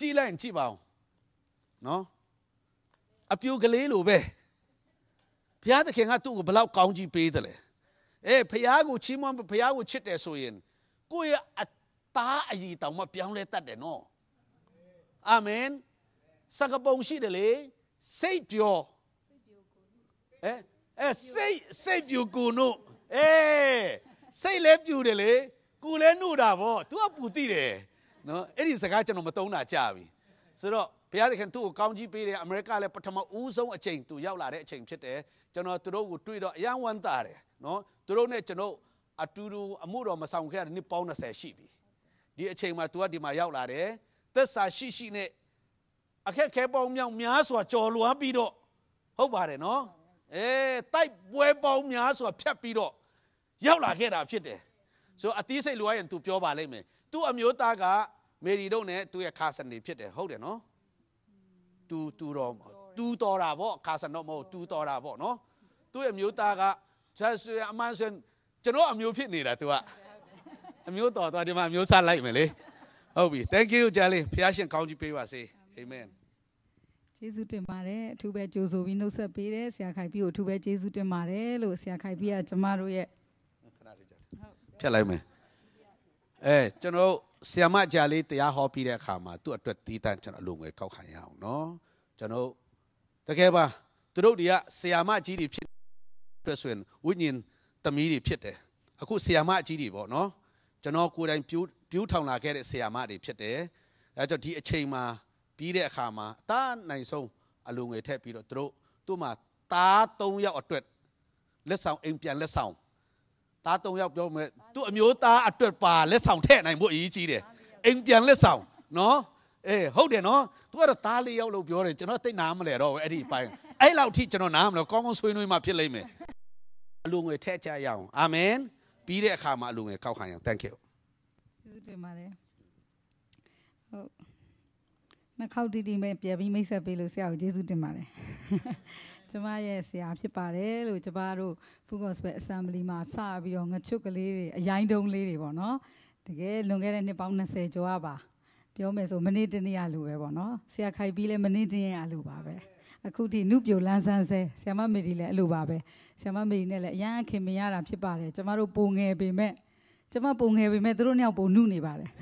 ကြည့်လိုက်ရင်ကြည့်ပါအောင်နော်အပြူကလေးလိုပဲဘုရားသခင်ကသူ့ကိုဘလောက်ကောင်းကြီးပေးတယ်လဲအေးဘုရားကိုချီးမွမ်းဘုရားကိုချစ်တယ်ဆိုရင်ကိုယ့်ရဲ့အသားအရည်တောင်မှပြောင်းလဲတတ်တယ်နော်အာမင်စကပုံရှိတယ်လေစိတ်ပျော်အဲအဲစိတ်စိတ်ပျော်ကိုနို့အေးစိတ်လည်းပြူတယ်လေကိုလည်းနှုတ်တာဗော तू ကပူတိတယ်နော်အဲ့ဒီစကားကျွန်တော်မတုံးတာကြာပြီဆိုတော့ဘုရားသခင်သူ့ကိုကောင်းကြီးပေးတယ်အမေရိကလည်းပထမဦးဆုံးအချိန်သူရောက်လာတဲ့အချိန်ဖြစ်တယ်ကျွန်တော်သူတို့ကိုတွေ့တော့အယံဝမ်းသာတယ်နော်သူတို့နဲ့ကျွန်တော်အတူတူအမှုတော်မဆောင်ခဲ့ရတဲ့နှစ်ပေါင်း20ရှိပြီဒီအချိန်မှာသူကဒီမှာရောက်လာတယ်သက်စာရှိရှိနဲ့အခက်ခဲပေါင်းမြောက်များစွာကြော်လွှမ်းပြီးတော့ဟုတ်ပါတယ်နော်အဲတိုက်ပွဲပေါင်းများစွာဖြတ်ပြီးတော့ရောက်လာခဲ့တာဖြစ်တယ်ဆိုအသီးစိတ်လိုရရင်သူပြောပါလိမ့်မယ်သူ့အမျိုးသားကမေရီတို့နဲ့သူ့ရဲ့ခါဆန်နေဖြစ်တယ်ဟုတ်တယ်နော်သူသူတော်သူတော်တာပေါ့ခါဆန်တော့မဟုတ်သူတော်တာပေါ့နော်သူ့ရဲ့မျိုးသားကဂျက်ဆွေအမန်ဆွေကျွန်တော်အမျိုးဖြစ်နေတာ तू ကအမျိုးတော်သွားဒီမှာမျိုးစားလိုက်မယ်လေဟုတ်ပြီ thank you ကြားလေးဖះရှင်ကောင်းကြီးပေးပါစေ amen ကျေးဇူးတင်ပါတယ်အထူးပဲကြိုဆိုပြီးနှုတ်ဆက်ပေးတယ်ဆရာခိုင်ပြီးကိုအထူးပဲကျေးဇူးတင်ပါတယ်လို့ဆရာခိုင်ပြီးကကျမတို့ရဲ့ခဏလေးကြားဖြတ်လိုက်မယ်အဲကျွန်တော်ဆီယမကြာလေးတရားဟောပြီးတဲ့အခါမှာသူ့အတွက်တီးတန့်ကျွန်တော်အလိုငွေကောက်ခံရအောင်နော်ကျွန်တော်တကယ်ပါသူတို့တွေကဆီယမကြီးတွေဖြစ်အတွက်ဆိုရင်ဝိညာဉ်သမီးတွေဖြစ်တယ်အခုဆီယမကြီးတွေပေါ့နော်ကျွန်တော်ကိုယ်တိုင်ပြူးပြူးထောင်လာခဲ့တဲ့ဆီယမတွေဖြစ်တယ်အဲကြောင့်ဒီအချိန်မှာပြီးတဲ့အခါမှာအသားနိုင်ဆုံးအလိုငွေထက်ပြီးတော့သူတို့သူ့မှာသား၃ယောက်အတွက်လက်ဆောင်အိမ်ပြန်လက်ဆောင်သား၃ယောက်ပြောမယ်သူ့အမျိုးသားအတွက်ပါလက်ဆောင်ထည့်နိုင်ဖို့အရေးကြီးတယ်အိမ်ပြန်လက်ဆောင်နော်အေးဟုတ်တယ်နော်သူကတော့သားလေးယောက်လို့ပြောတယ်ကျွန်တော်သိနားမလဲတော့အဲ့ဒီပိုင်းအဲ့လောက်ထိကျွန်တော်နားမလဲကောင်းကောင်းဆွေးနွေးမှဖြစ်လိမ့်မယ်အလိုငွေထည့်ကြရအောင်အာမင်ပြီးတဲ့အခါမှာအလိုငွေကောက်ခံရအောင် thank you ကျေးဇူးတင်ပါတယ်ဟုတ်နှခေါက်တီတီပဲပြန်ပြီးမိတ်ဆက်ပေးလို့ဆရာကိုကျေးဇူးတင်ပါတယ်။ကျမရဲ့ဆရာဖြစ်ပါတယ်လို့ကျမတို့ Food Gospel Assembly မှာစပြီးတော့ငချွတ်ကလေးတွေအရင်တုံးလေးတွေပေါ့နော်။တကယ်လွန်ခဲ့တဲ့နှစ်ပေါင်း20ကျော်ပါပြောမယ်ဆိုမနေ့တနေ့ရလို့ပဲပေါ့နော်။ဆရာခိုက်ပြီးလဲမနေ့တနေ့ရလို့ပါပဲ။အခုထိနုပြိုလန်းဆန်းဆဲဆရာမမေဒီလည်းအလိုပါပဲ။ဆရာမမေဒီနဲ့လည်းအရန်ခင်မရတာဖြစ်ပါတယ်။ကျမတို့ပုံငယ်ပေမဲ့ကျမပုံငယ်ပေမဲ့သူတို့နှစ်ယောက်ပုံနုနေပါတယ်။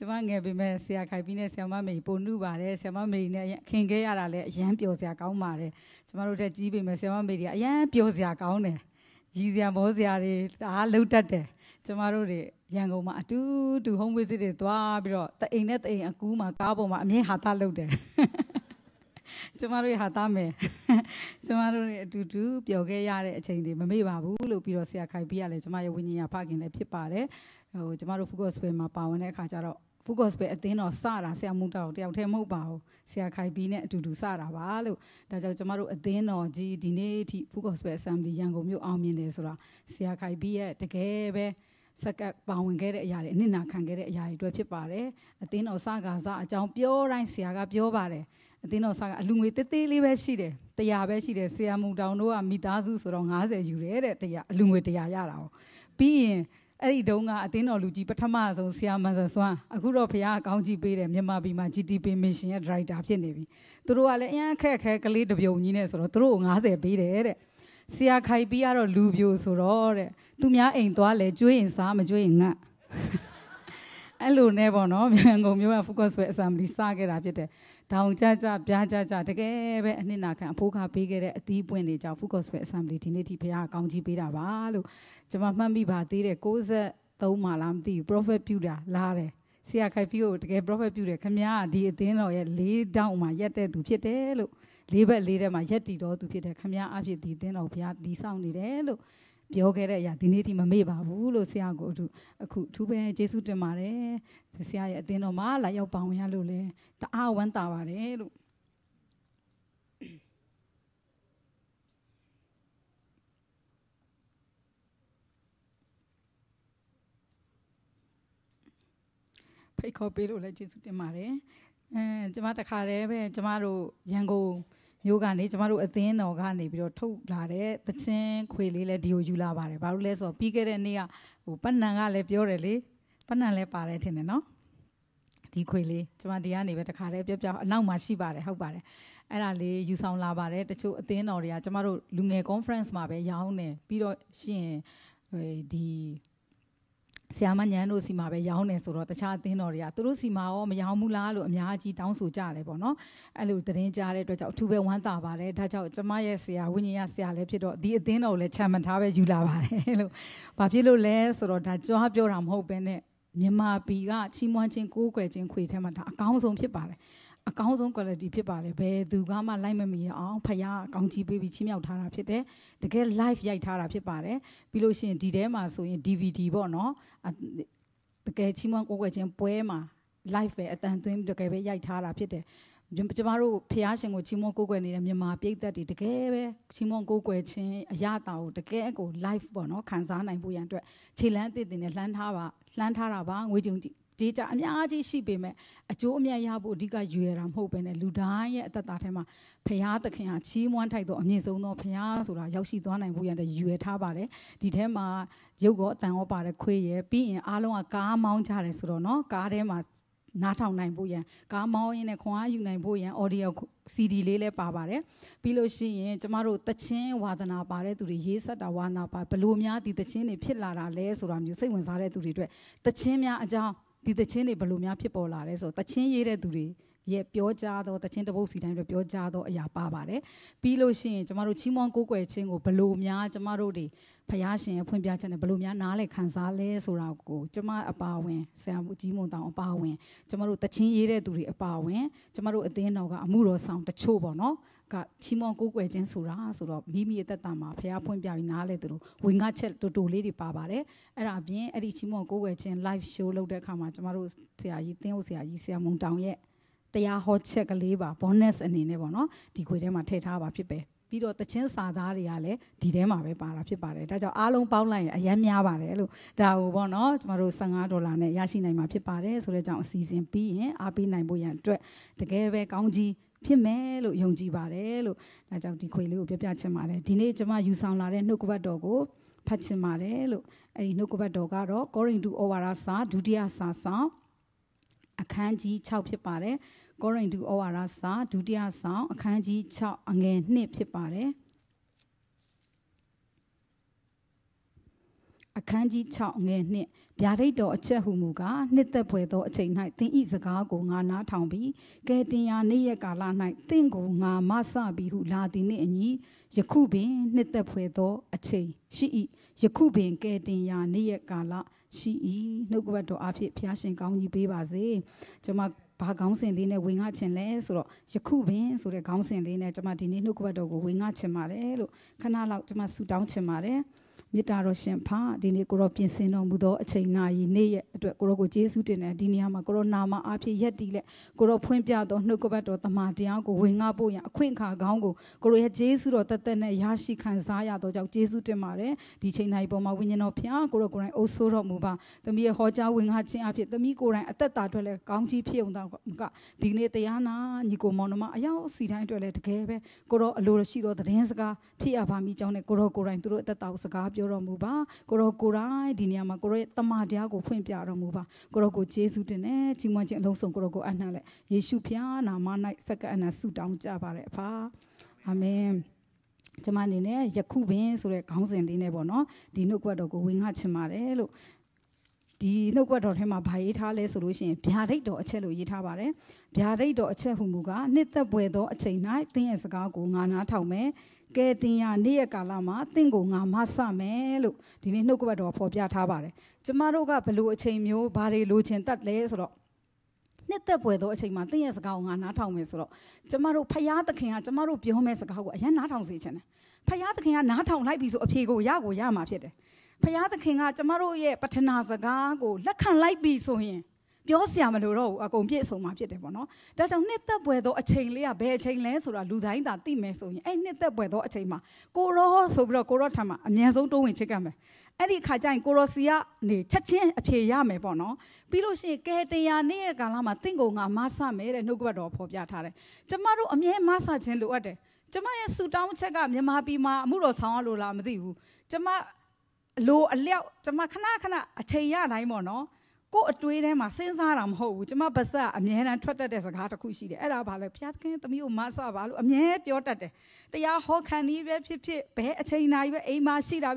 ကျမငယ်ပေမဲ့ဆရာခိုင်ပြီးနဲ့ဆရာမမေပုံနှုပါတယ်ဆရာမမေနဲ့ခင်ခဲ့ရတာလည်းအရန်ပျော်စရာကောင်းပါတယ်ကျမတို့တက်ကြီးပေမဲ့ဆရာမမေတွေကအရန်ပျော်စရာကောင်းတယ်ရည်စရာမောစရာတွေဒါလှုပ်တတ်တယ်ကျမတို့တွေရန်ကုန်မှာအတူတူ home visit တွေသွားပြီးတော့တအိမ်နဲ့တအိမ်အကူးမှာကားပေါ်မှာအမြဲဟာသလှုပ်တယ်ကျမတို့ဟာသားမယ်ကျမတို့အတူတူပျော်ခဲ့ရတဲ့အချိန်တွေမမေ့ပါဘူးလို့ပြီးတော့ဆရာခိုင်ပြီးရလဲကျမရဲ့ဝိညာဉ်ရဖခင်လည်းဖြစ်ပါတယ်ဟိုကျမတို့ focus ပဲမှာပါဝင်တဲ့အခါကျတော့ဘူး gospel အသင်းတော်စတာဆရာမူတာကိုတယောက်တည်းမဟုတ်ပါဘူးဆရာခိုင်ဘီနဲ့အတူတူစတာပါလို့ဒါကြောင့်ကျမတို့အသင်းတော်ကြီးဒီနေ့အထိဘူး gospel assembly ရန်ကုန်မြို့အောင်မြင်တယ်ဆိုတာဆရာခိုင်ဘီရဲ့တကယ်ပဲစကပ်ပါဝင်ခဲ့တဲ့အရာတွေအနစ်နာခံခဲ့တဲ့အရာတွေအတွက်ဖြစ်ပါတယ်အသင်းတော်စကားစအကြောင်းပြောတိုင်းဆရာကပြောပါတယ်အသင်းတော်စကအလူငွေသေးသေးလေးပဲရှိတယ်တရားပဲရှိတယ်ဆရာမူတောင်တို့ကမိသားစုဆိုတော့90ယူတယ်တဲ့တရားအလူငွေတရားရတာ哦ပြီးရင်အဲ့ဒီတုန်းကအသင်းတော်လူကြီးပထမဆုံးဆရာမန်ဆန်စွမ်းအခုတော့ဖခင်အကောင်းကြီးပေးတယ်မြန်မာပြည်မှာ GTP mission ရဲ့ director ဖြစ်နေပြီသူတို့ကလည်းအရန်ခက်ခဲကလေးတပြုံကြီးနဲ့ဆိုတော့သူတို့90ပေးတယ်တဲ့ဆရာခိုင်ပြီးကတော့လူပြိုဆိုတော့တဲ့သူများအိမ်သွားလဲကျွေးရင်စားမကျွေးရင်ငတ်အဲ့လိုနဲ့ပေါ့နော်မြန်ကုန်မျိုးက focus ပဲ assembly စခဲ့တာဖြစ်တယ်ဒေါင်ကြကြပြားကြကြတကယ်ပဲအနှစ်နာခံအဖိုးခါပေးခဲ့တဲ့အသီးပွင့်တွေကြောင့် focus ပဲ assembly ဒီနေ့ထိဘုရားကောင်းကြီးပေးတာပါလို့ကျွန်မမှတ်မိပါသေးတယ်63မှာလားမသိဘူး prophet ပြူတာလာတယ်ဆရာခိုင်ဖီကိုတကယ် prophet ပြူတယ်ခမရဒီအသင်းတော်ရဲ့လေးတောင်းမှာရက်တဲ့သူဖြစ်တယ်လို့လေးဘက်လေးထဲမှာရက်တည်တော်သူဖြစ်တယ်ခမရအဖြစ်ဒီအသင်းတော်ဘုရားဒီဆောင်နေတယ်လို့ပြောခဲ့တဲ့အရာဒီနေ့ထိမမေ့ပါဘူးလို့ဆရာကိုအခုအခုသူပဲကျေးဇူးတင်ပါတယ်ဆရာရဲ့အသင်းတော်မှာလာရောက်ပါဝင်ရလို့လဲတအားဝမ်းသာပါတယ်လို့ဖိတ်ခေါ်ပေးလို့လည်းကျေးဇူးတင်ပါတယ်အဲကျမတခါတည်းပဲကျမတို့ရန်ကုန်မျိုးကနေကျမတို့အသင်းတော်ကနေပြီးတော့ထုတ်လာတဲ့သချင်းခွေလေးလည်းဒီကိုယူလာပါတယ်ဘာလို့လဲဆိုတော့ပြီးခဲ့တဲ့နေ့ကဟိုပဏ္ဏကလည်းပြောတယ်လေပဏ္ဏလည်းပါတယ်ထင်တယ်နော်ဒီခွေလေးကျမဒီကနေပဲတခါတည်းပြပြအနောက်မှာရှိပါတယ်ဟုတ်ပါတယ်အဲ့ဒါလေးယူဆောင်လာပါတယ်တချို့အသင်းတော်တွေကကျမတို့လူငယ် conference မှာပဲရောင်းနေပြီးတော့ရှင်ဒီဆရာမညံတို့စီမှာပဲရောင်းနေဆိုတော့တခြားအသင်းတော်တွေကသူတို့စီမှာရောမရောင်းဘူးလားလို့အများကြီးတောင်းဆိုကြတယ်ပေါ့နော်အဲ့လိုသတင်းကြားတဲ့အတွက်ကြောင့်အထူးပဲဝမ်းသာပါတယ်ဒါကြောင့်ကျမရဲ့ဆရာဝိညာဉ်ရဆရာလည်းဖြစ်တော့ဒီအသင်းတော်ကိုလည်းခြံမထားပဲယူလာပါတယ်လို့ဘာဖြစ်လို့လဲဆိုတော့ဒါကြွားပြောတာမဟုတ်ဘဲနဲ့မြန်မာပြည်ကချီးမွမ်းခြင်းကိုးကွယ်ခြင်းခွေထဲမှာဒါအကောင်းဆုံးဖြစ်ပါတယ်အကောင်းဆုံး quality ဖြစ်ပါတယ်ဘယ်သူကမှလိုက်မမီအောင်ဖခင်အကောင်းကြီးပေးပြီးချီးမြှောက်ထားတာဖြစ်တယ်တကယ် live ရိုက်ထားတာဖြစ်ပါတယ်ပြီးလို့ရှိရင်ဒီထဲမှာဆိုရင် DVD ပေါ့နော်တကယ်ချီးမွမ်းကိုးကွယ်ခြင်းပွဲမှာ live ပဲအတန်သွင်းတကယ်ပဲရိုက်ထားတာဖြစ်တယ်ကျမတို့ဖះရှင်ကိုချီးမွမ်းကိုးကွယ်နေတဲ့မြန်မာပြည်သက်တွေတကယ်ပဲချီးမွမ်းကိုးကွယ်ခြင်းအရတာကိုတကယ်ကို live ပေါ့နော်ခံစားနိုင်ဖို့ရန်အတွက်ခြေလမ်းအသစ်တင်နဲ့လှမ်းထားပါလှမ်းထားတာပါငွေကြုံ data အများကြီးရှိပေမဲ့အကျိုးအမြတ်ရဖို့အဓိကရွယ်တာမဟုတ်ပဲねလူတိုင်းရဲ့အသက်တာထဲမှာဖရာသခင်ဟာချီးမွမ်းထိုက်သောအမြင့်ဆုံးသောဖရာဆိုတာရောက်ရှိသွားနိုင်ဖို့ရတဲ့ရွယ်ထားပါတယ်ဒီထဲမှာရုပ်ရောအတန်ရောပါတယ်ခွေးရယ်ပြီးရင်အားလုံးကကားမောင်းကြတယ်ဆိုတော့เนาะကားထဲမှာနားထောင်နိုင်ဖို့ရန်ကားမောင်းရင်းနဲ့ခွန်အားယူနိုင်ဖို့ရန် audio CD လေးလည်းပါပါတယ်ပြီးလို့ရှိရင်ကျမတို့တချင်းဝါသနာပါတဲ့သူတွေရေးဆက်တာဝါသနာပါဘလို့များဒီတချင်းတွေဖြစ်လာတာလဲဆိုတာမျိုးစိတ်ဝင်စားတဲ့သူတွေအတွက်တချင်းများအကြောင်းဒီသချင်းတွေဘလို့များဖြစ်ပေါ်လာလဲဆိုတော့သချင်းရေးတဲ့သူတွေရဲ့ပြောကြားသောတချင်းတပုတ်စီတိုင်းတွေပြောကြားသောအရာပါပါတယ်ပြီးလို့ရှိရင် ကျမတို့ချီးမွမ်းကိုးကွယ်ခြင်းကိုဘလို့များကျမတို့တွေဖယားရှင်ရဲ့ဖွင့်ပြချက်နဲ့ဘလို့များနားလည်ခံစားလဲဆိုတာကိုကျမအပါဝင်ဆရာမကြီးမွန်တောင်အပါဝင်ကျမတို့တချင်းရေးတဲ့သူတွေအပါဝင်ကျမတို့အသင်းတော်ကအမှုတော်ဆောင်တချို့ပေါ့နော်ကချီးမွမ်းကိုးကွယ်ခြင်းဆိုတာဆိုတော့မိမိရဲ့သက်တာမှာဖះဖွင့်ပြပြီးနားလဲသူတို့ဝင်ငါချက်တူတူလေးတွေပါပါတယ်အဲ့ဒါအပြင်အဲ့ဒီချီးမွမ်းကိုးကွယ်ခြင်း live show လုပ်တဲ့အခါမှာကျမတို့ဆရာကြီးတင်းဟုတ်ဆရာကြီးဆရာမုံတောင်ရဲ့တရားဟောချက်ကလေးပါ bonus အနေနဲ့ပေါ့နော်ဒီခွေထဲမှာထည့်ထားပါဖြစ်ပဲပြီးတော့တချင်းစာသားတွေကလည်းဒီထဲမှာပဲပါတာဖြစ်ပါတယ်ဒါကြောင့်အားလုံးပေါင်းလိုက်ရင်အရင်များပါတယ်လို့ဒါဟိုပေါ့နော်ကျမတို့15ဒေါ်လာနဲ့ရရှိနိုင်မှာဖြစ်ပါတယ်ဆိုတော့ကြောင့်အစီအစဉ်ပြီးရင်အားပေးနိုင်ဖို့ရန်အတွက်တကယ်ပဲကောင်းကြီးဖြစ်မယ်လို့ယုံကြည်ပါတယ်လို့ဒါကြောင့်ဒီခွေလေးကိုပြောပြချင်ပါတယ်ဒီနေ့ကျွန်မယူဆောင်လာတဲ့နှုတ်ကပတ်တော်ကိုဖတ်ချင်ပါတယ်လို့အဲ့ဒီနှုတ်ကပတ်တော်ကတော့ကောရိန္သုဩဝါဒစာဒုတိယစာဆောင်အခန်းကြီး6ဖြစ်ပါတယ်ကောရိန္သုဩဝါဒစာဒုတိယဆောင်အခန်းကြီး6အငယ်2ဖြစ်ပါတယ်။အခန်းကြီး6ငယ်နှစ်ဗျာဒိတ်တော်အချက်ဟုမူကားနှစ်သက်ဖွယ်သော အချိန်၌သင်ဤစကားကိုငါနားထောင်ပြီးကဲတင်ရာနေ့ရက်ကာလ၌သင်ကိုငါမဆပြီးဟုလာသည်နှင့်အညီယခုပင်နှစ်သက်ဖွယ်သောအချိန်ရှိ၏ယခုပင်ကဲတင်ရာနေ့ရက်ကာလရှိ၏နှုတ်ကပတ်တော်အဖြစ်ဖျားရှင်ကောင်းကြီးပေးပါစေကျွန်မဘာခေါင်းစဉ်လေးနဲ့ဝင်ငှချင်လဲဆိုတော့ယခုပင်ဆိုတဲ့ခေါင်းစဉ်လေးနဲ့ကျွန်မဒီနေ့နှုတ်ကပတ်တော်ကိုဝင်ငှချင်ပါတယ်လို့ခဏလောက်ကျွန်မဆူတောင်းချင်ပါတယ်။မေတ္တာတော်ရှင်ဖာဒီနေ့ကိုရောပြင်ဆင်တော်မူသောအချိန်နာရီနေ့ရဲ့အတွက်ကိုရောကိုယေရှုတင်တဲ့ဒီနေရာမှာကိုရောနာမအားဖြင့်ယက်တီလက်ကိုရောဖွင့်ပြသောနှုတ်ကပတ်တော်တမန်တရားကိုဝင်ငါဖို့ရန်အခွင့်အခါကောင်းကိုကိုရောရဲ့ယေရှုတော်တသက်နဲ့ရရှိခံစားရသောကြောင့်ယေရှုတင်ပါတယ်ဒီချိန်နာရီပေါ်မှာဝိညာဉ်တော်ဖျားကိုရောကိုယ်တိုင်အုပ်ဆိုးတော်မူပါသမီးရဲ့ဟောကြားဝင်ငါခြင်းအဖြစ်သမီးကိုယ်တိုင်အသက်တာအတွက်လည်းကောင်းကြီးဖြစ်အောင်တော့ကဒီနေ့တရားနာညီကိုမောင်နှမအယောက်စီတိုင်းအတွက်လည်းတကယ်ပဲကိုရောအလိုရှိသောသတင်းစကားဖြစ်ရပါမိကြောင်းနဲ့ကိုရောကိုယ်တိုင်သူတို့အသက်တာကိုစကားပြောတော်မူပါကိုရောကိုတိုင်းဒီနေရာမှာကိုရောရဲ့တမန်တရားကိုဖွင့်ပြတော်မူပါကိုရောကိုယေရှုတင်နဲ့ချီးမွမ်းခြင်းအလုံးစုံကိုရောကိုအနှံ့လက်ယေရှုဖျားနာမ၌စက္ကအနှံ့ဆုတောင်းကြပါရအဖာအာမင်ကျမအနေနဲ့ယခုပင်ဆိုတဲ့ခေါင်းစဉ်လေးနဲ့ပေါ့နော်ဒီနှုတ်ကွက်တော်ကိုဝင်ငှချင်ပါတယ်လို့ဒီနှုတ်ကွက်တော်ထဲမှာဗာရေးထားလဲဆိုလို့ရှိရင်ဗျာဒိတ်တော်အချက်လို့ရေးထားပါတယ်ဗျာဒိတ်တော်အချက်ဟူမူကနှစ်သက်ပွေသောအချိန်၌သင်ရဲ့စကားကိုငါနားထောင်မယ်ကဲတင်ရနေ့ရက်ကာလမှာတင့်ကိုငါမဆမယ်လို့ဒီနေ့နှုတ်ကပတ်တော်ဖော်ပြထားပါတယ်ကျမတို့ကဘလို့အချိန်မျိုးဘာတွေလိုချင်တတ်လဲဆိုတော့နှစ်သက်ပွေသောအချိန်မှာတင့်ရဲ့စကားကိုငါနားထောင်မယ်ဆိုတော့ကျမတို့ဖယားသခင်ကကျမတို့ပြောမယ့်စကားကိုအရင်နားထောင်စေချင်တယ်ဖယားသခင်ကနားထောင်လိုက်ပြီဆိုအဖြေကိုရကိုရမှာဖြစ်တယ်ဖယားသခင်ကကျမတို့ရဲ့ပထနာစကားကိုလက်ခံလိုက်ပြီဆိုရင်ပြောစရာမလိုတော့ဘူးအကုန်ပြည့်စုံမှာဖြစ်တယ်ပေါ့နော်ဒါကြောင့်နှစ်သက်ပွဲသောအချိန်လေးကဘယ်အချိန်လဲဆိုတာလူတိုင်းသာသိမယ်ဆိုရင်အဲ့နှစ်သက်ပွဲသောအချိန်မှာကိုရောဆိုပြီးတော့ကိုရောထံမှာအမြန်ဆုံးတိုးဝင်ချစ်ကပ်မယ်အဲ့ဒီခါကျရင်ကိုရောစီကနေချက်ချင်းအဖြေရမယ်ပေါ့နော်ပြီးလို့ရှိရင်ကဲတရားနေ့ရဲ့ကာလမှာတင့်ကိုငါမဆမယ်တဲ့နှုတ်ကပတ်တော်ဖော်ပြထားတယ်ကျမတို့အမြဲမဆခြင်းလိုအပ်တယ်ကျမရဲ့ဆူတောင်းချက်ကမြန်မာပြည်မှာအမှုတော်ဆောင်ရလို့လားမသိဘူးကျမလိုအလျောက်ကျမခဏခဏအချိန်ရတိုင်းပေါ့နော်ကို့အတွေးထဲမှာစဉ်းစားတာမဟုတ်ဘူးကျမပါစပ်အမြဲတမ်းထွက်တတ်တဲ့စကားတစ်ခုရှိတယ်အဲ့ဒါဘာလဲဘုရားသခင်သမီးကိုမဆပါလို့အမြဲပြောတတ်တယ်တရားဟောခံနေပဲဖြစ်ဖြစ်ဘယ်အချိန်နာရီပဲအိမ်မှာရှိတာ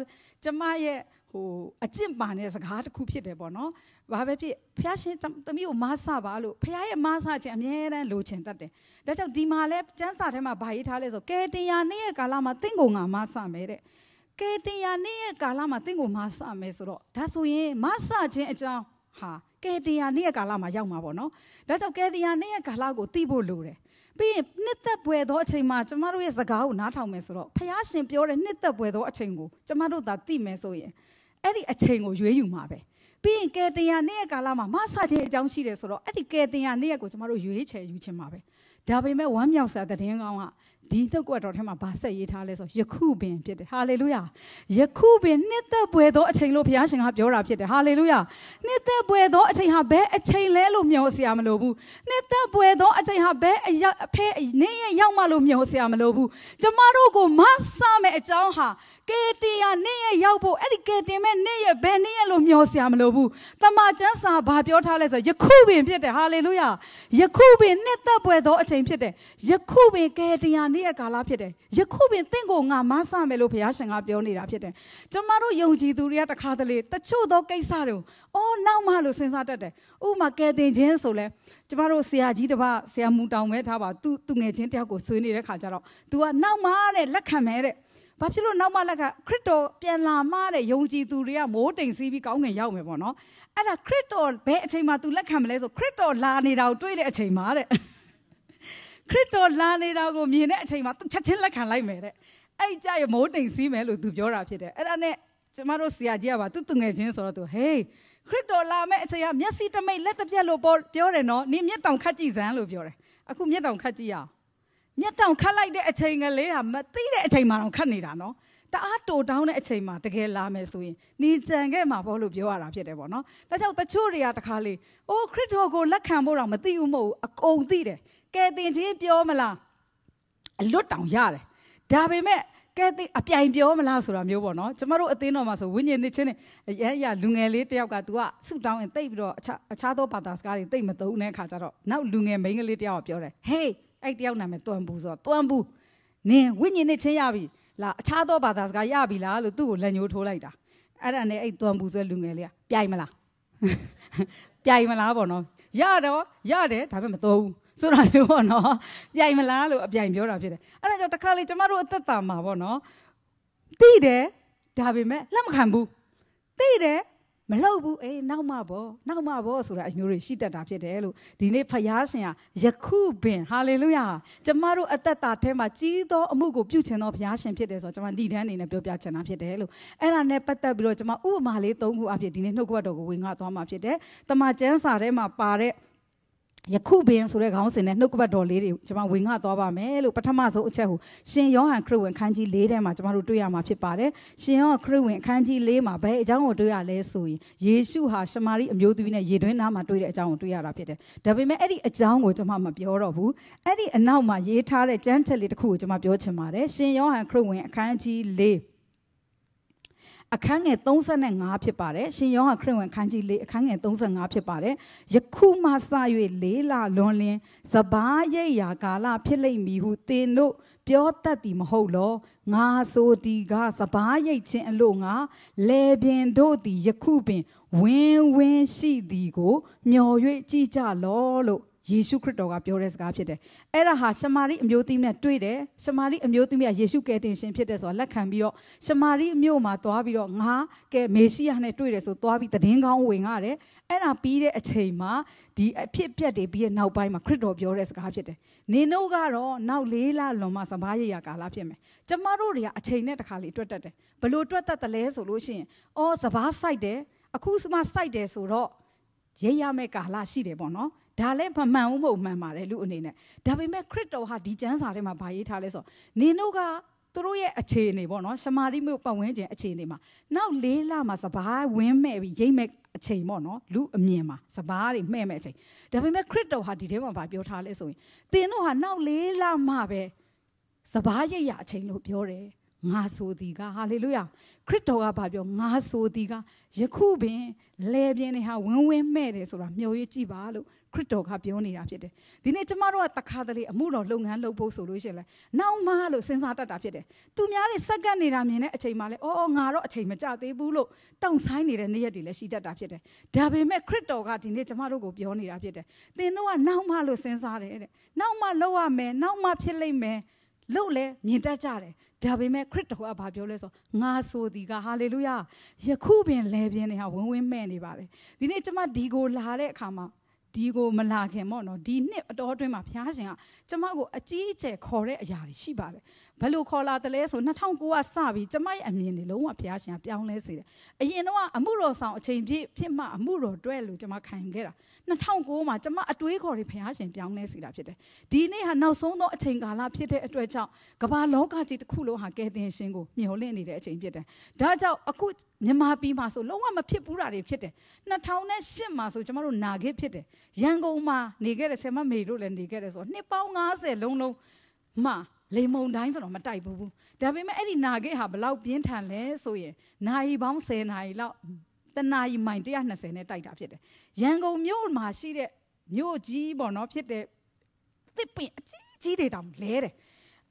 ကျမရဲ့ဟိုအကျင့်ပါတဲ့စကားတစ်ခုဖြစ်တယ်ပေါ့နော်ဘာပဲဖြစ်ဘုရားရှင်သမီးကိုမဆပါလို့ဘုရားရဲ့မဆခြင်းအမြဲတမ်းလိုချင်တတ်တယ်ဒါကြောင့်ဒီမှာလဲစံစာထဲမှာဗာရေးထားလဲဆိုကဲတင်ရနေ့ရဲ့ကာလမှာတင့်ကုန်ငါမဆမယ်တဲ့ကဲတင်ရနေ့ရဲ့ကာလမှာတင့်ကုန်မဆမယ်ဆိုတော့ဒါဆိုရင်မဆခြင်းအကြောင်းဟာကဲတရားနေ့ရက်ကာလမှာရောက်မှာပေါ့နော်ဒါကြောင့်ကဲတရားနေ့ရက်ကာလကိုသိဖို့လိုတယ်ပြီးရင်နှစ်သက်ပွေသောအချိန်မှာကျမတို့ရဲ့စကားကိုနားထောင်မယ်ဆိုတော့ဖះရှင်ပြောတဲ့နှစ်သက်ပွေသောအချိန်ကိုကျမတို့သာသိမယ်ဆိုရင်အဲ့ဒီအချိန်ကိုရွေးယူမှာပဲပြီးရင်ကဲတရားနေ့ရက်ကာလမှာမဆခြင်းအကြောင်းရှိတယ်ဆိုတော့အဲ့ဒီကဲတရားနေ့ရက်ကိုကျမတို့ရွေးချယ်ယူခြင်းမှာပဲဒါပေမဲ့ဝမ်းမြောက်စရာသတင်းကောင်းကဒီနှုတ်ကပတ်တော်ထဲမှာဗာဆက်ရေးထားလဲဆိုယခုပင်ဖြစ်တယ်ဟာလေလုယာယခုပင်နှစ်သက်ပွေသောအချိန်လို့ဘုရားရှင်ကပြောတာဖြစ်တယ်ဟာလေလုယာနှစ်သက်ပွေသောအချိန်ဟာဘယ်အချိန်လဲလို့မျှော်စရာမလိုဘူးနှစ်သက်ပွေသောအချိန်ဟာဘယ်အရာအဖဲနေ့ရက်ရောက်မှလို့မျှော်စရာမလိုဘူးကျမတို့ကိုမဆမဲ့အကြောင်းဟာကေတင်ရနေ့ရက်ရောက်ဖို့အဲ့ဒီကေတင်မဲ့နေ့ရက်ဘယ်နေ့ရက်လို့မျောစရာမလိုဘူးတမန်ကျမ်းစာဘာပြောထားလဲဆိုယခုပင်ဖြစ်တယ်ဟာလေလုယာယခုပင်နှစ်သက်ပွဲသောအချိန်ဖြစ်တယ်ယခုပင်ကေတင်ရနေ့ရက်ကာလဖြစ်တယ်ယခုပင်တင့်ကိုငါမဆမယ်လို့ဘုရားရှင်ကပြောနေတာဖြစ်တယ်ကျမတို့ယုံကြည်သူတွေကတခါတလေတချို့သောကိစ္စတွေကိုအော်နောက်မှလို့စဉ်းစားတတ်တယ်ဥပမာကေတင်ခြင်းဆိုလဲကျမတို့ဆရာကြီးတပတ်ဆရာမူတောင်ပဲထားပါသူသူငယ်ချင်းတယောက်ကိုဆွေးနေတဲ့ခါကျတော့ तू ကနောက်မှတဲ့လက်ခံမယ်တဲ့ဘာဖြစ်လို့နောက်မှလက်ကခရစ်တော်ပြန်လာမှတဲ့ယုံကြည်သူတွေကမိုးတိမ်စီးပြီးကောင်းငင်ရောက်မယ်ပေါ့နော်အဲ့ဒါခရစ်တော်ဘယ်အချိန်မှ तू လက်ခံမလဲဆိုခရစ်တော်လာနေတာကိုတွေ့တဲ့အချိန်မှာတဲ့ခရစ်တော်လာနေတာကိုမြင်တဲ့အချိန်မှာ तू ချက်ချင်းလက်ခံလိုက်မယ်တဲ့အဲ့ကြရမိုးတိမ်စီးမယ်လို့ तू ပြောတာဖြစ်တယ်အဲ့ဒါနဲ့ကျမတို့ဆရာကြီးကပါ तू သူငယ်ချင်းဆိုတော့ तू ဟေးခရစ်တော်လာမယ့်အချိန်ကမျက်စိတမိတ်လက်တစ်ပြက်လို့ပြောတယ်နော်နင်မျက်တောင်ခတ်ကြည့်စမ်းလို့ပြောတယ်အခုမျက်တောင်ခတ်ကြည့်ရအောင်မျက်တောင်ခတ်လိုက်တဲ့အချိန်ကလေးဟာမသိတဲ့အချိန်မှတော့ခတ်နေတာနော်တအားတိုတောင်းတဲ့အချိန်မှာတကယ်လာမယ်ဆိုရင်နေကြံခဲ့မှာပေါ့လို့ပြောရတာဖြစ်တယ်ပေါ့နော်ဒါကြောင့်တချို့တွေကတခါလေအိုးခရစ်တော်ကိုလက်ခံဖို့တော့မသိဘူးမဟုတ်ဘူးအကုန်သိတယ်ကဲတင်ချင်းပြောမလားအလွတ်တောင်ရတယ်ဒါပေမဲ့ကဲသိအပြိုင်ပြောမလားဆိုတာမျိုးပေါ့နော်ကျမတို့အသင်းတော်မှာဆိုဝိညာဉ်သစ်ချင်းနဲ့အရရလူငယ်လေးတယောက်က तू ကဆူတောင်းရင်တိတ်ပြီးတော့အခြားအခြားသောဘာသာစကားတွေတိတ်မသုံးတဲ့အခါကျတော့နောက်လူငယ်မိန်းကလေးတယောက်ကပြောတယ်ဟေးအဲ့တယောက်နာမည်တွမ်ဘူးဆိုတော့တွမ်ဘူးနင်ဝိညာဉ်နဲ့ချင်းရပြီလားအခြားသောဘာသာစကားရပြီလားလို့သူ့ကိုလက်ညှိုးထိုးလိုက်တာအဲ့ဒါနဲ့အဲ့တွမ်ဘူးဆိုလူငယ်လေးကပြိုင်မလားပြိုင်မလားပေါ့နော်ရတော့ရတယ်ဒါပေမဲ့မတော်ဘူးဆိုတာမျိုးပေါ့နော်ပြိုင်မလားလို့အပြိုင်ပြောတာဖြစ်တယ်အဲ့ဒါကြောင့်တစ်ခါလေကျမတို့အသက်တာမှာပေါ့နော်သိတယ်ဒါပေမဲ့လက်မခံဘူးသိတယ်မလှုပ်ဘူးအေးနောက်မှပေါ့နောက်မှပေါ့ဆိုတာအမျိုးတွေရှိတတ်တာဖြစ်တယ်လို့ဒီနေ့ဖယားရှင်ကယခုပင်ဟာလေလုယာကျမတို့အသက်တာထဲမှာကြီးသောအမှုကိုပြုချင်သောဖယားရှင်ဖြစ်တယ်ဆိုတော့ကျမဏိဒန်းအနေနဲ့ပြောပြချင်တာဖြစ်တယ်လို့အဲ့ဒါနဲ့ပတ်သက်ပြီးတော့ကျမဥပမာလေး၃ခုအဖြစ်ဒီနေ့နှုတ်ကပတ်တော်ကိုဝင်ငါသွားမှာဖြစ်တယ်။တမန်ကျမ်းစာထဲမှာပါတဲ့ယခုပင်ဆိုတဲ့ခေါင်းစဉ်နဲ့နှုတ်ကပတ်တော်လေးတွေကျွန်မဝင်ငှသွားပါမယ်လို့ပထမဆုံးအချက်ဟိုရှင်ယောဟန်ခရစ်ဝင်အခန်းကြီး၄ထဲမှာကျွန်မတို့တွေ့ရမှာဖြစ်ပါတယ်ရှင်ယောဟန်ခရစ်ဝင်အခန်းကြီး၄မှာဘယ်အကြောင်းကိုတွေ့ရလဲဆိုရင်ယေရှုဟာရှမာရိအမျိုးသမီးနဲ့ရေတွင်းသားမှာတွေ့တဲ့အကြောင်းကိုတွေ့ရတာဖြစ်တယ်ဒါပေမဲ့အဲ့ဒီအကြောင်းကိုကျွန်မမပြောတော့ဘူးအဲ့ဒီအနောက်မှာရေးထားတဲ့ကြမ်းချက်လေးတစ်ခုကိုကျွန်မပြောချင်ပါတယ်ရှင်ယောဟန်ခရစ်ဝင်အခန်းကြီး၄အခန်းငယ်35ဖြစ်ပါတယ်ရှင်ယောဟန်ခရစ်ဝင်ခန်းကြီး၄အခန်းငယ်35ဖြစ်ပါတယ်ယခုမှစ၍လေးလလွန်လင်းစဘာရိတ်ရာကာလဖြစ်လိမ့်မည်ဟုသင်တို့ပြောတတ်သည်မဟုတ်လောငါဆိုဒီကစဘာရိတ်ခြင်းအလို့ငါလေပြင်းတို့သည်ယခုပင် ဝင်းဝင်းရှိသည်ကိုမျော်၍ကြည်ကြလောလို့ယေရှုခရစ်တော်ကပြောတဲ့စကားဖြစ်တယ်။အဲ့ဒါဟာရှမာရိအမျိုးသမီးနဲ့တွေ့တယ်။ရှမာရိအမျိုးသမီးကယေရှုကယ်တင်ရှင်ဖြစ်တယ်ဆိုတာလက်ခံပြီးတော့ရှမာရိအမျိုးမှာသွားပြီးတော့ငါကယ်မေရှိယနဲ့တွေ့တယ်ဆိုသွားပြီးသတင်းကောင်းဝင်ရတယ်။အဲ့ဒါပြီးတဲ့အချိန်မှာဒီအဖြစ်ပြက်တွေပြီးတဲ့နောက်ပိုင်းမှာခရစ်တော်ပြောတဲ့စကားဖြစ်တယ်။နင်တို့ကတော့နောက်လေးလလွန်မှစဘာရရကာလဖြစ်မယ်။ကျမတို့တွေကအချိန်နဲ့တစ်ခါလေးတွေ့တတ်တယ်။ဘလို့တွေ့တတ်တယ်လဲဆိုလို့ရှိရင်အော်စဘာဆိုင်တယ်အခုမှစိုက်တယ်ဆိုတော့ရဲရမယ့်ကာလရှိတယ်ပေါ့နော်ဒါလည်းမမှန်ဘူးမဟုတ်မှန်ပါတယ်လူအနေနဲ့ဒါပေမဲ့ခရစ်တော်ဟာဒီကျမ်းစာထဲမှာဗာရေးထားလဲဆိုနင်တို့ကသူတို့ရဲ့အခြေအနေပေါ့နော်ရှမာရိမြို့ပတ်ဝန်းကျင်အခြေအနေမှာနောက်လေးလမှာစပားဝင်းမဲ့ပြီးရိတ်မဲ့အချိန်ပေါ့နော်လူအမြင်မှာစပားတွေမှဲ့မဲ့အချိန်ဒါပေမဲ့ခရစ်တော်ဟာဒီထဲမှာဗာပြောထားလဲဆိုရင်သင်တို့ဟာနောက်လေးလမှာပဲစပားရိတ်ရအချိန်လို့ပြောတယ်ငါဆိုသည်ကဟာလေလုယာခရစ်တော်ကဗာပြောငါဆိုသည်ကယခုပင်လဲပြင်းနေဟာဝင်းဝင်းမဲ့တယ်ဆိုတာမျှော်ရကြည့်ပါလို့ခရစ်တော်ကပြောနေတာဖြစ်တယ်ဒီနေ့ကျမတို့ကတခါတလေအမှုတော်လုပ်ငန်းလုပ်ဖို့ဆိုလို့ရှိရင်လဲနောက်မှလို့စဉ်းစားတတ်တာဖြစ်တယ်သူများတွေစက္ကန့်နေတာမြင်တဲ့အချိန်မှလဲအော်အော်ငါတော့အချိန်မကျသေးဘူးလို့တောင့်ဆိုင်နေတဲ့နေ့ရက်တွေလည်းရှိတတ်တာဖြစ်တယ်ဒါပေမဲ့ခရစ်တော်ကဒီနေ့ကျမတို့ကိုပြောနေတာဖြစ်တယ်သင်တို့ကနောက်မှလို့စဉ်းစားတယ်တဲ့နောက်မှလုပ်ရမယ်နောက်မှဖြစ်လိမ့်မယ်လို့လဲမြင်တတ်ကြတယ်ဒါပေမဲ့ခရစ်တော်ကဘာပြောလဲဆိုငါဆိုဒီကဟာလေလုယာယခုပင်လဲပြင်းနေဟာဝင်းဝင်းမဲ့နေပါပဲဒီနေ့ကျမဒီကိုလာတဲ့အခါမှာဒီကိုမလာခင်ပေါ့နော်ဒီနှစ်အတော်အတွင်းမှာဘုရားရှင်ကကျမကိုအကြီးအကျယ်ခေါ်တဲ့အရာတွေရှိပါတယ်ဘယ်လိုခေါ်လာတယ်လဲဆို2009ကစပြီးကျမရဲ့အမြင်တွေလုံးဝဘုရားရှင်ကပြောင်းလဲစေတယ်အရင်တော့အမှုတော်ဆောင်အချိန်ပြည့်ဖြစ်မှအမှုတော်တွဲလို့ကျမခံခဲ့တာ2009မှာကျမအတွေးခေါ်တွေဘုရားရှင်ပြောင်းလဲစေတာဖြစ်တယ်ဒီနေ့ဟာနောက်ဆုံးသောအချိန်ကာလဖြစ်တဲ့အတွက်ကြောင့်ကမ္ဘာလောကကြီးတစ်ခုလုံးဟာကယ်တင်ရှင်ကိုမျှော်လင့်နေတဲ့အချိန်ဖြစ်တယ်ဒါကြောင့်အခုမြန်မာပြည်မှာဆိုလုံးဝမဖြစ်ဘူးတာတွေဖြစ်တယ်2008မှာဆိုကျမတို့နာခဲ့ဖြစ်တယ်ရန်ကုန်မှာနေခဲ့တယ်ဆယ်မမေတို့လည်းနေခဲ့တယ်ဆိုတော့နှစ်ပေါင်း90လုံးလုံးမှာလိမ်မုံတိုင်းဆိုတော့မတိုက်ဘူးဒါပေမဲ့အဲ့ဒီနာခဲ့ဟာဘလောက်ပြင်းထန်လဲဆိုရင်နာရီပေါင်း10နာရီလောက်တနာရီမိုင်120နဲ့တိုက်တာဖြစ်တယ်ရန်ကုန်မြို့မှာရှိတဲ့မြို့ကြီးပေါ့နော်ဖြစ်တဲ့တစ်ပင်အကြီးကြီးတွေတောင်လဲတယ်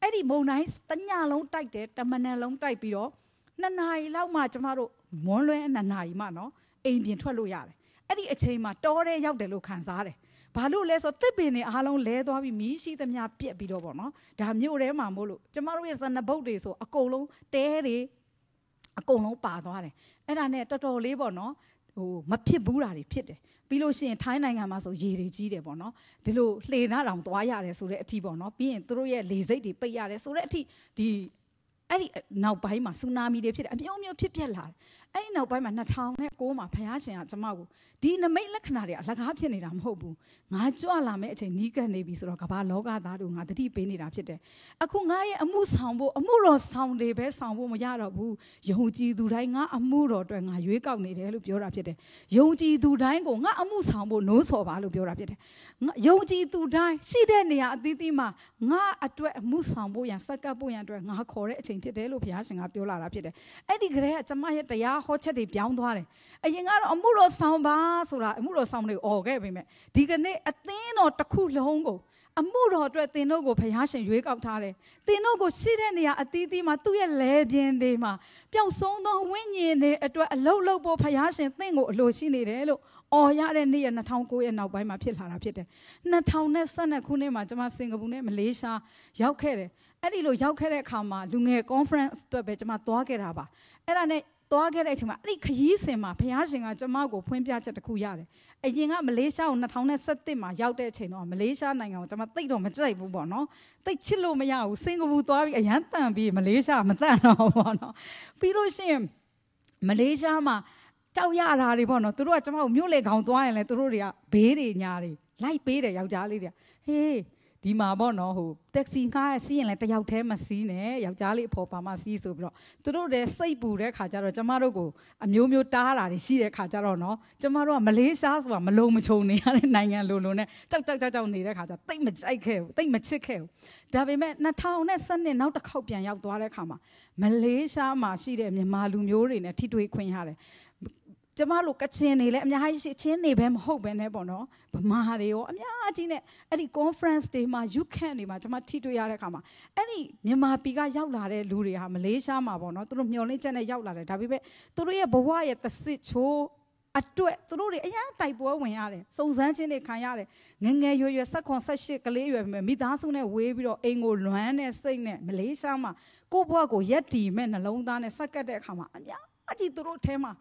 အဲ့ဒီမုံတိုင်းတညလုံးတိုက်တယ်တမနက်လုံးတိုက်ပြီးတော့နှစ်နာရီလောက်မှကျမတို့မွန်းလွဲနှစ်နာရီမှနော်အိမ်ပြင်ထွက်လို့ရတယ်အဲ့ဒီအချိန်မှာတောထဲရောက်တယ်လို့ခံစားတယ်ဘာလို့လဲဆိုတော့တစ်ပင်တွေအားလုံးလဲသွားပြီးမီးရှိသမျှပြက်ပြီးတော့ပေါ့နော်ဒါမြို့ထဲမှာမို့လို့ကျမတို့ရဲ့ဇနဘုတ်တွေဆိုအကုန်လုံးတဲတွေအကုန်လုံးပါသွားတယ်အဲ့ဒါနဲ့တော်တော်လေးပေါ့နော်ဟိုမဖြစ်ဘူးတာတွေဖြစ်တယ်ပြီးလို့ရှိရင်ထိုင်းနိုင်ငံမှာဆိုရေတွေကြီးတယ်ပေါ့နော်ဒီလိုလှေနာတောင်သွားရတယ်ဆိုတဲ့အထိပေါ့နော်ပြီးရင်သူတို့ရဲ့လေစိတ်တွေပိတ်ရတယ်ဆိုတဲ့အထိဒီအဲ့ဒီနောက်ပိုင်းမှာဆူနာမီတွေဖြစ်တယ်အမျိုးမျိုးဖြစ်ပျက်လာတယ်အဲ့ဒီနောက်ပိုင်းမှာ2009မှာဘုရားရှင်ကကျွန်မကိုဒီနမိတ်လက္ခဏာတွေအလကားဖြစ်နေတာမဟုတ်ဘူးငါကြွလာမယ့်အချိန်နီးကပ်နေပြီဆိုတော့ကမ္ဘာလောကသားတို့ငါတတိပေးနေတာဖြစ်တယ်အခုငါရဲ့အမှုဆောင်ဖို့အမှုတော်ဆောင်တွေပဲဆောင်ဖို့မရတော့ဘူးယုံကြည်သူတိုင်းငါအမှုတော်အတွက်ငါရွေးကောက်နေတယ်လို့ပြောတာဖြစ်တယ်ယုံကြည်သူတိုင်းကိုငါအမှုဆောင်ဖို့နိုးဆော်ပါလို့ပြောတာဖြစ်တယ်ယုံကြည်သူတိုင်းရှိတဲ့နေရာအသီးသီးမှာငါအတွက်အမှုဆောင်ဖို့ရန်စက္ကပ်ဖို့ရန်အတွက်ငါခေါ်တဲ့အချိန်ဖြစ်တယ်လို့ဘုရားရှင်ကပြောလာတာဖြစ်တယ်အဲ့ဒီကလေးကကျွန်မရဲ့တရားဟောချက်တွေပြောင်းသွားတယ်အရင်ကတော့အမှုတော်ဆောင်ပါဆိုတာအမှုတော်ဆောင်တွေអော်ခဲ့ပေမဲ့ဒီကနေ့အသင်းတော်တစ်ခုလုံးကိုအမှုတော်အတွက်သင်တို့ကိုဖះရှင်ရွေးကောက်ထားတယ်။သင်တို့ကိုရှိတဲ့နေရာအသီးသီးမှာသူ့ရဲ့လဲပြင်းတွေမှာပျောက်ဆုံးသောဝိညာဉ်တွေအတွက်အလုတ်လုတ်ဖို့ဖះရှင်သင်ကိုအလိုရှိနေတယ်လို့အော်ရတဲ့နေ့ရ2009ရဲ့နောက်ပိုင်းမှာဖြစ်လာတာဖြစ်တယ်။2012ခုနှစ်မှာကျွန်မစင်ကာပူနဲ့မလေးရှားရောက်ခဲ့တယ်။အဲ့ဒီလိုရောက်ခဲ့တဲ့အခါမှာလူငယ် conference အတွက်ပဲကျွန်မသွားခဲ့တာပါ။အဲ့ဒါနဲ့သွားခဲ့တဲ့အချိန်မှာအဲ့ဒီခရီးစဉ်မှာဘုရားရှင်ကကျမကိုဖွင့်ပြချက်တစ်ခုရတယ်။အရင်ကမလေးရှားကို2017မှာရောက်တဲ့အချိန်တော့မလေးရှားနိုင်ငံကိုကျမတိတ်တော့မကြိုက်ဘူးပေါ့နော်။တိတ်ချစ်လို့မရဘူး။စင်ကာပူသွားပြီးအရန်တန်ပြီးမလေးရှားမတန်တော့ဘူးပေါ့နော်။ပြီးလို့ရှိရင်မလေးရှားမှာကြောက်ရတာတွေပေါ့နော်။သူတို့ကကျမကိုမြို့လေခေါင်သွားရင်လည်းသူတို့တွေကဘေးတွေညာတွေလိုက်ပေးတယ်ယောက်ျားလေးတွေက။ဟေးဒီမှာပေါ့နော်ဟိုတက္ကစီငှားရစီးရင်လည်းတယောက်တည်းမစီးနဲ့ယောက်ျားလေးအဖော်ပါမစီးဆိုပြီးတော့သူတို့လည်းစိတ်ပူတဲ့ခါကျတော့ကျမတို့ကိုအမျိုးမျိုးတားတာတွေရှိတဲ့ခါကျတော့နော်ကျမတို့ကမလေးရှားဆိုတာမလုံမချုံနေရတဲ့နိုင်ငံလိုလိုနဲ့ကြောက်ကြောက်ကြောက်ကြောက်နေတဲ့ခါကျတိတ်မကြိုက်ခဲ့ဘူးတိတ်မချစ်ခဲ့ဘူးဒါပေမဲ့2010နှစ်နောက်တစ်ခေါက်ပြန်ရောက်သွားတဲ့ခါမှာမလေးရှားမှာရှိတဲ့မြန်မာလူမျိုးတွေနဲ့ထိတွေ့ခွင့်ရတယ်ကျမတို့ကချင်နေလဲအများကြီးရှိချင်းနေပဲမဟုတ်ပဲနဲ့ပေါ့နော်ဗမာတွေရောအများကြီးနဲ့အဲ့ဒီ conference တွေမှာ you can တွေမှာကျမထိတွေ့ရတဲ့အခါမှာအဲ့ဒီမြန်မာပြည်ကရောက်လာတဲ့လူတွေဟာမလေးရှားမှာပေါ့နော်သူတို့မျောလင့်ချက်နဲ့ရောက်လာတယ်ဒါပေမဲ့သူတို့ရဲ့ဘဝရဲ့သစစ်ချိုးအတွက်သူတို့တွေအရင်တိုက်ပွဲဝင်ရတယ်စုံစမ်းခြင်းတွေခံရတယ်ငငယ်ရွယ်ရွယ်၁၇၁၈ကလေးရွယ်ပဲမိသားစုနဲ့ဝေးပြီးတော့အိမ်ကိုလွမ်းတဲ့စိတ်နဲ့မလေးရှားမှာကိုယ့်ဘဝကိုရက်တီမဲ့နှလုံးသားနဲ့စက်ကတ်တဲ့အခါမှာအများကြီးသူတို့အထဲမှာ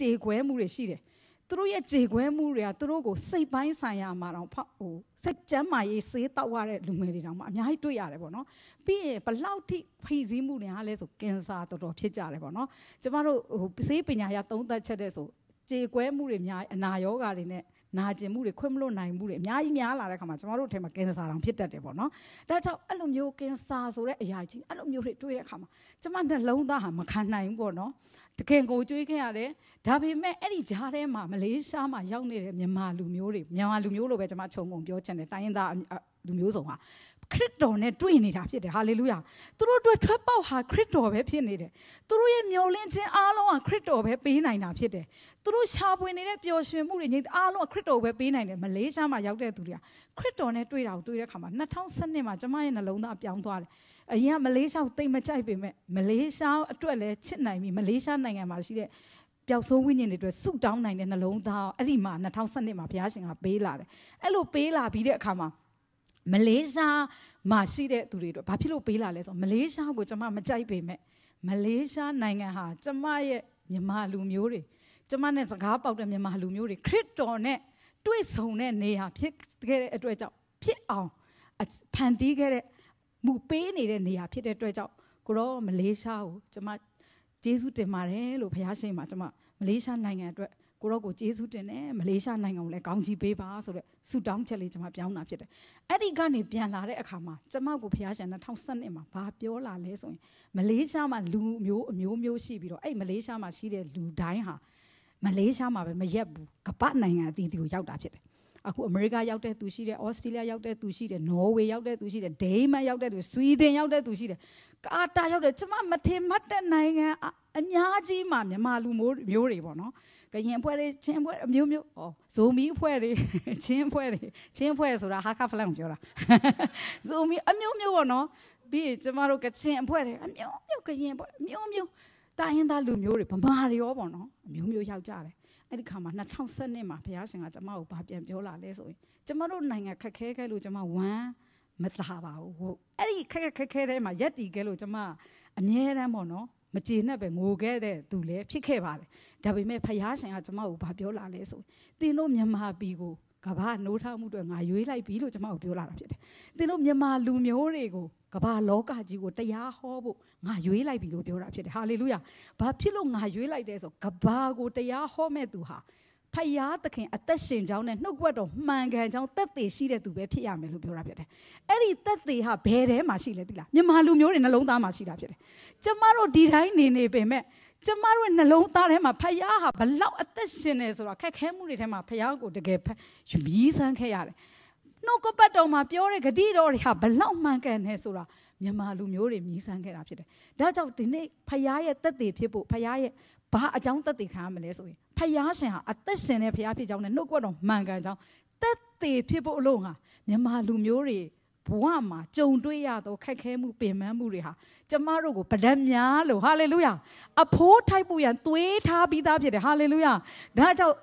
ကြေခွဲမှုတွေရှိတယ်သူတို့ရဲ့ကြေခွဲမှုတွေကသူတို့ကိုစိတ်ပိုင်းဆိုင်ရာမှာတော့ဟိုစိတ်ကျမ်းမာရေးဆေးတောက်ရတဲ့လူငယ်တွေတောင်မှအများကြီးတွေ့ရတယ်ပေါ့နော်ပြီးရင်ဘလောက်ထိဖိစီးမှုတွေဟာလဲဆိုကင်ဆာတော်တော်ဖြစ်ကြတယ်ပေါ့နော်ကျမတို့ဟိုဆေးပညာရသုံးသပ်ချက်တဲ့ဆိုကြေကွဲမှုတွေများအနာရောဂါတွေနဲ့နာကျင်မှုတွေခွင့်မလွတ်နိုင်မှုတွေအများကြီးများလာတဲ့ခါမှာကျမတို့အထက်မှာကင်ဆာတောင်ဖြစ်တတ်တယ်ပေါ့နော်။ဒါကြောင့်အဲ့လိုမျိုးကင်ဆာဆိုတဲ့အရာကြီးအဲ့လိုမျိုးတွေတွေ့တဲ့ခါမှာကျမနှလုံးသားဟာမခံနိုင်ဘူးပေါ့နော်တခင်ကိုကြွေးခင်ရတယ်ဒါပေမဲ့အဲ့ဒီကြားထဲမှာမလေးရှားမှာရောက်နေတဲ့မြန်မာလူမျိုးတွေမြန်မာလူမျိုးလိုပဲကျွန်မခြုံငုံပြောချင်တယ်တိုင်းရင်းသားလူမျိုးစုံဟာခရစ်တော်နဲ့တွေ့နေတာဖြစ်တယ်ဟာလေလုယာသူတို့တို့ထွက်ပေါက်ဟာခရစ်တော်ပဲဖြစ်နေတယ်သူတို့ရဲ့မျောလင့်ခြင်းအားလုံးဟာခရစ်တော်ပဲပေးနိုင်တာဖြစ်တယ်သူတို့ရှာဖွေနေတဲ့ပျော်ရွှင်မှုတွေညီအားလုံးကခရစ်တော်ပဲပေးနိုင်တယ်မလေးရှားမှာရောက်တဲ့သူတွေကခရစ်တော်နဲ့တွေ့တာကိုတွေ့တဲ့အခါမှာ2012မှာကျမရဲ့နှလုံးသားအပြောင်းသွားတယ်အရင်ကမလေးရှားကိုတိတ်မကြိုက်ပေမဲ့မလေးရှားအတွက်လည်းချစ်နိုင်ပြီမလေးရှားနိုင်ငံမှာရှိတဲ့ပျောက်ဆုံးဝိညာဉ်တွေအတွက်ဆုတောင်းနိုင်တဲ့နှလုံးသားအဲ့ဒီမှာ2012မှာဘုရားရှင်ကပေးလာတယ်အဲ့လိုပေးလာပြီးတဲ့အခါမှာမလေးရှားမှာရှိတဲ့သူတွေအတွက်ဘာဖြစ်လို့ပေးလာလဲဆိုတော့မလေးရှားကိုကျွန်မမကြိုက်ပေမဲ့မလေးရှားနိုင်ငံဟာကျွန်မရဲ့မြန်မာလူမျိုးတွေကျွန်မနဲ့စကားပေါက်တဲ့မြန်မာလူမျိုးတွေခရစ်တော်နဲ့တွေ့ဆုံတဲ့နေရာဖြစ်ခဲ့တဲ့အတွက်ကြောင့်ဖြစ်အောင်ဖန်တီးခဲ့တဲ့မှုပေးနေတဲ့နေရာဖြစ်တဲ့အတွက်ကြောင့်ကိုရောမလေးရှားကိုကျမဂျေစုတင်ပါတယ်လို့ဘုရားရှင်မှာကျမမလေးရှားနိုင်ငံအတွက်ကိုရောကိုဂျေစုတင်တယ်မလေးရှားနိုင်ငံကိုလည်းကောင်းချီးပေးပါဆိုတော့ဆုတောင်းချက်လေးကျမပြောင်းတာဖြစ်တယ်အဲ့ဒီကနေပြန်လာတဲ့အခါမှာကျမကိုဘုရားရှင်2012မှာဘာပြောလာလဲဆိုရင်မလေးရှားမှာလူမျိုးအမျိုးမျိုးရှိပြီးတော့အဲ့မလေးရှားမှာရှိတဲ့လူတိုင်းဟာမလေးရှားမှာပဲမရက်ဘူးကပ္ပနိုင်ငံအသီးသီးကိုရောက်တာဖြစ်တယ်အခုအမေရိကရောက်တဲ့သူရှိတယ်အော်စတြေးလျရောက်တဲ့သူရှိတယ်နော်ဝေရောက်တဲ့သူရှိတယ်ဒိန်းမတ်ရောက်တဲ့သူဆွီဒင်ရောက်တဲ့သူရှိတယ်ကာတာရောက်တယ်ကျမမထင်မှတ်တဲ့နိုင်ငံအများကြီးမှာမြန်မာလူမျိုးမျိုးတွေပေါ့နော်ကရင်အဖွဲ့တွေချင်းအဖွဲ့အမျိုးမျိုးဩဇုံမီအဖွဲ့တွေချင်းအဖွဲ့တွေချင်းအဖွဲ့ဆိုတာဟာခဖလန်ပြောတာဇုံမီအမျိုးမျိုးပေါ့နော်ပြီးကျမတို့ကချင်အဖွဲ့တွေအမျိုးမျိုးကရင်အဖွဲ့အမျိုးမျိုးတိုင်းရင်းသားလူမျိုးတွေဗမာတွေရောပေါ့နော်အမျိုးမျိုးရောက်ကြတယ်အဲ့ဒီခါမှာ2012မှာဘုရားရှင်ကကျမကိုဗာပြန်ပြောလာလဲဆိုရင်ကျမတို့နိုင်ငံခက်ခဲခဲ့လို့ကျမဝမ်းမလာပါဘူးဟုတ်အဲ့ဒီခက်ခက်ခက်ခဲတဲ့မှာရက်တီခဲ့လို့ကျမအမြဲတမ်းပေါ့နော်မကျေနပ်ပဲငိုခဲ့တဲ့သူလည်းဖြစ်ခဲ့ပါတယ်ဒါပေမဲ့ဘုရားရှင်ကကျမကိုဗာပြောလာလဲဆိုရင်သင်တို့မြန်မာပြည်ကိုကဘာနိုးထားမှုအတွက်ငါရွေးလိုက်ပြီလို့ကျမကိုပြောလာတာဖြစ်တယ်။သင်တို့မြန်မာလူမျိုးတွေကိုကဘာလောကကြီးကိုတရားဟောဖို့ငါရွေးလိုက်ပြီလို့ပြောတာဖြစ်တယ်ဟာလေလုယာဘာဖြစ်လို့ငါရွေးလိုက်တယ်ဆိုကဘာကိုတရားဟောမဲ့သူဟာဖယားသခင်အသက်ရှင်ကြောင်းနဲ့နှုတ်ကွက်တော်မှန်ကန်ကြောင်းတက်သေးရှိတဲ့သူပဲဖြစ်ရမယ်လို့ပြောတာဖြစ်တယ်။အဲ့ဒီတက်သေးဟာဘယ်ထဲမှာရှိလဲသိလားမြန်မာလူမျိုးတွေနှလုံးသားမှာရှိတာဖြစ်တယ်။ကျမတို့ဒီတိုင်းနေနေပေမဲ့ကျမတို့နှလုံးသားထဲမှာဖယားဟာဘလောက်အသက်ရှင်နေဆိုတာခက်ခဲမှုတွေထဲမှာဖယားကိုတကယ်ယူမီးဆန်းခဲ့ရတယ်။နှုတ်ကပတ်တော်မှာပြောတဲ့ဂတိတော်တွေဟာဘလောက်မှန်ကန်နေဆိုတာမြန်မာလူမျိုးတွေမြည်ဆန်းခဲ့တာဖြစ်တယ်။ဒါကြောင့်ဒီနေ့ဖယားရဲ့တက်တည်ဖြစ်ဖို့ဖယားရဲ့ဘာအကြောင်းတက်တည်ခံရမလဲဆိုရင်ဖယားရှင်ဟာအသက်ရှင်တဲ့ဖယားဖြစ်ကြောင်းနဲ့နှုတ်ကပတ်တော်မှန်ကန်ကြောင်းတက်တည်ဖြစ်ဖို့အလို့ငါမြန်မာလူမျိုးတွေဘဝမှာကြုံတွေ့ရသောခက်ခဲမှုပင်ပန်းမှုတွေဟာကျမတို့ကိုဗဒတ်များလို့ဟာလေလုယာအဖိုးထိုက်ဖို့ရန်သွေးထားပြီးသားဖြစ်တယ်ဟာလေလုယာဒါကြောင့်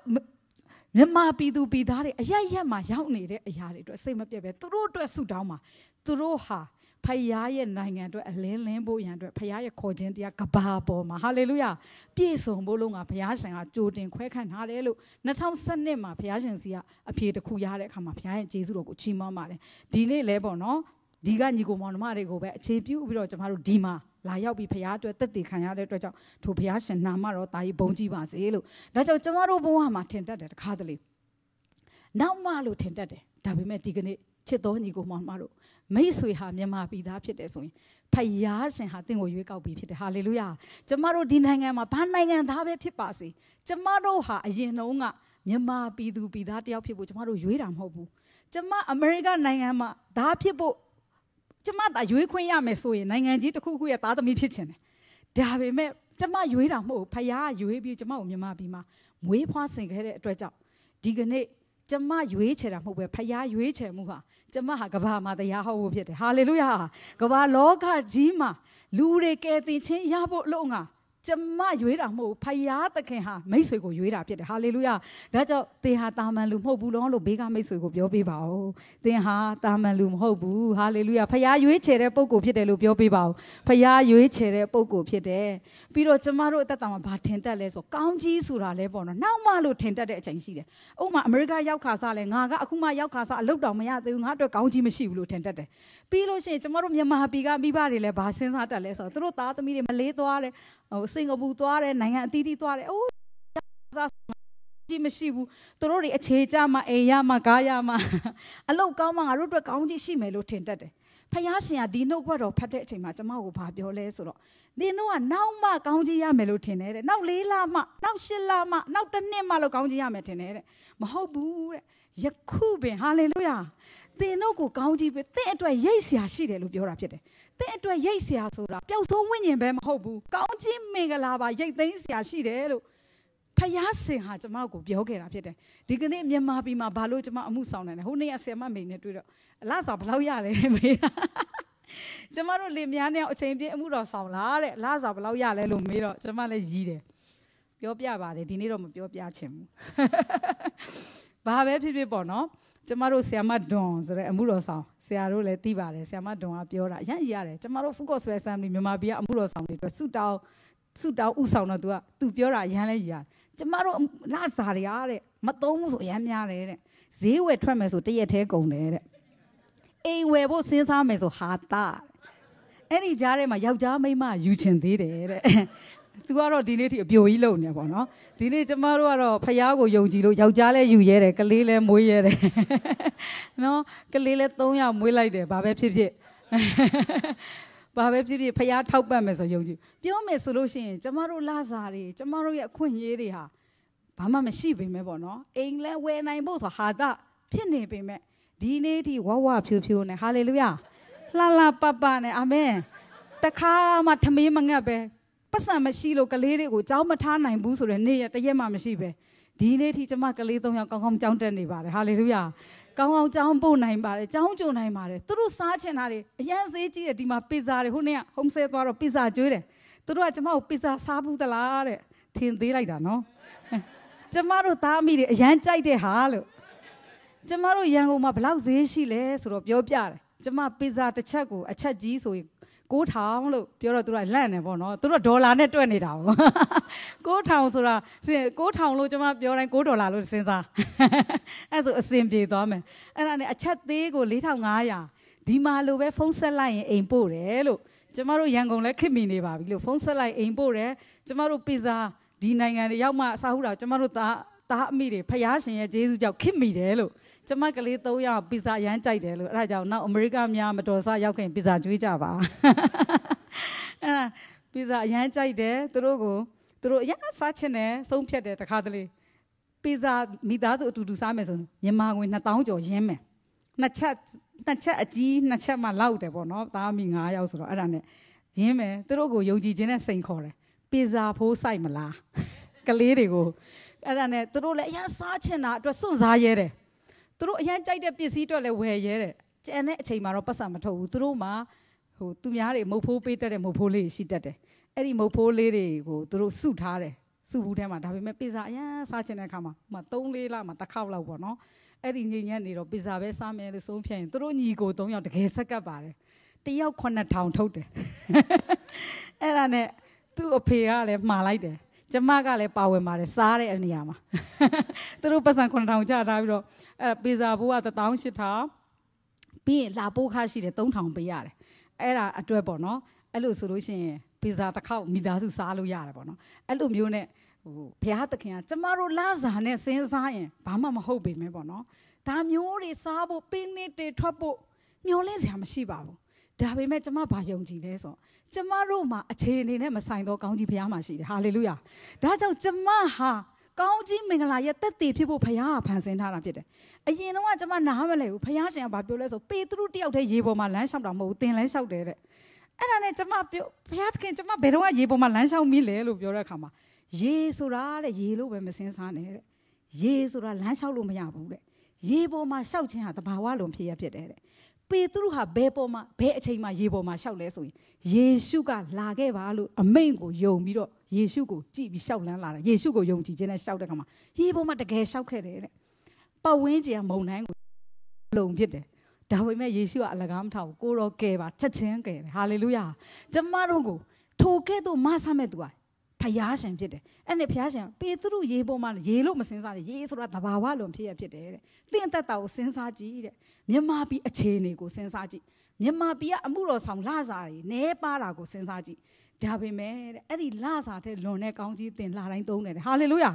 မြန်မာပြည်သူပြည်သားတွေအရရက်မှာရောက်နေတဲ့အရာတွေအတွက်စိတ်မပြတ်ပဲသူတို့အတွက်ဆုတောင်းပါသူတို့ဟာဖခင်ရဲ့နိုင်ငံအတွက်အလင်းလင်းဖို့ရန်အတွက်ဖခင်ရဲ့ခေါ်ခြင်းတရားကဘာပေါ်မှာဟာလေလုယာပြည့်စုံဖို့လုံးကဖခင်ရှင်ကကြိုတင်ခွဲခန့်ထားတယ်လို့2012မှာဖခင်ရှင်စီကအဖြေတစ်ခုရတဲ့အခါမှာဖခင်ရဲ့ကျေးဇူးတော်ကိုချီးမွမ်းပါတယ်ဒီနေ့လဲပေါ့နော်ဒီကညီကိုမောင်နှမတွေကိုပဲအခြေပြုပြီးတော့ကျမတို့ဒီမှာလာရောက်ပြီးဖရားအတွက်တက်တည်ခံရတဲ့အတွက်ကြောင့်ထိုဖရားရှင်နာမတော်တာကြီးဘုန်းကြီးပါစေလို့ဒါကြောင့်ကျမတို့ဘဝမှာထင်တတ်တယ်တခါတလေနောက်မှလို့ထင်တတ်တယ်ဒါပေမဲ့ဒီကနေ့ချစ်တော်ညီကိုမောင်နှမတို့မိတ်ဆွေဟာမြန်မာပြည်သားဖြစ်တယ်ဆိုရင်ဖယားရှင်ဟာတင့်ကိုရွေးကောက်ပြီးဖြစ်တယ်ဟာလေလုယာကျမတို့ဒီနိုင်ငံမှာဘာနိုင်ငံသားပဲဖြစ်ပါစေကျမတို့ဟာအရင်တုန်းကမြန်မာပြည်သူပြည်သားတယောက်ဖြစ်ဖို့ကျမတို့ရွေးတာမဟုတ်ဘူးကျမအမေရိကနိုင်ငံမှာသားဖြစ်ဖို့ကျမသာရွေးခွင့်ရမယ်ဆိုရင်နိုင်ငံကြီးတစ်ခုခုရဲ့သားသမီးဖြစ်ချင်တယ်ဒါပေမဲ့ကျမရွေးတာမဟုတ်ဖယားရွေးပြီးကျမကိုမြန်မာပြည်မှာမွေးဖွားဆင်ခဲ့တဲ့အတွက်ကြောင့်ဒီကနေ့ကျမရွေးချယ်တာမဟုတ်ပဲဖယားရွေးချယ်မှုဟာကျမဟာကဘာမှာတရားဟောဖို့ဖြစ်တယ်ဟာလေလုယာကဘာလောကကြီးမှာ လူတွေကယ်တင်ခြင်းရဖို့လို့ငါကျမရွေးတာမဟုတ်ဘူးဖယားသခင်ဟာမိတ်ဆွေကိုရွေးတာဖြစ်တယ်ဟာလေလုယာဒါကြောင့်သင်ဟာတာမန်လူမဟုတ်ဘူးလောလို့ဘေးကမိတ်ဆွေကိုပြောပေးပါဦးသင်ဟာတာမန်လူမဟုတ်ဘူးဟာလေလုယာဖယားရွေးချယ်တဲ့ပုံကိုဖြစ်တယ်လို့ပြောပေးပါဦးဖယားရွေးချယ်တဲ့ပုံကိုဖြစ်တယ်ပြီးတော့ကျမတို့အသက်တာမှာဘာထင်တတ်လဲဆိုကောင်းကြီးဆိုတာလဲပေါ့နော်နောက်မှလို့ထင်တတ်တဲ့အချိန်ရှိတယ်ဥပမာအမေရိကရောက်ခါစားလဲငါကအခုမှရောက်ခါစားအလုပ်တော်မရသေးဘူးငါအတွက်ကောင်းကြီးမရှိဘူးလို့ထင်တတ်တယ်ပြီးလို့ရှိရင်ကျမတို့မြန်မာပြည်ကမိဘတွေလဲဘာစဉ်းစားတတ်လဲဆိုတော့သူတို့သားသမီးတွေမလေးသွားတယ်ဟိုစင်ကာပူသွားတယ်နိုင်ငံအသီးသီးသွားတယ်အိုးကြီးမရှိဘူးသူတို့တွေအခြေကြမှာအိမ်ရမှာကားရမှာအလုပ်ကောင်းမှာငါတို့အတွက်ကောင်းကြီးရှိမယ်လို့ထင်တတ်တယ်ဖယားရှင်ကဒီနှုတ်ဘွက်တော်ဖတ်တဲ့အချိန်မှာကျမကိုဘာပြောလဲဆိုတော့နင်တို့ကနောက်မှကောင်းကြီးရမယ်လို့ထင်တယ်တဲ့နောက်လေးလမှနောက်ရှစ်လမှနောက်တစ်နှစ်မှလို့ကောင်းကြီးရမယ်ထင်တယ်တဲ့မဟုတ်ဘူးတဲ့ယခုပင်ဟာလေလုယာသင်တို့ကိုကောင်းကြီးပေးသင်အတွက်ရိတ်စရာရှိတယ်လို့ပြောတာဖြစ်တယ်တင့်အတွက်ရိတ်เสียဆိုတာပျောက်ဆုံးဝိညာဉ်ပဲမဟုတ်ဘူးကောင်းခြင်းမင်္ဂလာပါရိတ်သိမ်းเสียရှိတယ်လို့ဖယားရှင်ဟာကျမကိုပြောခဲ့တာဖြစ်တယ်ဒီကနေ့မြန်မာပြည်မှာဘာလို့ကျမအမှုဆောင်နိုင်လဲဟိုနေ့ကဆရာမမိန်နဲ့တွေ့တော့အလားစာဘလောက်ရလဲမေးတာကျမတို့လင်မယားနဲ့အချိန်ပြည့်အမှုတော်ဆောင်လားတဲ့အလားစာဘလောက်ရလဲလို့မေးတော့ကျမလည်းရီးတယ်ပြောပြပါတယ်ဒီနေ့တော့မပြောပြချင်ဘူးဘာပဲဖြစ်ဖြစ်ပေါ့နော်ကျမတို့ဆ iam ဒွန်ဆိုတဲ့အမှုတော်ဆောင်ဆရာတို့လည်းသိပါတယ်ဆ iam ဒွန်ကပြောတာအရင်ရတယ်ကျမတို့ Food Gospel Assembly မြန်မာပြည်ကအမှုတော်ဆောင်တွေအတွက်ဆုတောင်းဆုတောင်းဥဆောင်တော့သူကသူပြောတာအရင်လည်းရတယ်ကျမတို့လစာတွေအားတဲ့မသုံးဘူးဆိုအရင်များတယ်တဲ့ဈေးဝယ်ထွက်မယ်ဆိုတရက်သေးကုန်တယ်တဲ့အိမ်ဝယ်ဖို့စဉ်းစားမယ်ဆိုဟာတာအဲ့ဒီကြားထဲမှာယောက်ျားမိန်းမယူချင်သေးတယ်တဲ့သူကတော့ဒီနေ့ထိအပြိုကြီးလုံနေပေါ့နော်ဒီနေ့ကျမတို့ကတော့ဖះကိုယုံကြည်လို့ယောက်ျားလည်းယူရဲတယ်ကလေးလည်းမွေးရဲတယ်နော်ကလေးလည်း၃ယောက်မွေးလိုက်တယ်ဘာပဲဖြစ်ဖြစ်ဘာပဲဖြစ်ဖြစ်ဖះထောက်ပံ့မယ်ဆိုယုံကြည်ပြောမယ်ဆိုလို့ရှိရင်ကျမတို့လစာတွေကျမတို့ရဲ့အခွင့်အရေးတွေဟာဘာမှမရှိပေမဲ့ပေါ့နော်အိမ်လည်းဝယ်နိုင်ဖို့ဆိုဟာတာဖြစ်နေပေမဲ့ဒီနေ့ထိဝဝဖြူဖြူနဲ့ဟာလေလုယာလှလှပပနဲ့အာမင်တခါမှထမင်းမငတ်ပဲပတ်စံမရှိလို့ကလေးတွေကိုကြောင်းမထားနိုင်ဘူးဆိုတဲ့နေ့ရတရက်မှမရှိပဲဒီနေ့ထိကျမကလေး၃ယောက်ကောင်းကောင်းကြောင်းတက်နေပါတယ်ဟာလေလုယာကောင်းကောင်းကြောင်းပို့နိုင်ပါတယ်ကြောင်းကြုံနိုင်ပါတယ်သူတို့စားချင်တာတွေအရန်စေးကြီးတယ်ဒီမှာပစ်ဇာတွေဟိုနေ့က home sale သွားတော့ပစ်ဇာကျွေးတယ်သူတို့ကကျမကိုပစ်ဇာစားဘူးသလားတဲ့ထင်သေးလိုက်တာနော်ကျမတို့သားမိတွေအရန်ကြိုက်တဲ့ဟာလို့ကျမတို့ရန်ကုန်မှာဘလောက်ဈေးရှိလဲဆိုတော့ပြောပြတယ်ကျမပစ်ဇာတစ်ချက်ကိုအချက်ကြီးဆိုရင်9000လို့ပြောတော့သူကလန့်နေပေါ့နော်သူတို့ဒေါ်လာနဲ့တွက်နေတာပေါ့9000ဆိုတာ9000လို့ကျွန်မပြောတိုင်း9ဒေါ်လာလို့စဉ်းစားအဲ့ဆိုအစင်ပြေသွားမယ်အဲ့ဒါနဲ့အချက်သေးကို4500ဒီမှာလိုပဲဖုန်းဆက်လိုက်ရင်အိမ်ပို့တယ်လို့ကျမတို့ရန်ကုန်လည်းခင်မိနေပါပြီလို့ဖုန်းဆက်လိုက်အိမ်ပို့တယ်ကျမတို့ပီဇာဒီနိုင်ငံတွေရောက်မှအစားဟုတ်တာကျမတို့သားသားအမိတွေဖျားရှင်ရဲ့ဂျေဇူးကြောင့်ခင်မိတယ်လို့ကျမကလေး၃ယောက်ပီဇာရမ်းကြိုက်တယ်လို့အဲ့ဒါကြောင့်နောက်အမေရိကများမတော်ဆရောက်ခင်ပီဇာကျွေးကြပါအဲ့ဒါပီဇာအရမ်းကြိုက်တယ်သူတို့ကိုသူတို့အရမ်းစားချင်တယ်ဆုံးဖြတ်တယ်တခါတလေပီဇာမိသားစုအတူတူစားမယ်ဆိုရင်မြန်မာငွေ2000ကျော်ရင်းမယ်နှစ်ချက်နှစ်ချက်အကြီးနှစ်ချက်မှလောက်တယ်ပေါ့နော်သားမိ9ယောက်ဆိုတော့အဲ့ဒါနဲ့ရင်းမယ်သူတို့ကိုယုံကြည်ခြင်းနဲ့စိန်ခေါ်တယ်ပီဇာဖိုးဆိုင်မလားကလေးတွေကိုအဲ့ဒါနဲ့သူတို့လည်းအရင်စားချင်တာအတွက်စွန့်စားရဲတယ်သူတို့အရန်ကြိုက်တဲ့ပစ္စည်းအတွက်လည်းဝယ်ရဲတယ်ကျန်တဲ့အချိန်မှာတော့ပတ်စံမထုတ်ဘူးသူတို့မှဟိုသူများတွေမုတ်ဖိုးပေးတတ်တဲ့မုတ်ဖိုးလေးရှိတတ်တယ်အဲ့ဒီမုတ်ဖိုးလေးတွေကိုသူတို့စုထားတယ်စုဘူးထဲမှာဒါပေမဲ့ပိဇာအရန်စားချင်တဲ့အခါမှာဥမာ3လေးလမှာတစ်ခေါက်လောက်ပေါ့နော်အဲ့ဒီညညနေတော့ပိဇာပဲစားမယ်လို့ဆုံးဖြတ်ရင်သူတို့ညီကို3ယောက်တကယ်ဆက်ကပ်ပါတယ်တယောက်9000ထုတ်တယ်အဲ့ဒါနဲ့သူ့အဖေကလည်းမှားလိုက်တယ်ကျမကလည်းပါဝင်ပါတယ်စားတဲ့နေရာမှာသူတို့ပတ်စံ9000ကျထားပြီးတော့အဲပီဇာဘိုးက18000ပြီးရင်လာပိုးခါရှိတယ်3000ပေးရတယ်အဲ့ဒါအတွက်ပေါ့နော်အဲ့လိုဆိုလို့ရှိရင်ပီဇာတစ်ခေါက်မိသားစုစားလို့ရတယ်ပေါ့နော်အဲ့လိုမျိုးနဲ့ဟိုဘုရားသခင်ကကျမတို့လာစာနဲ့စဉ်းစားရင်ဘာမှမဟုတ်ပေမဲ့ပေါ့နော်ဒါမျိုးတွေစားဖို့ပင်းနစ်တွေထွက်ဖို့မျောလင့်စရာမရှိပါဘူးဒါပေမဲ့ကျမဘာယုံကြည်လဲဆိုတော့ကျမတို့မှာအခြေအနေနဲ့မဆိုင်သောကောင်းကြီးဘုရားမှာရှိတယ်ဟာလေလုယာဒါကြောင့်ကျမဟာကောင်းကြီးမင်္ဂလာရဲ့တက်တည်ဖြစ်ဖို့ဘုရားကဖန်ဆင်းထားတာဖြစ်တယ်အရင်တော့ကကျမနားမလဲဘူးဘုရားရှင်ကဘာပြောလဲဆိုပေတရုတယောက်တည်းရေပေါ်မှာလမ်းလျှောက်တာမဟုတ်ဘူးသင်လမ်းလျှောက်တယ်တဲ့အဲ့ဒါနဲ့ကျမပြောဘုရားသခင်ကျမဘယ်တော့ကရေပေါ်မှာလမ်းလျှောက်မိလဲလို့ပြောတဲ့အခါမှာရေဆိုတာတဲ့ရေလို့ပဲမစင်စားနဲ့တဲ့ရေဆိုတာလမ်းလျှောက်လို့မရဘူးတဲ့ရေပေါ်မှာလျှောက်ခြင်းဟာတဘာဝလုံးဖြစ်ရဖြစ်တယ်တဲ့ပေသူဟာဘယ်ပေါ်မှာဘယ်အချိန်မှာရေပေါ်မှာလျှောက်လဲဆိုရင်ယေရှုကလာခဲ့ပါလို့အမိန့်ကိုယုံပြီးတော့ယေရှုကိုကြည်ပြီးရှောက်လန်းလာတာယေရှုကိုယုံကြည်ခြင်းနဲ့ရှောက်တဲ့ခါမှာရေပေါ်မှာတကယ်ရှောက်ခဲ့တယ်တဲ့ပတ်ဝန်းကျင်ကမုန်တိုင်းကိုလုံဖြစ်တယ်ဒါပေမဲ့ယေရှုကအလကားမထားဘူးကိုတော့ကယ်ပါချက်ချင်းကယ်တယ်ဟာလေလုယာကျမတို့ကိုထိုကဲ့သို့မဆမဲ့သူဟာဖျားရှင်ဖြစ်တယ်အဲ့နဲ့ဖျားရှင်ပေသူရေပေါ်မှာရေလို့မစင်စားတယ်ရေဆိုတာတဘာဝလွန်ဖြစ်ရဖြစ်တယ်တဲ့တင့်အသက်တာကိုစဉ်းစားကြည့်တဲ့မြမပြီးအခြေအနေကိုစဉ်းစားကြည့်မြန်မာပြည်ကအမှုတော်ဆောင်လာစာတွေနဲပါတာကိုစဉ်းစားကြည့်ဒါပေမဲ့တဲ့အဲ့ဒီလာစာတဲ့လွန်တဲ့ကောင်းကြီးတင်လာတိုင်းသုံးတယ်ဟာလေလုယာ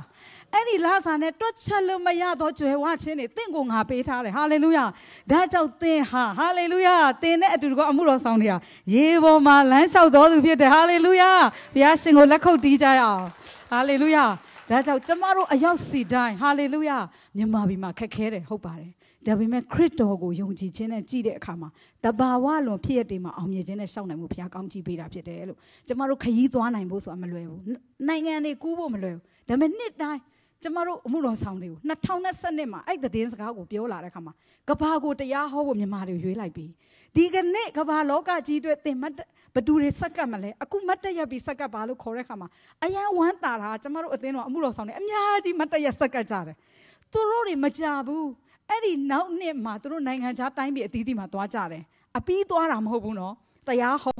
အဲ့ဒီလာစာနဲ့တွတ်ချက်လို့မရတော့ကြွယ်ဝခြင်းတွေတင့်ကိုငါပေးထားတယ်ဟာလေလုယာဒါကြောင့်တင်ဟာဟာလေလုယာတင်နဲ့အတူတကအမှုတော်ဆောင်တရားရေပေါ်မှာလမ်းလျှောက်တော်သူဖြစ်တယ်ဟာလေလုယာဘုရားရှင်ကိုလက်ခုပ်တီးကြရအောင်ဟာလေလုယာဒါကြောင့်ကျမတို့အရောက်စီတိုင်းဟာလေလုယာမြန်မာပြည်မှာခက်ခဲတယ်ဟုတ်ပါတယ်ဒါပေမဲ့ခရစ်တော်ကိုယုံကြည်ခြင်းနဲ့ကြည်တဲ့အခါမှာတဘာဝလွန်ဖြစ်ရတဲ့မှာအောင်မြင်ခြင်းနဲ့ရှောက်နိုင်မှုဘုရားကောင်းကြီးပေးတာဖြစ်တယ်လို့ကျမတို့ခရီးသွားနိုင်ဖို့ဆိုတာမလွယ်ဘူးနိုင်ငံတွေကူးဖို့မလွယ်ဘူးဒါပေမဲ့နှစ်တိုင်းကျမတို့အမှုတော်ဆောင်တွေကို2020မှာအဲ့သတင်းစကားကိုပြောလာတဲ့အခါမှာကဘာကိုတရားဟောဖို့မြန်မာတွေရွေးလိုက်ပြီဒီကနေ့ကဘာလောကကြီးအတွက်သင်မတ်ဘသူတွေစက္ကပ်မလဲအခုမတ်တက်ရပြီစက္ကပ်ပါလို့ခေါ်တဲ့အခါမှာအယံဝမ်းတာတာကျမတို့အသင်းတော်အမှုတော်ဆောင်တွေအများကြီးမတ်တက်ရစက္ကပ်ကြတယ်သူတို့တွေမကြဘူးအဲ့ဒီနောက်နှစ်မှာသူတို့နိုင်ငံခြားတိုင်းပြည်အသီးသီးမှာသွားကြတယ်အပြီးသွားတာမဟုတ်ဘူးနော်တရားဟော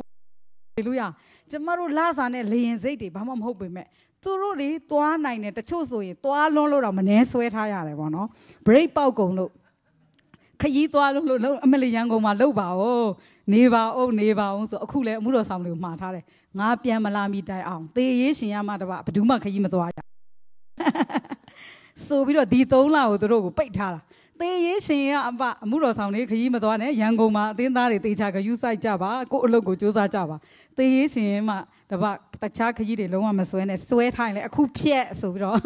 လေလုယာကျမတို့လာစာနဲ့လေရင်စိတ်တွေဘာမှမဟုတ်ပေမဲ့သူတို့တွေသွားနိုင်တယ်တချို့ဆိုရင်သွားလွန်းလို့တော့မနှဲဆွဲထားရတယ်ပေါ့နော် break ပေါက်ကုန်လို့ခยีသွားလို့လို့အမလီရန်ကုန်မှာလှုပ်ပါဦးနေပါဦးနေပါဦးဆိုအခုလည်းအမှုတော်ဆောင်တွေကိုမှာထားတယ်ငါပြန်မလာမီတိုင်အောင်သေရေးရှင်ရမှတပါဘယ်သူမှခยีမသွားရဆိုပြီးတော့ဒီ၃လကိုသူတို့ကိုပိတ်ထားတာသေရေးရှင်ရအပအမှုတော်ဆောင်လေးခကြီးမသွားနဲ့ရန်ကုန်မှာအသင်းသားတွေတေချာခယူးဆိုင်ကြပါကို့အလုပ်ကိုစူးစမ်းကြပါသေရေးရှင်မှတပတခြားခကြီးတွေလုံးဝမစွဲနဲ့စွဲထားရင်လည်းအခုဖြက်ဆိုပြီးတော့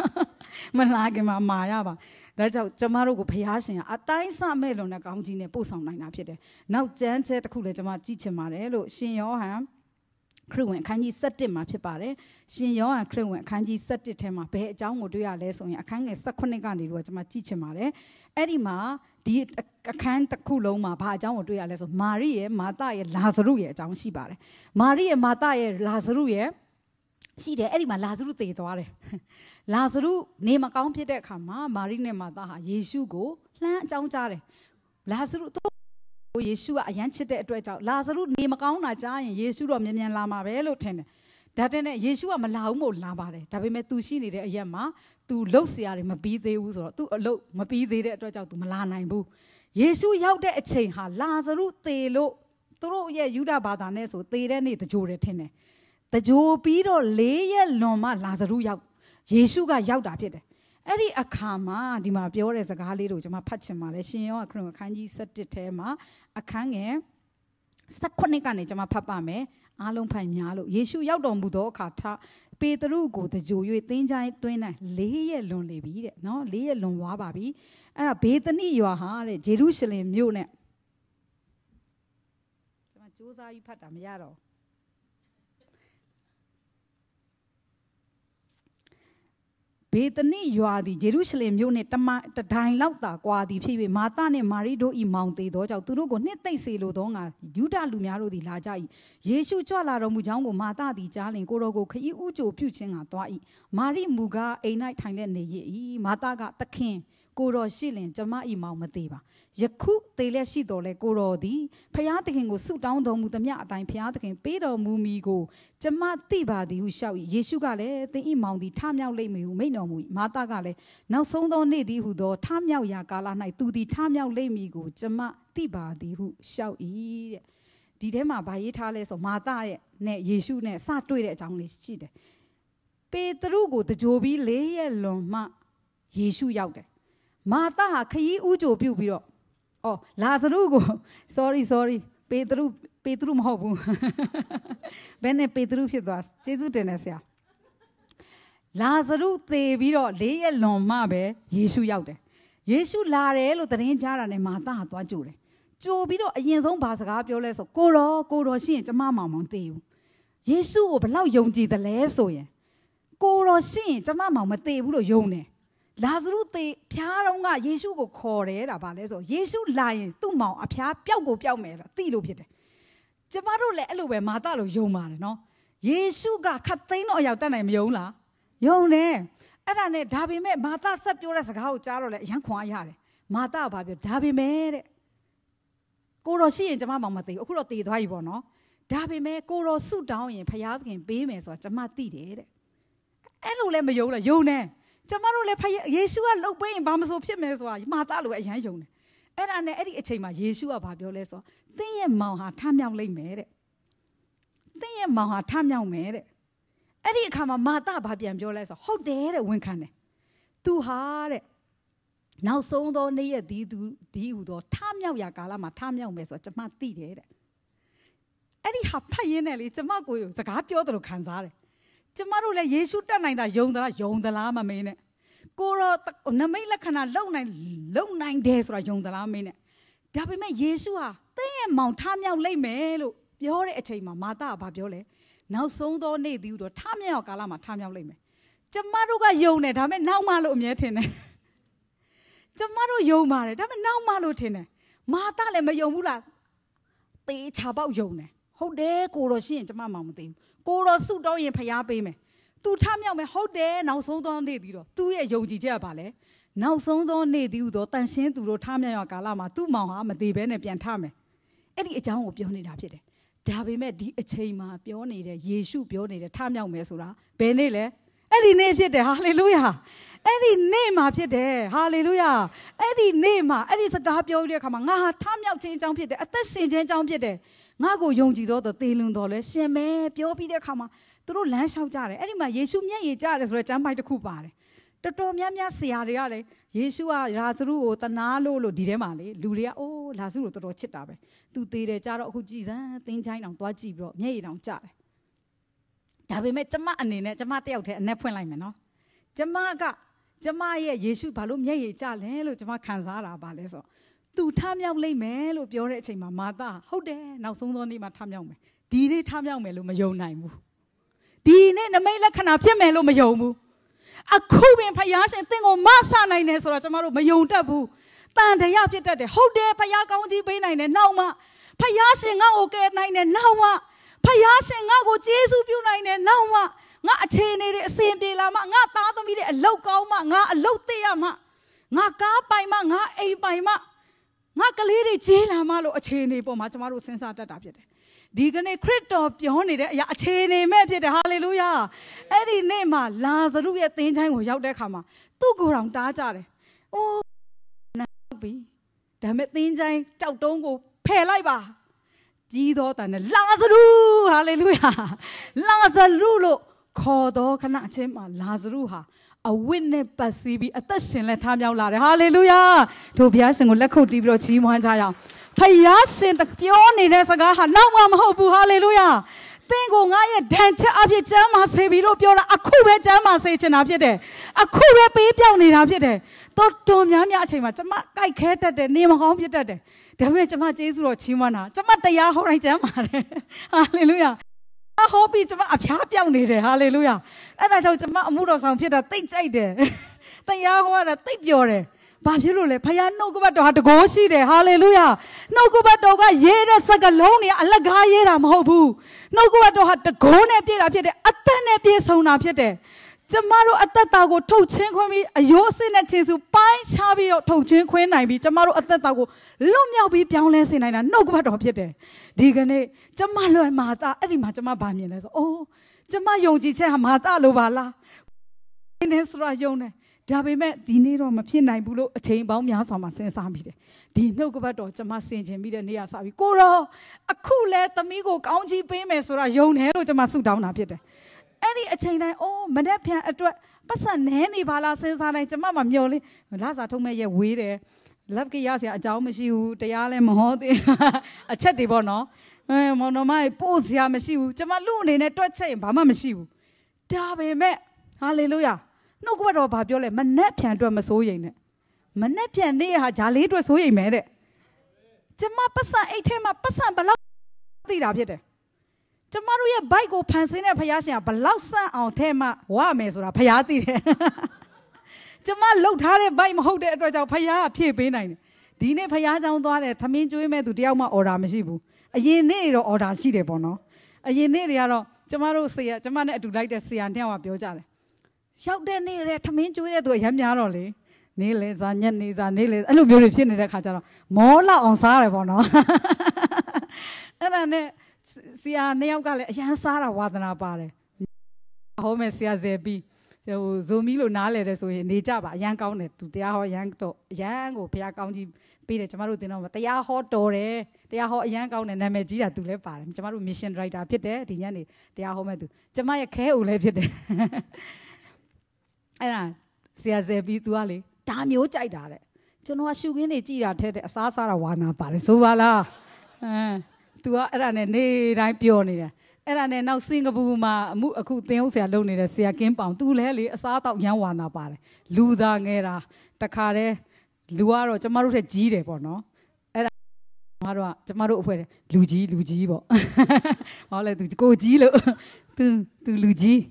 မလာခင်မှာမာရပါဒါကြောင့်ကျမတို့ကိုဘုရားရှင်ကအတိုင်းစမဲ့လွန်တဲ့ကောင်းကြီးနဲ့ပို့ဆောင်နိုင်တာဖြစ်တယ်နောက်ကျမ်းချက်တစ်ခုလည်းကျမကြည့်ချင်ပါတယ်လို့ရှင်ယောဟန်ခရစ်ဝင်အခန်းကြီး7မှာဖြစ်ပါတယ်။ရှင်ယောဟန်ခရစ်ဝင်အခန်းကြီး7ထဲမှာဘယ်အကြောင်းကိုတွေ့ရလဲဆိုရင်အခန်းငယ်18ကနေတော့ကျွန်မကြည့်ချင်ပါတယ်။အဲ့ဒီမှာဒီအခန်းတစ်ခုလုံးမှာဘာအကြောင်းကိုတွေ့ရလဲဆိုမာရိရဲ့မာသရဲ့လာဇရုရဲ့အကြောင်းရှိပါတယ်မာရိရဲ့မာသရဲ့လာဇရုရဲ့ရှိတယ်အဲ့ဒီမှာလာဇရုသေသွားတယ်လာဇရုနေမကောင်းဖြစ်တဲ့အခါမှာမာရိနဲ့မာသဟာယေရှုကိုလှမ်းအကြောင်းကြားတယ်လာဇရုသူ့ကိုယေရှုကအယမ်းချစ်တဲ့အတွက်ကြောင့်လာဇရုနေမကောင်းတာကြားရင်ယေရှုတော့မြန်မြန်လာမှာပဲလို့ထင်တယ်ဒါတဲ့နဲ့ယေရှုကမလာဘူးမို့လာပါတယ်ဒါပေမဲ့သူရှိနေတဲ့အရက်မှာသူလှုပ်เสียရတယ်မပြီးသေးဘူးဆိုတော့သူအလုပ်မပြီးသေးတဲ့အတွက်ကြောင့်သူမလာနိုင်ဘူးယေရှုရောက်တဲ့အချိန်ဟာလာဇရုသေလို့သူတို့ရဲ့ယူဒဘာသာနဲ့ဆို သေတဲ့နေ့တကြိုတယ်ထင်တယ်တကြိုပြီးတော့၄ရက်လွန်မှလာဇရုရောက်ယေရှုကရောက်တာဖြစ်တယ်အဲ့ဒီအခါမှာဒီမှာပြောတဲ့စကားလေးတို့ကျွန်မဖတ်ချင်ပါလေရှင်ယောအခရစ်အခန်းကြီး7ထဲမှာအခန်းငယ်18ကနေကျွန်မဖတ်ပါမယ်အားလုံးဖတ်များလို့ယေရှုရောက်တော်မူသောအခါထပေတရုကိုတကြို၍သင်္ချိုင်းတွင်းတိုင်း၄ရက်လွန်နေပြီတဲ့နော်၄ရက်လွန်ွားပါပြီအဲ့ဒါဘေသနိရွာဟာတဲ့ဂျေရုရှလင်မြို့နဲ့ကျွန်မစူးစမ်းပြီးဖတ်တာမရတော့ဘေသနိရွာသည်ယေရုရှလင်မြို့နှင့်တမတဒိုင်လောက်သာကွာသည်ဖြစ်၍မာသနှင့်မာရီတို့၏မောင်သေးသောကြောင့်သူတို့ကိုနှစ်သိမ့်စေလိုသောငါယူဒလူများတို့သည်လာကြ၏ယေရှုကြွလာတော်မူကြောင်းကိုမာသသည်ကြားလင်ကိုတော်ကိုခရီးဥကြိုပြုခြင်းကသွား၏မာရီမူကားအိမ်၌ထိုင်လက်နေ၏မာသကသခင်ကိုတော်ရှိလင်ကျမ၏မောင်မသေးပါယခုသေလက်ရှိတော်လဲကိုတော်သည်ဖျားသခင်ကိုဆုတောင်းတော်မူသမျှအတိုင်းဖျားသခင်ပေးတော်မူမိကိုကျမသိပါသည်ဟုရှောက်၏ယေရှုကလည်းသင်၏မောင်သည်ထမြောက်လိမ့်မည်ဟုမိန့်တော်မူ၏မာသကလည်းနောက်ဆုံးသောနေ့သည်ဟုသောထမြောက်ရာကာလ၌သူသည်ထမြောက်လိမ့်မည်ကိုကျမသိပါသည်ဟုရှောက်၏တဲ့ဒီထဲမှာဗာရေးထားလဲဆိုမာသရဲ့နဲ့ယေရှုနဲ့စတွေ့တဲ့အကြောင်းလေးရှိတယ်ပေတရုကိုတကြိုပြီး၄ရက်လွန်မှယေရှုရောက်တယ်မာသဟာခရီးဥကြိုပြုတ်ပြီးတော့အော်လာဇရုကို sorry sorry ပေတရုပေတရုမဟုတ်ဘူးဘယ်နဲ့ပေတရုဖြစ်သွားကျေးဇူးတင်တယ်ဆရာလာဇရုသေပြီးတော့လေးရက်လွန်မှပဲယေရှုရောက်တယ်ယေရှုလာတယ်လို့သတင်းကြားတာနဲ့မာသသွားကြိုတယ်ကြိုပြီးတော့အရင်ဆုံးဘာစကားပြောလဲဆိုကိုတော်ကိုတော်ရှိရင်ကျမမောင်မောင်သေဘူးယေရှုကိုဘလောက်ယုံကြည်တယ်လဲဆိုရင်ကိုတော်ရှိရင်ကျမမောင်မသေဘူးလို့ယုံတယ်လာဇရုသေဖျားတော့ကယေရှုကိုခေါ်တယ်တာဗာလဲဆိုယေရှုလာရင်သူ့မောင်အဖျားပျောက်ကိုပျောက်မယ်တော့သိလို့ဖြစ်တယ်ကျမတို့လည်းအဲ့လိုပဲမာသလိုယုံပါတယ်နော်ယေရှုကခတ်သိမ်းတော့အရောက်တတ်နိုင်မယုံလားယုံတယ်အဲ့ဒါနဲ့ဒါပေမဲ့မာသဆက်ပြောတဲ့စကားကိုကြားတော့လေအရန်ခွန်အားရတယ်မာသကဘာပြောဒါပေမဲ့တဲ့ကိုတော်ရှိရင်ကျမမောင်မသိဘူးအခုတော့တည်သွားပြီပေါ့နော်ဒါပေမဲ့ကိုတော်ဆုတောင်းရင်ဖရာသခင်ပေးမယ်ဆိုတာကျမသိတယ်တဲ့အဲ့လိုလည်းမယုံလားယုံတယ်ကျမတို့လည်းဖယေရှုကလှုပ်ပေးရင်ဘာမဆိုဖြစ်မယ်ဆိုတာမာသလိုအရန်ယုံတယ်အဲ့ဒါနဲ့အဲ့ဒီအချိန်မှာယေရှုကဘာပြောလဲဆိုတော့သင်ရဲ့မောင်ဟာထမြောက်လိမ့်မယ်တဲ့သင်ရဲ့မောင်ဟာထမြောက်မယ်တဲ့အဲ့ဒီအခါမှာမာသဘာပြန်ပြောလဲဆိုဟုတ်တယ်တဲ့ဝန်ခံတယ်သူဟာတဲ့နောက်ဆုံးသောနေ့ရက်ဒီသူဒီဟူသောထမြောက်ရာကာလမှာထမြောက်မယ်ဆိုတော့ကျွန်မသိတယ်တဲ့အဲ့ဒီဟာဖတ်ရင်းနဲ့လေကျွန်မကိုယ်စကားပြောတယ်လို့ခံစားတယ်ကျမတို့လည်းယေရှုတတ်နိုင်တာယုံသလားယုံသလားမမင်းနဲ့ကိုရောနမိတ်လက္ခဏာလုံနိုင်လုံနိုင်တယ်ဆိုတာယုံသလားမင်းနဲ့ဒါပေမဲ့ယေရှုဟာသင်ရဲ့မောင်ထမြောက်လိမ့်မယ်လို့ပြောတဲ့အချိန်မှာမာသကဘာပြောလဲနောက်ဆုံးသောနေ့သည်တော့ထမြောက်ကာလမှာထမြောက်လိမ့်မယ်ကျမတို့ကယုံတယ်ဒါပေမဲ့နောက်မှလို့အမြဲထင်တယ်ကျမတို့ယုံပါတယ်ဒါပေမဲ့နောက်မှလို့ထင်တယ်မာသလည်းမယုံဘူးလားသေချာပေါက်ယုံတယ်ဟုတ်တယ်ကိုတော့ရှိရင်ကျမမှမသိဘူးကိုတော်ဆုတောင်းရင်ဖျားပေးမယ်။ तू ထမြောက်မယ်ဟုတ်တယ်နောက်ဆုံးသောနေ့သည်တော့ तू ရဲ့ယုံကြည်ချက်ကဘာလဲ။နောက်ဆုံးသောနေ့သည်ဟူသောတန်ရှင်းသူတို့ထမြောက်ရကာလမှာသူ့မောင်ဟာမသေးဘဲနဲ့ပြန်ထမယ်။အဲ့ဒီအကြောင်းကိုပြောနေတာဖြစ်တယ်။ဒါပေမဲ့ဒီအချိန်မှာပြောနေတဲ့ယေရှုပြောနေတဲ့ထမြောက်မယ်ဆိုတာဘယ်နေ့လဲ။အဲ့ဒီနေ့ဖြစ်တယ်ဟာလေလုယာ။အဲ့ဒီနေ့မှာဖြစ်တယ်ဟာလေလုယာ။အဲ့ဒီနေ့မှာအဲ့ဒီစကားပြောတဲ့အခါမှာငါဟာထမြောက်ခြင်းအကြောင်းဖြစ်တယ်အသက်ရှင်ခြင်းအကြောင်းဖြစ်တယ်။ငါ့ကိုယုံကြည်သောသူသေလွန်တော်လဲရှင်မဲပြောပြီးတဲ့အခါမှာသူတို့လမ်းလျှောက်ကြတယ်အဲ့ဒီမှာယေရှုမျက်ရည်ကျတယ်ဆိုတော့ကျမ်းပိုက်တစ်ခုပါတယ်တော်တော်များများဆရာတွေကလည်းယေရှုကလာဇရုကိုတနာလို့လို့ဒီထဲမှာလေလူတွေကအိုးလာဇရုကိုတော်တော်ချစ်တာပဲသူသေးတယ်ကြတော့အခုကြည်စမ်းသင်းချိုင်းအောင်သွားကြည့်ပြီးတော့မျက်ရည်တောင်ကျတယ်ဒါပေမဲ့ကျမအနေနဲ့ကျမတယောက်တည်းအနက်ဖွင့်လိုက်မယ်နော်ကျမကကျမရဲ့ယေရှုဘာလို့မျက်ရည်ကျလဲလို့ကျမခံစားတာပါလဲဆိုတော့သူထမြောက်လိမ့်မယ်လို့ပြောတဲ့အချိန်မှာမာသဟုတ်တယ်နောက်ဆုံးသောနေ့မှာထမြောက်မယ်ဒီနေ့ထမြောက်မယ်လို့မယုံနိုင်ဘူးဒီနေ့နမိတ်လက္ခဏာဖြစ်မယ်လို့မယုံဘူးအခုပင်ဖယားရှင်သင်ကိုမဆနိုင်တယ်ဆိုတော့ကျမတို့မယုံတတ်ဘူးတန်တရားဖြစ်တတ်တယ်ဟုတ်တယ်ဖယားကောင်းကြီးပေးနိုင်တယ်နောက်မှဖယားရှင်ငါ့ကိုကယ်နိုင်တယ်နောက်မှဖယားရှင်ငါ့ကိုကျေးဇူးပြုနိုင်တယ်နောက်မှငါအခြေအနေတွေအဆင်ပြေလာမှငါသားသမီးတွေအလောက်ကောင်းမှငါအလောက်သိရမှငါကားပိုင်မှငါအိမ်ပိုင်မှငါကလေးတွေကြေးလာမှလို့အခြေအနေပေါ်မှာကျမတို့စဉ်းစားတတ်တာဖြစ်တယ်ဒီကနေ့ခရစ်တော်ပြောနေတဲ့အရာအခြေအနေမဲ့ဖြစ်တယ်ဟာလေလုယာအဲ့ဒီနေ့မှာလာဇရုရဲ့သင်္ချိုင်းကိုရောက်တဲ့အခါမှာသူ့ကိုယ်တော်တားကြတယ်အိုးနောက်ပြီဒါမဲ့သင်္ချိုင်းတောက်တုံးကိုဖယ်လိုက်ပါကြီးသောတန်နဲ့လာဇရုဟာလေလုယာလာဇရုလို့ခေါ်တော်ခဏချင်းမှာလာဇရုဟာအဝိနဲ့ပတ်စည်းပြီးအသက်ရှင်လက်ထမြောက်လာတယ်ဟာလေလုယာတို့ဘုရားရှင်ကိုလက်ခုပ်တီးပြီးတော့ကြီးမွမ်းကြရအောင်ဖယားရှင်ပြောနေတဲ့စကားဟာနောက်မှမဟုတ်ဘူးဟာလေလုယာသင်ကိုငါရဲ့ဒဏ်ချက်အဖြစ်ကျမ်းမာစေပြီလို့ပြောတာအခုပဲကျမ်းမာစေချင်တာဖြစ်တယ်အခုပဲပေးပြောင်းနေတာဖြစ်တယ်တော်တော်များများအချိန်မှာကျမကြိုက်ခဲတတ်တယ်နေမကောင်းဖြစ်တတ်တယ်ဒါပေမဲ့ကျမကျေးဇူးတော်ချီးမွမ်းတာကျမတရားဟောတိုင်းကျမ်းပါတယ်ဟာလေလုယာဟောပြီးကျမအဖျားပြောင်းနေတယ်ဟာလေလုယာအဲ့ဒါကြောင့်ကျမအမှုတော်ဆောင်ဖြစ်တာတိတ်ကြိုက်တယ်တရားဟောတာတိတ်ပျော်တယ်ဘာဖြစ်လို့လဲဖခင်နှုတ်ကပတ်တော်ဟာတကောရှိတယ်ဟာလေလုယာနှုတ်ကပတ်တော်ကရေးတဲ့စကလုံးတွေကအလကားရေးတာမဟုတ်ဘူးနှုတ်ကပတ်တော်ဟာတကောနဲ့ပြည့်တာဖြစ်တယ်အသက်နဲ့ပြည့်စုံတာဖြစ်တယ်ကျမတို့အသက်တာကိုထုတ်ချင်းခွင်းပြီးအယိုးအစစ်နဲ့ခြေဆူပိုင်းချပြီးတော့ထုတ်ချင်းခွင်းနိုင်ပြီးကျမတို့အသက်တာကိုလွတ်မြောက်ပြီးပြောင်းလဲစေနိုင်တာနှုတ်ကပတ်တော်ဖြစ်တယ်ဒီကနေ့ကျမလွယ်မာတာအဲ့ဒီမှာကျမဗာမြင်လဲဆိုအိုးကျမယုံကြည်ချက်ဟာမာတာလိုပါလားနေဆိုတာယုံတယ်ဒါပေမဲ့ဒီနေ့တော့မဖြစ်နိုင်ဘူးလို့အချိန်ပေါင်းများစွာမှစဉ်းစားမိတယ်။ဒီနှုတ်ကပတ်တော်ကျွန်မဆင်ခြင်ပြီးတဲ့နေ့ရစပြီးကိုရောအခုလဲသမီးကိုကောင်းချီးပေးမယ်ဆိုတာယုံတယ်လို့ကျွန်မဆုတောင်းတာဖြစ်တယ်အဲ့ဒီအချိန်တိုင်းအိုးမနက်ဖြန်အတွက်ပတ်စံနဲနေပါလားစဉ်းစားတိုင်းကျမမမျောလင်းလာစာထုံးမဲ့ရဲ့ဝေးတယ် love ကရစရာအကြောင်းမရှိဘူးတရားလည်းမဟောသေးအချက်တွေပေါ့နော်အဲမောင်နှမရေပို့စရာမရှိဘူးကျမလူအနေနဲ့တွက်ချက်ရင်ဘာမှမရှိဘူးဒါပေမဲ့ဟာလေလုယာနှုတ်ကပတ်တော်ဘာပြောလဲမနက်ဖြန်အတွက်မစိုးရိမ်နဲ့မနက်ဖြန်နေ့ဟာဂျာလေးအတွက်စိုးရိမ်မယ်တဲ့ကျမပတ်စံအိတ်ထဲမှာပတ်စံဘလောက်သိတာဖြစ်တယ်ကျမတို့ရဲ့ bike ကိုဖန်ဆင်းတဲ့ဖယားရှင်ကဘလောက်ဆန့်အောင်ထဲမှဝရမယ်ဆိုတာဖယားသိတယ်။ကျမလှုပ်ထားတဲ့ bike မဟုတ်တဲ့အတွက်ကြောင့်ဖယားကဖြည့်ပေးနိုင်တယ်။ဒီနေ့ဖယားကြောင်းသွားတယ်သမင်းကျွေးမဲ့သူတယောက်မှ order မရှိဘူး။အရင်နေ့တော့ order ရှိတယ်ပေါ့နော်။အရင်နေ့တွေကတော့ကျမတို့ဆရာကျမနဲ့အတူလိုက်တဲ့ဆရာနှစ်ယောက်ကပြောကြတယ်။ရောက်တဲ့နေ့ရဲသမင်းကျွေးတဲ့သူအရမ်းများတော့လေ။နေလေစားညက်နေစားနေလေအဲ့လိုမျိုးတွေဖြစ်နေတဲ့ခါကျတော့မောလောက်အောင်စားတယ်ပေါ့နော်။အဲ့ဒါနဲ့ဆရာနှစ်ယောက်ကလည်းအရန်စားတာဝါသနာပါတယ်ဟောမယ်ဆရာဇေဘီဟိုဇိုမီလို့နားလဲတယ်ဆိုရင်နေကြပါအရန်ကောင်းတယ်သူတရားဟောအရန်တော့အရန်ကိုဘုရားကောင်းကြီးပေးတယ်ကျမတို့တင်တော့မတရားဟောတော်တယ်တရားဟောအရန်ကောင်းတယ်နာမည်ကြီးတာသူလည်းပါတယ်ကျမတို့ mission director ဖြစ်တယ်ဒီညနေတရားဟောမဲ့သူကျမရဲ့ခဲအိုလည်းဖြစ်တယ်အဲ့ဒါဆရာဇေဘီ तू ကလေဒါမျိုးကြိုက်တာတဲ့ကျွန်တော်ကရှုခင်းနေကြည်တာထဲတဲ့အစားစားတာဝါနာပါတယ်ဆိုပါလားအင်း။ तू ကအဲ့ဒါနဲ့နေတိုင်းပြောနေတာ။အဲ့ဒါနဲ့နောက်စင်ကာပူမှာအမှုအခုသင်ဟုတ်ဆရာလုပ်နေတဲ့ဆရာကင်းပေါင် तू လည်းလေအစားအသောက်ရမ်းဝါနာပါတယ်။လူသားငဲတာတခါတည်းလူကတော့ကျမတို့ထက်ကြီးတယ်ပေါ့နော်။အဲ့ဒါကျမတို့ကကျမတို့အဖွဲ့လူကြီးလူကြီးပေါ့။ဟောလေ तू ကိုကြီးလို့ तू तू လူကြီး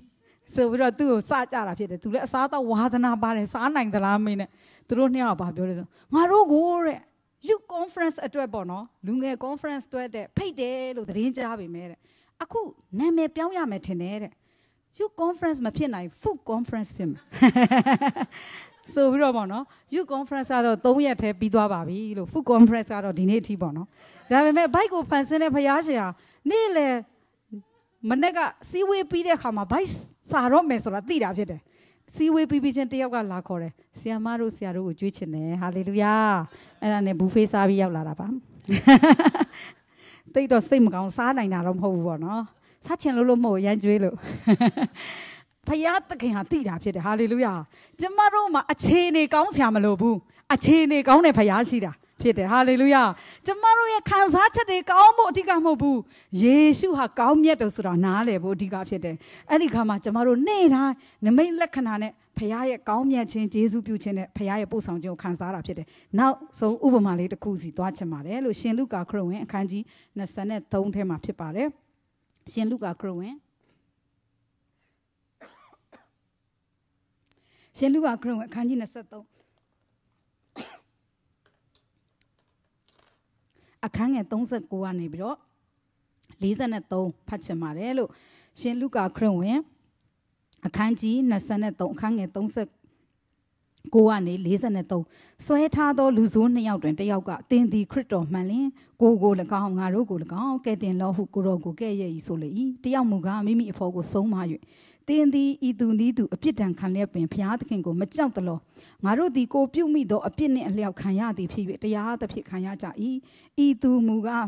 ဆိုပြီးတော့သူ့ကိုစကြတာဖြစ်တယ်သူလည်းအစားအသောက်ဝါသနာပါတယ်စားနိုင်သလားမင်းနဲ့သူတို့နှစ်ယောက်ဘာပြောလဲဆိုငါတို့ကိုတဲ့ you conference အတွက်ပေါ့နော်လူငယ် conference အတွက်တဲ့ဖိတ်တယ်လို့သတင်းကြားပေမဲ့တဲ့အခုနာမည်ပြောင်းရမယ်ထင်တယ်တဲ့ you conference မဖြစ်နိုင် food conference ဖြစ်မှာဆိုပြီးတော့ပေါ့နော် you conference ကတော့3ရက်ထဲပြီးသွားပါပြီလို့ food conference ကတော့ဒီနေ့အထိပေါ့နော်ဒါပေမဲ့ bike ကိုဖန်ဆင်းတဲ့ဖရားရှင်ဟာနေ့လေမနေ့ကစီဝေးပြီးတဲ့ခါမှာ bike စာတော့မယ်ဆိုတာသိတာဖြစ်တယ်စီဝေးပြီးပြီးချင်းတယောက်ကလာခေါ်တယ်ဆရာမတို့ဆရာတို့ကိုကြွေးချင်တယ်ဟာလေလုယာအဲ့ဒါနဲ့ဘူဖေးစားပြီးရောက်လာတာပါတိတ်တော့စိတ်မကောင်းစားနိုင်တာတော့မဟုတ်ဘူးပေါ့နော်စားချင်လို့လို့မဟုတ်ရန်ကြွေးလို့ဖယားသခင်ဟာတည်တာဖြစ်တယ်ဟာလေလုယာကျမတို့မှာအခြေအနေကောင်းဆရာမလို့ဘူးအခြေအနေကောင်းတဲ့ဖယားရှိတာဖြစ်တယ်ဟာလေလုယာကျမတို့ရဲ့ခံစားချက်တွေကောင်းဖို့အဓိကမဟုတ်ဘူးယေရှုဟာကောင်းမြတ်တယ်ဆိုတာနားလည်ဖို့အဓိကဖြစ်တယ်အဲ့ဒီခါမှာကျမတို့နေ့တိုင်းနမိတ်လက္ခဏာနဲ့ဖရားရဲ့ကောင်းမြတ်ခြင်းယေရှုပြုခြင်းနဲ့ဖရားရဲ့ပို့ဆောင်ခြင်းကိုခံစားတာဖြစ်တယ်နောက်ဆုံးဥပမာလေးတစ်ခုစီသွားချင်ပါတယ်လို့ရှင်လုကာခရစ်ဝင်အခန်းကြီး23ထဲမှာဖြစ်ပါတယ်ရှင်လုကာခရစ်ဝင်ရှင်လူကခရုံအခန်းကြီး23အခန်းငယ်39ကနေပြီးတော့43ဖတ်ချင်ပါတယ်လို့ရှင်လုကာခရစ်ဝင်အခန်းကြီး23အခန်းငယ်39ကနေ43ဆွဲထားသောလူဆိုးနှစ်ယောက်တွင်တစ်ယောက်ကတင်သည်ခရစ်တော်မှန်လင်ကိုကို၎င်းငါတို့ကို၎င်းကဲတင်လောဟုကိုတော်ကိုကဲ့ရဲ့၏ဆိုလေ၏တယောက်မူကားမိမိအဖော်ကိုဆုံးမ၍သင်သည်ဤသူနီးသူအပြစ်ဒဏ်ခံလျက်ပင်ဘုရားသခင်ကိုမကြောက်သလိုငါတို့သည်ကိုပြုမိသောအပြစ်နှင့်အလျောက်ခံရသည်ဖြစ်၍တရားသဖြင့်ခံရကြ၏ဤသူမူကား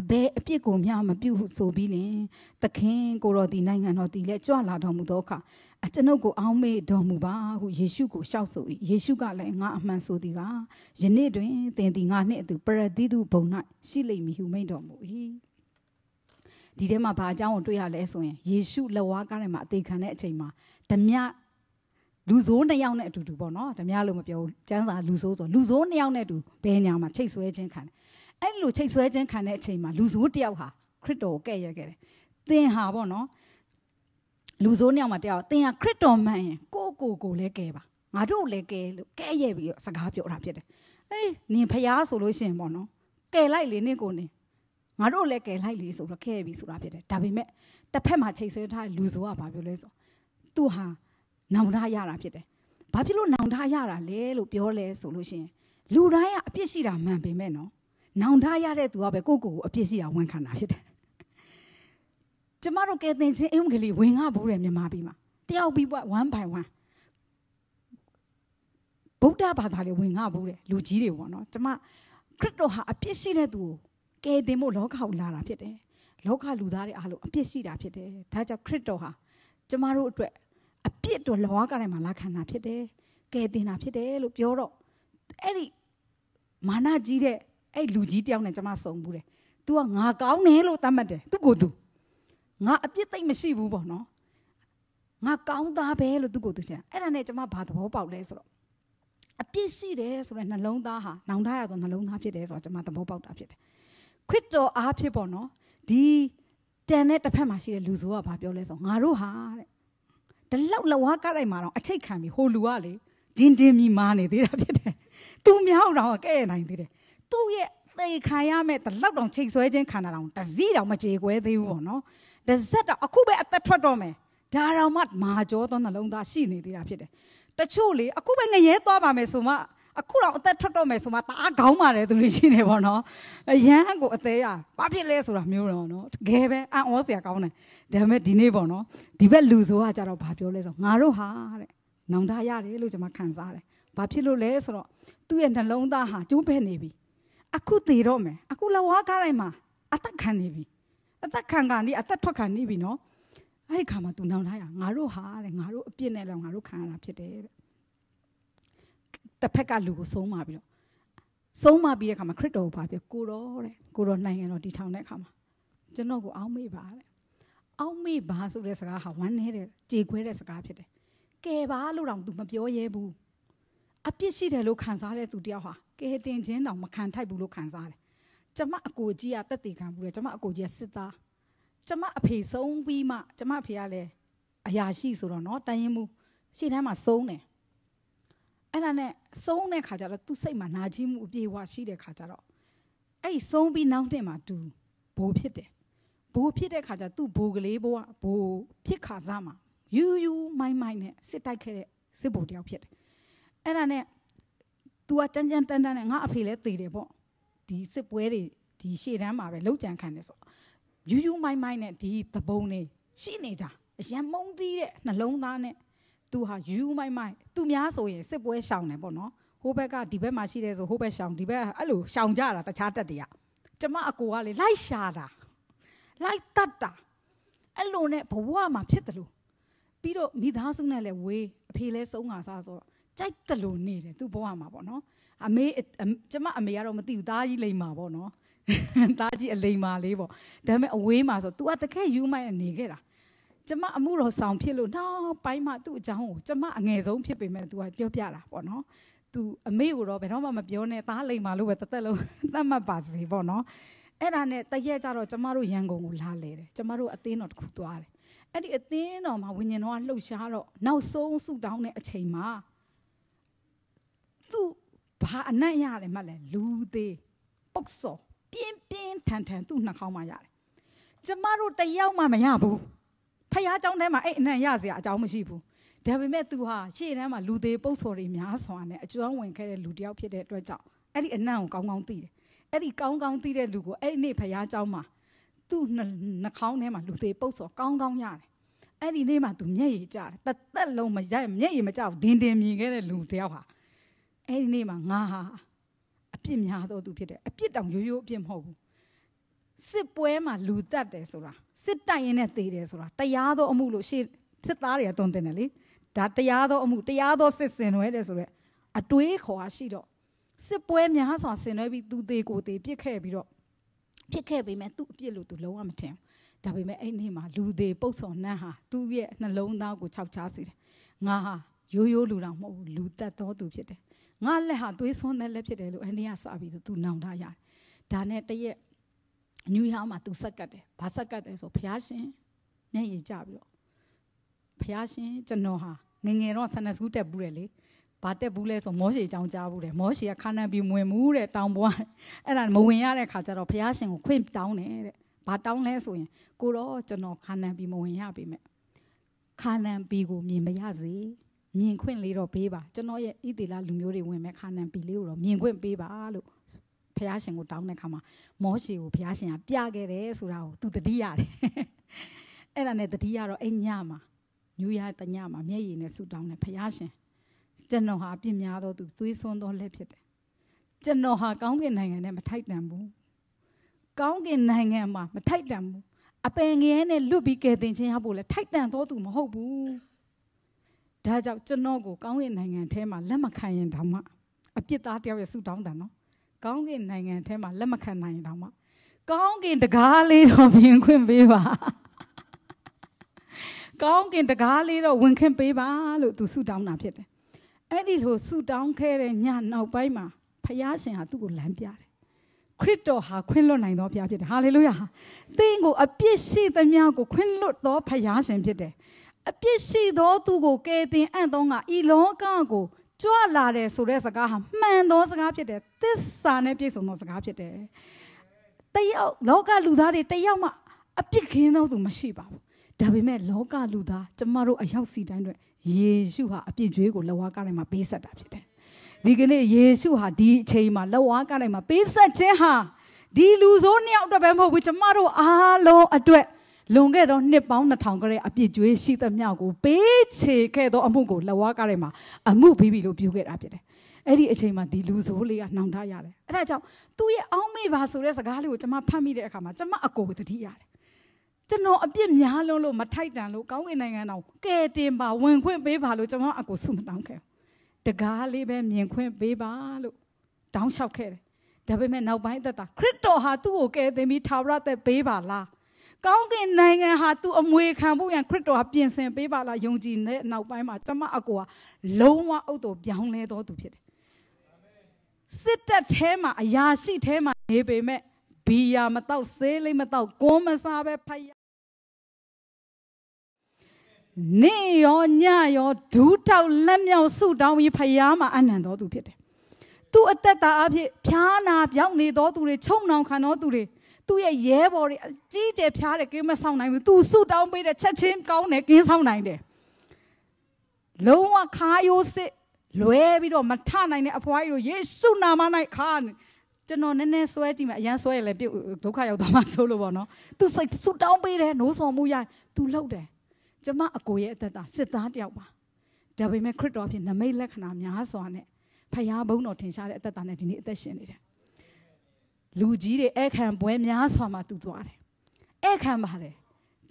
အဘယ်အပြစ်ကိုမျှမပြုဟုဆိုပြီးလင်သခင်ကိုတော်သည်နိုင်ငံတော်တည်လက်ကြွလာတော်မူသောအခါအကျွန်ုပ်ကိုအောင်းမေ့တော်မူပါဟုယေရှုကိုရှောက်ဆို၏ယေရှုကလည်းငါအမှန်ဆိုသည်ကယနေ့တွင်သင်သည်ငါနှင့်အတူပရဒိတုဘုံ၌ရှိလိမ့်မည်ဟုမိန့်တော်မူ၏ဒီထဲမှာဘာအကြောင်းကိုတွေ့ရလဲဆိုရင်ယေရှုလက်ဝါးကားထဲမှာအသေးခံတဲ့အချိန်မှာဓမြလူဆိုးနှစ်ယောက်နဲ့အတူတူပေါ့နော်ဓမြလို့မပြောဘူးကျမ်းစာလူဆိုးဆိုလူဆိုးနှစ်ယောက်နဲ့အတူဘယ်ညာမှာချိတ်ဆွဲခြင်းခံတယ်အဲ့ဒီလိုချိတ်ဆွဲခြင်းခံတဲ့အချိန်မှာလူဆိုးတစ်ယောက်ဟာခရစ်တော်ကိုကဲ့ရဲ့ခဲ့တယ်သင်ဟာပေါ့နော်လူဆိုးနှစ်ယောက်မှာတစ်ယောက်သင်ဟာခရစ်တော်မှန်ရင်ကိုကိုကိုလည်းကဲပါငါတို့လည်းကဲလို့ကဲရဲ့ပြီးတော့စကားပြောတာဖြစ်တယ်အေးနင်ဖျားဆိုလို့ရှိရင်ပေါ့နော်ကဲလိုက်လေနင့်ကိုနင်ငါတို့လည်းကယ်လိုက်လေဆိုတော့ခဲ့ပြီဆိုတာဖြစ်တယ်ဒါပေမဲ့တစ်ဖက်မှာချိန်ဆွဲထားလူဆိုကဘာပြောလဲဆိုသူဟာနောင်တရတာဖြစ်တယ်ဘာဖြစ်လို့နောင်တရတာလဲလို့ပြောလဲဆိုလို့ရှင်လူတိုင်းကအပြစ်ရှိတာမှန်ပေမဲ့နော်နောင်တရတဲ့သူကပဲကိုယ့်ကိုယ်ကိုအပြစ်ရှိတာဝန်ခံတာဖြစ်တယ်ကျမတို့ကဲတင်ချင်းအုံကလေးဝင်ငါဘူးတယ်မြန်မာပြည်မှာတယောက်ပြီးပွား1 by 1ဗုဒ္ဓဘာသာတွေဝင်ငါဘူးတယ်လူကြီးတွေပေါ့နော်ကျမခရစ်တော်ဟာအပြစ်ရှိတဲ့သူကိုကယ်တင်ဖို့လောကကိုလာတာဖြစ်တယ်လောကလူသားတွေအားလုံးအပြစ်ရှိတာဖြစ်တယ်ဒါကြောင့်ခရစ်တော်ဟာကျမတို့အတွက်အပြစ်တော်လောကတိုင်းမှာလာခံတာဖြစ်တယ်ကယ်တင်တာဖြစ်တယ်လို့ပြောတော့အဲ့ဒီမာနကြီးတဲ့အဲ့လူကြီးတယောက်နဲ့ကျမဆုံဘူးတယ်။ तू ကငါကောင်းတယ်လို့သတ်မှတ်တယ်။သူ့ကိုယ်သူငါအပြစ်သိမ့်မရှိဘူးပေါ့နော်။ငါကောင်းသားပဲလို့သူ့ကိုယ်သူထင်။အဲ့ဒါနဲ့ကျမဘာသဘောပေါက်လဲဆိုတော့အပြစ်ရှိတယ်ဆိုတဲ့နှလုံးသားဟာနောင်တရသောနှလုံးသားဖြစ်တယ်ဆိုတော့ကျမသဘောပေါက်တာဖြစ်တယ်ခရစ်တော်အားဖြင့်ပေါ့နော်ဒီတန်တဲ့တစ်ဖက်မှာရှိတဲ့လူဆိုကဘာပြောလဲဆိုငါတို့ဟာတဲ့ဒီလောက်လဝါကလိုက်မှာတော့အထိတ်ခံပြီးဟိုလူကလေဒင်းဒင်းမိမာနေသေးတာဖြစ်တယ်သူမြောက်တော့ကဲ့နိုင်သေးတယ်သူ့ရဲ့သေခံရမဲ့ဒီလောက်တောင်ချိန်ဆွဲခြင်းခံတာတောင်တစည်းတောင်မကြေကွဲသေးဘူးပေါ့နော်ဒဇက်တော့အခုပဲအသက်ထွက်တော့မယ်ဒါတောင်မှမာကြောသောနှလုံးသားရှိနေသေးတာဖြစ်တယ်တချို့လေအခုပဲငရဲသွားပါမယ်ဆိုမှအခုတော့အသက်ထွက်တော့မယ်ဆိုမှတအားခေါင်းပါတယ်သူတွေရှိနေပေါ့နော်အရန်ကိုအသေးရဘာဖြစ်လဲဆိုတာမျိုးတော့နော်တကယ်ပဲအံ့ဩစရာကောင်းတယ်ဒါပေမဲ့ဒီနေ့ပေါ့နော်ဒီဘက်လူဆိုတာကြတော့ဘာပြောလဲဆိုငါတို့ဟာတဲ့နောင်တရတယ်လို့ကျွန်မခံစားတယ်ဘာဖြစ်လို့လဲဆိုတော့သူ့ရဲ့နှလုံးသားဟာကျိုးပဲ့နေပြီအခုသေတော့မယ်အခုလဝါကားတိုင်းမှာအသက်ခံနေပြီအသက်ခံကနေအသက်ထွက်ခံနေပြီနော်အဲ့ဒီခါမှာ तू နောင်တရငါတို့ဟာတဲ့ငါတို့အပြစ်နဲ့လည်းငါတို့ခံရတာဖြစ်တယ်တဲ့တစ်ဖက်ကလူကိုဆုံးမပြီးတော့ဆုံးမပြီးတဲ့အခါမှာခရစ်တော်ကိုပါပြောကိုတော်တဲ့ကိုတော်နိုင်ငံတော်တည်ထောင်တဲ့အခါမှာကျွန်တော်ကိုအောက်မေ့ပါတဲ့အောက်မေ့ပါဆိုတဲ့စကားဟာဝမ်းနေတဲ့ကြေခွဲတဲ့စကားဖြစ်တယ်ကယ်ပါလို့တောင်သူမပြောရဲဘူးအပြစ်ရှိတယ်လို့ခံစားတဲ့သူတယောက်ဟာကယ်တင်ခြင်းတောင်မခံထိုက်ဘူးလို့ခံစားတယ်ကျမအကိုကြီးကတက်တည်ခံဘူးလေကျမအကိုကြီးကစစ်သားကျမအဖေဆုံးပြီးမှ ကျမအဖေကလည်းအရာရှိဆိုတော့နော်တိုင်ရင်မူရှေ့တန်းမှာဆုံးတယ်အဲ့ဒါနဲ့ဆုံးတဲ့ခါကျတော့သူ့စိတ်မှာနာကြီးမှုအပြေဝရှိတဲ့ခါကျတော့အဲ့ဒီဆုံးပြီးနောက်တင်မှာသူဘိုးဖြစ်တယ်ဘိုးဖြစ်တဲ့ခါကျသူ့ဘိုးကလေးဘိုးကဘိုးဖြစ်ခါစားမှာယူယူမိုင်းမိုင်းနဲ့စစ်တိုက်ခဲ့တဲ့စစ်ဘိုးတယောက်ဖြစ်တယ်အဲ့ဒါနဲ့ तू ကတန်းတန်းတန်းတန်းနဲ့ငါအဖေလည်းတည်တယ်ပေါ့ဒီစစ်ပွဲတွေဒီရှေ့တန်းမှာပဲလောက်ကြံခံတယ်ဆိုယူယူမိုင်းမိုင်းနဲ့ဒီသဘုံနေရှိနေတာအရန်မုံသီးတဲ့နှလုံးသားနဲ့သူဟာယူမိုက်မိုက်သူများဆိုရင်စစ်ပွဲရှောင်တယ်ပေါ့နော်ဟိုဘက်ကဒီဘက်မှာရှိတယ်ဆိုဟိုဘက်ရှောင်ဒီဘက်အဲ့လိုရှောင်ကြတာတခြားတက်တွေကကျမအကိုကလေလိုက်ရှာတာလိုက်တတ်တာအဲ့လိုနဲ့ဘဝမှာဖြစ်တယ်လို့ပြီးတော့မိသားစုနဲ့လည်းဝေးအဖေလည်းဆုံးတာစားဆိုတော့ကြိုက်တယ်လို့နေတယ်သူ့ဘဝမှာပေါ့နော်အမေကျမအမေကတော့မသိဘူးသားကြီးလိမ်မာပေါ့နော်သားကြီးအလိမ်မာလေးပေါ့ဒါပေမဲ့အဝေးမှာဆို तू ကတကယ်ယူမိုက်အနေခဲ့တာကျမအမှုတော်ဆောင်ဖြစ်လို့နောက်ပိုင်းမှသူ့အကြောင်းကိုကျမအငယ်ဆုံးဖြစ်ပေမဲ့ तू ကပြောပြတာပေါ့နော် तू အမေကိုတော့ဘယ်တော့မှမပြောနဲ့သားလိမ်ပါလို့ပဲတသက်လုံးသတ်မှတ်ပါစေပေါ့နော်အဲ့ဒါနဲ့တရက်ကြတော့ကျမတို့ရန်ကုန်ကိုလာလေတယ်ကျမတို့အသင်းတော်တစ်ခုသွားတယ်အဲ့ဒီအသင်းတော်မှာဝိညာဉ်တော်ကလှုပ်ရှားတော့နောက်ဆုံးဆုတောင်းတဲ့အချိန်မှာသူဘာအနံ့ရတယ်မှလဲလူသေးပုတ်စော်ပြင်းပြင်းထန်ထန်သူ့နှာခေါင်းမှာရတယ်ကျမတို့တယောက်မှမရဘူးဖះเจ้าထဲမှာအဲ့အနံ့ရစရာအကြောင်းမရှိဘူးဒါပေမဲ့သူဟာရှေ့တန်းမှာလူသေးပုတ်စော်တွေများစွာနဲ့အကျွမ်းဝင်ခဲ့တဲ့လူတယောက်ဖြစ်တဲ့အတွက်ကြောင့်အဲ့ဒီအနံ့ကိုကောင်းကောင်းသိတယ်အဲ့ဒီကောင်းကောင်းသိတဲ့လူကိုအဲ့ဒီနေ့ဖះเจ้าမှာသူ့နှကောင်းထဲမှာလူသေးပုတ်စော်ကောင်းကောင်းရတယ်အဲ့ဒီနေ့မှာသူမျက်ရည်ကျတယ်တသက်လုံးမရမျက်ရည်မကျဘူးဒင်းဒင်းမြင်ခဲ့တဲ့လူတယောက်ဟာအဲ့ဒီနေ့မှာငါဟာအပြစ်များတော့သူဖြစ်တယ်အပြစ်တောင်ရိုးရိုးအပြစ်မဟုတ်ဘူးစစ်ပွဲမှာလူတက်တယ်ဆိုတာစစ်တိုက်ရင်နဲ့သေတယ်ဆိုတာတရားသောအမှုလို့ရှေ့စစ်သားတွေကသွန်သင်တယ်လေဒါတရားသောအမှုတရားသောစစ်စင်နွဲတယ်ဆိုရက်အတွေးခေါ်ဟာရှိတော့စစ်ပွဲများစွာဆင်နွဲပြီးသူသေးကိုသေးပြစ်ခဲ့ပြီးတော့ပြစ်ခဲ့ပေမဲ့သူ့အပြစ်လို့သူလုံးဝမထင်ဘူးဒါပေမဲ့အဲ့နေ့မှာလူသေးပုတ်ဆောင်နှမ်းဟာသူ့ရဲ့နှလုံးသားကိုခြောက်ချစေတယ်ငါဟာရိုးရိုးလူတော်မဟုတ်ဘူးလူတက်သောသူဖြစ်တယ်ငါလက်ဟာသွေးဆွန်းတဲ့လက်ဖြစ်တယ်လို့အန်ဒီကစပြီးတော့သူနောင်တရတယ်ဒါနဲ့တရက်အညူရောင်းမှာသူဆက်ကတ်တယ်ဘာဆက်ကတ်တယ်ဆိုဘုရားရှင်မျက်ရည်ကျပြီးတော့ဘုရားရှင်ကျွန်တော်ဟာငငယ်တော့ဆန္ဒစကူးတက်ဘူးတယ်လေဘာတက်ဘူးလဲဆိုမောရှေအကြောင်းကြားဘူးတယ်မောရှေကခါနန်ပြည်ဝင်မှုတဲ့တောင်ပွားအဲ့ဒါမဝင်ရတဲ့ခါကျတော့ဘုရားရှင်ကိုခွင့်တောင်းတယ်တဲ့ဘာတောင်းလဲဆိုရင်ကိုတော့ကျွန်တော်ခါနန်ပြည်မဝင်ရပြီမဲ့ခါနန်ပြည်ကိုမြင်မရစေမြင်ခွင့်လေးတော့ပေးပါကျွန်တော်ရဲ့ဣသေလလူမျိုးတွေဝင်မဲ့ခါနန်ပြည်လေးကိုတော့မြင်ခွင့်ပေးပါလို့ဖះရှင်ကိုတောင်းတဲ့ခါမှာမောရှေကိုဖះရှင်ကပြခဲ့တယ်ဆိုတာကိုသူတတိရတယ်။အဲ့ဒါနဲ့တတိရတော့အညမှာညူရတညမှာမျက်ရည်နဲ့ဆူတောင်းတယ်ဖះရှင်။ကျွန်တော်ဟာအပြစ်များသောသူသွေးဆွန်းသောလက်ဖြစ်တယ်။ကျွန်တော်ဟာကောင်းကင်နိုင်ငံနဲ့မထိုက်တန်ဘူး။ကောင်းကင်နိုင်ငံမှာမထိုက်တန်ဘူး။အပင်ငရဲနဲ့လွတ်ပြီးကယ်တင်ခြင်းရဖို့လဲထိုက်တန်သောသူမဟုတ်ဘူး။ဒါကြောင့်ကျွန်တော်ကိုကောင်းကင်နိုင်ငံထဲမှာလက်မခံရင်တောင်မှအပြစ်သားတယောက်ရဲ့ဆူတောင်းတယ်နော်။ကောင်းကင်နိုင်ငံထဲမှာလက်မခံနိုင်တော့မှကောင်းကင်တကားလေးတော့မြင်ခွင့်ပေးပါကောင်းကင်တကားလေးတော့ဝင်ခွင့်ပေးပါလို့သူဆုတောင်းတာဖြစ်တယ်အဲ့ဒီလိုဆုတောင်းခဲ့တဲ့ညနောက်ပိုင်းမှာဖယားရှင်ဟာသူ့ကိုလမ်းပြတယ်ခရစ်တော်ဟာခွင့်လွတ်နိုင်သောဘုရားဖြစ်တယ်ဟာလေလုယာသင်ကိုအပြစ်ရှိသမျှကိုခွင့်လွတ်သောဖယားရှင်ဖြစ်တယ်အပြစ်ရှိသောသူကိုကယ်တင်အံ့သောငါဤလောကကိုကြွလာတယ်ဆိုတဲ့စကားဟာမှန်သောစကားဖြစ်တယ်သစ္စာနဲ့ပြည့်စုံသောစကားဖြစ်တယ်တယောက်လောကလူသားတွေတယောက်မှအပြစ်ခင်းသောသူမရှိပါဘူးဒါပေမဲ့လောကလူသားကျမတို့အရောက်စီတိုင်းတွေယေရှုဟာအပြစ်ကြွေးကိုလက်ဝါးကတိုင်းမှာပေးဆက်တာဖြစ်တယ်ဒီကနေ့ယေရှုဟာဒီအချိန်မှာလက်ဝါးကတိုင်းမှာပေးဆက်ခြင်းဟာဒီလူဆိုးနှစ်ယောက်အတွက်ပဲမဟုတ်ဘူးကျမတို့အားလုံးအတွက်လွန်ခဲ့သောနှစ်ပေါင်း2000ကတည်းကအပြစ်ကြွေးရှိသမျှကိုပေးချေခဲ့သောအမှုကိုလက်ဝါးကားထဲမှာအမှုဘီဘီလို့ပြုခဲ့တာဖြစ်တယ်။အဲ့ဒီအချိန်မှာဒီလူဆိုးလေးကနှောင်တရတယ်။အဲ့ဒါကြောင့်သူ့ရဲ့အောင်းမေပါဆိုတဲ့စကားလေးကိုကျွန်မဖတ်မိတဲ့အခါမှာကျွန်မအကိုသတိရတယ်။ကျွန်တော်အပြစ်များလွန်းလို့မထိုက်တန်လို့ကောင်းကင်နိုင်ငံတော်ကဲတင်ပါဝင်ခွင့်ပေးပါလို့ကျွန်မအကိုဆုမတောင်းခဲ့။တကားလေးပဲမြင်ခွင့်ပေးပါလို့တောင်းလျှောက်ခဲ့တယ်။ဒါပေမဲ့နောက်ပိုင်းသက်သာခရစ်တော်ဟာသူ့ကိုကယ်တင်ပြီးထာဝရသက်ပေးပါလားကောင်းကင်နိုင်ငံဟာသူအမွေခံဖို့ရန်ခရစ်တော်ဟာပြင်ဆင်ပေးပါလားယုံကြည်တဲ့နောက်ပိုင်းမှာကျမအကိုကလုံးဝအုတ်တော်ပြောင်းလဲတော်သူဖြစ်တယ်စစ်တပ်ထဲမှာအရာရှိထဲမှာနေပေမဲ့ဘီယာမတော့ဆေးလိမ့်မတော့ကွန်းမစားပဲဖယားနေရောညရောဒူးထောက်လက်မြောက်ဆုတောင်းပြီးဖယားမှာအနံတော်သူဖြစ်တယ်သူအသက်တာအဖြစ်ဖြားနာပြောင်းနေတော်သူတွေချုံနောင်ခံတော်သူတွေသူ့ရဲ့ရဲဘော်တွေကြီးကျယ်ဖြားတယ်ကင်းမဆောင်နိုင်ဘူးသူဆုတောင်းပေးတဲ့ချက်ချင်းကောင်းတယ်ကင်းဆောင်နိုင်တယ်လုံးဝခါယိုးစစ်လွဲပြီးတော့မထနိုင်တဲ့အဖွားကြီးတို့ယေရှုနာမ၌ခါကျွန်တော်နည်းနည်းဆွဲကြည့်မယ်အရန်ဆွဲရလဲပြုတ်ဒုက္ခရောက်သွားမှဆိုလို့ပေါ့နော်သူစိတ်ဆူတောင်းပေးတယ်နိုးစော်မှုရသူလှုပ်တယ်ကျမအကိုရဲ့အသက်တာစစ်သားတယောက်ပါဒါပေမဲ့ခရစ်တော်အဖြစ်နမိတ်လက္ခဏာများစွာနဲ့ဖခင်ဘုန်းတော်ထင်ရှားတဲ့အသက်တာနဲ့ဒီနေ့အသက်ရှင်နေတယ်လူကြီးတွေအဲ့ခံပွဲများစွာမှာသူသွားတယ်အဲ့ခံပါလေ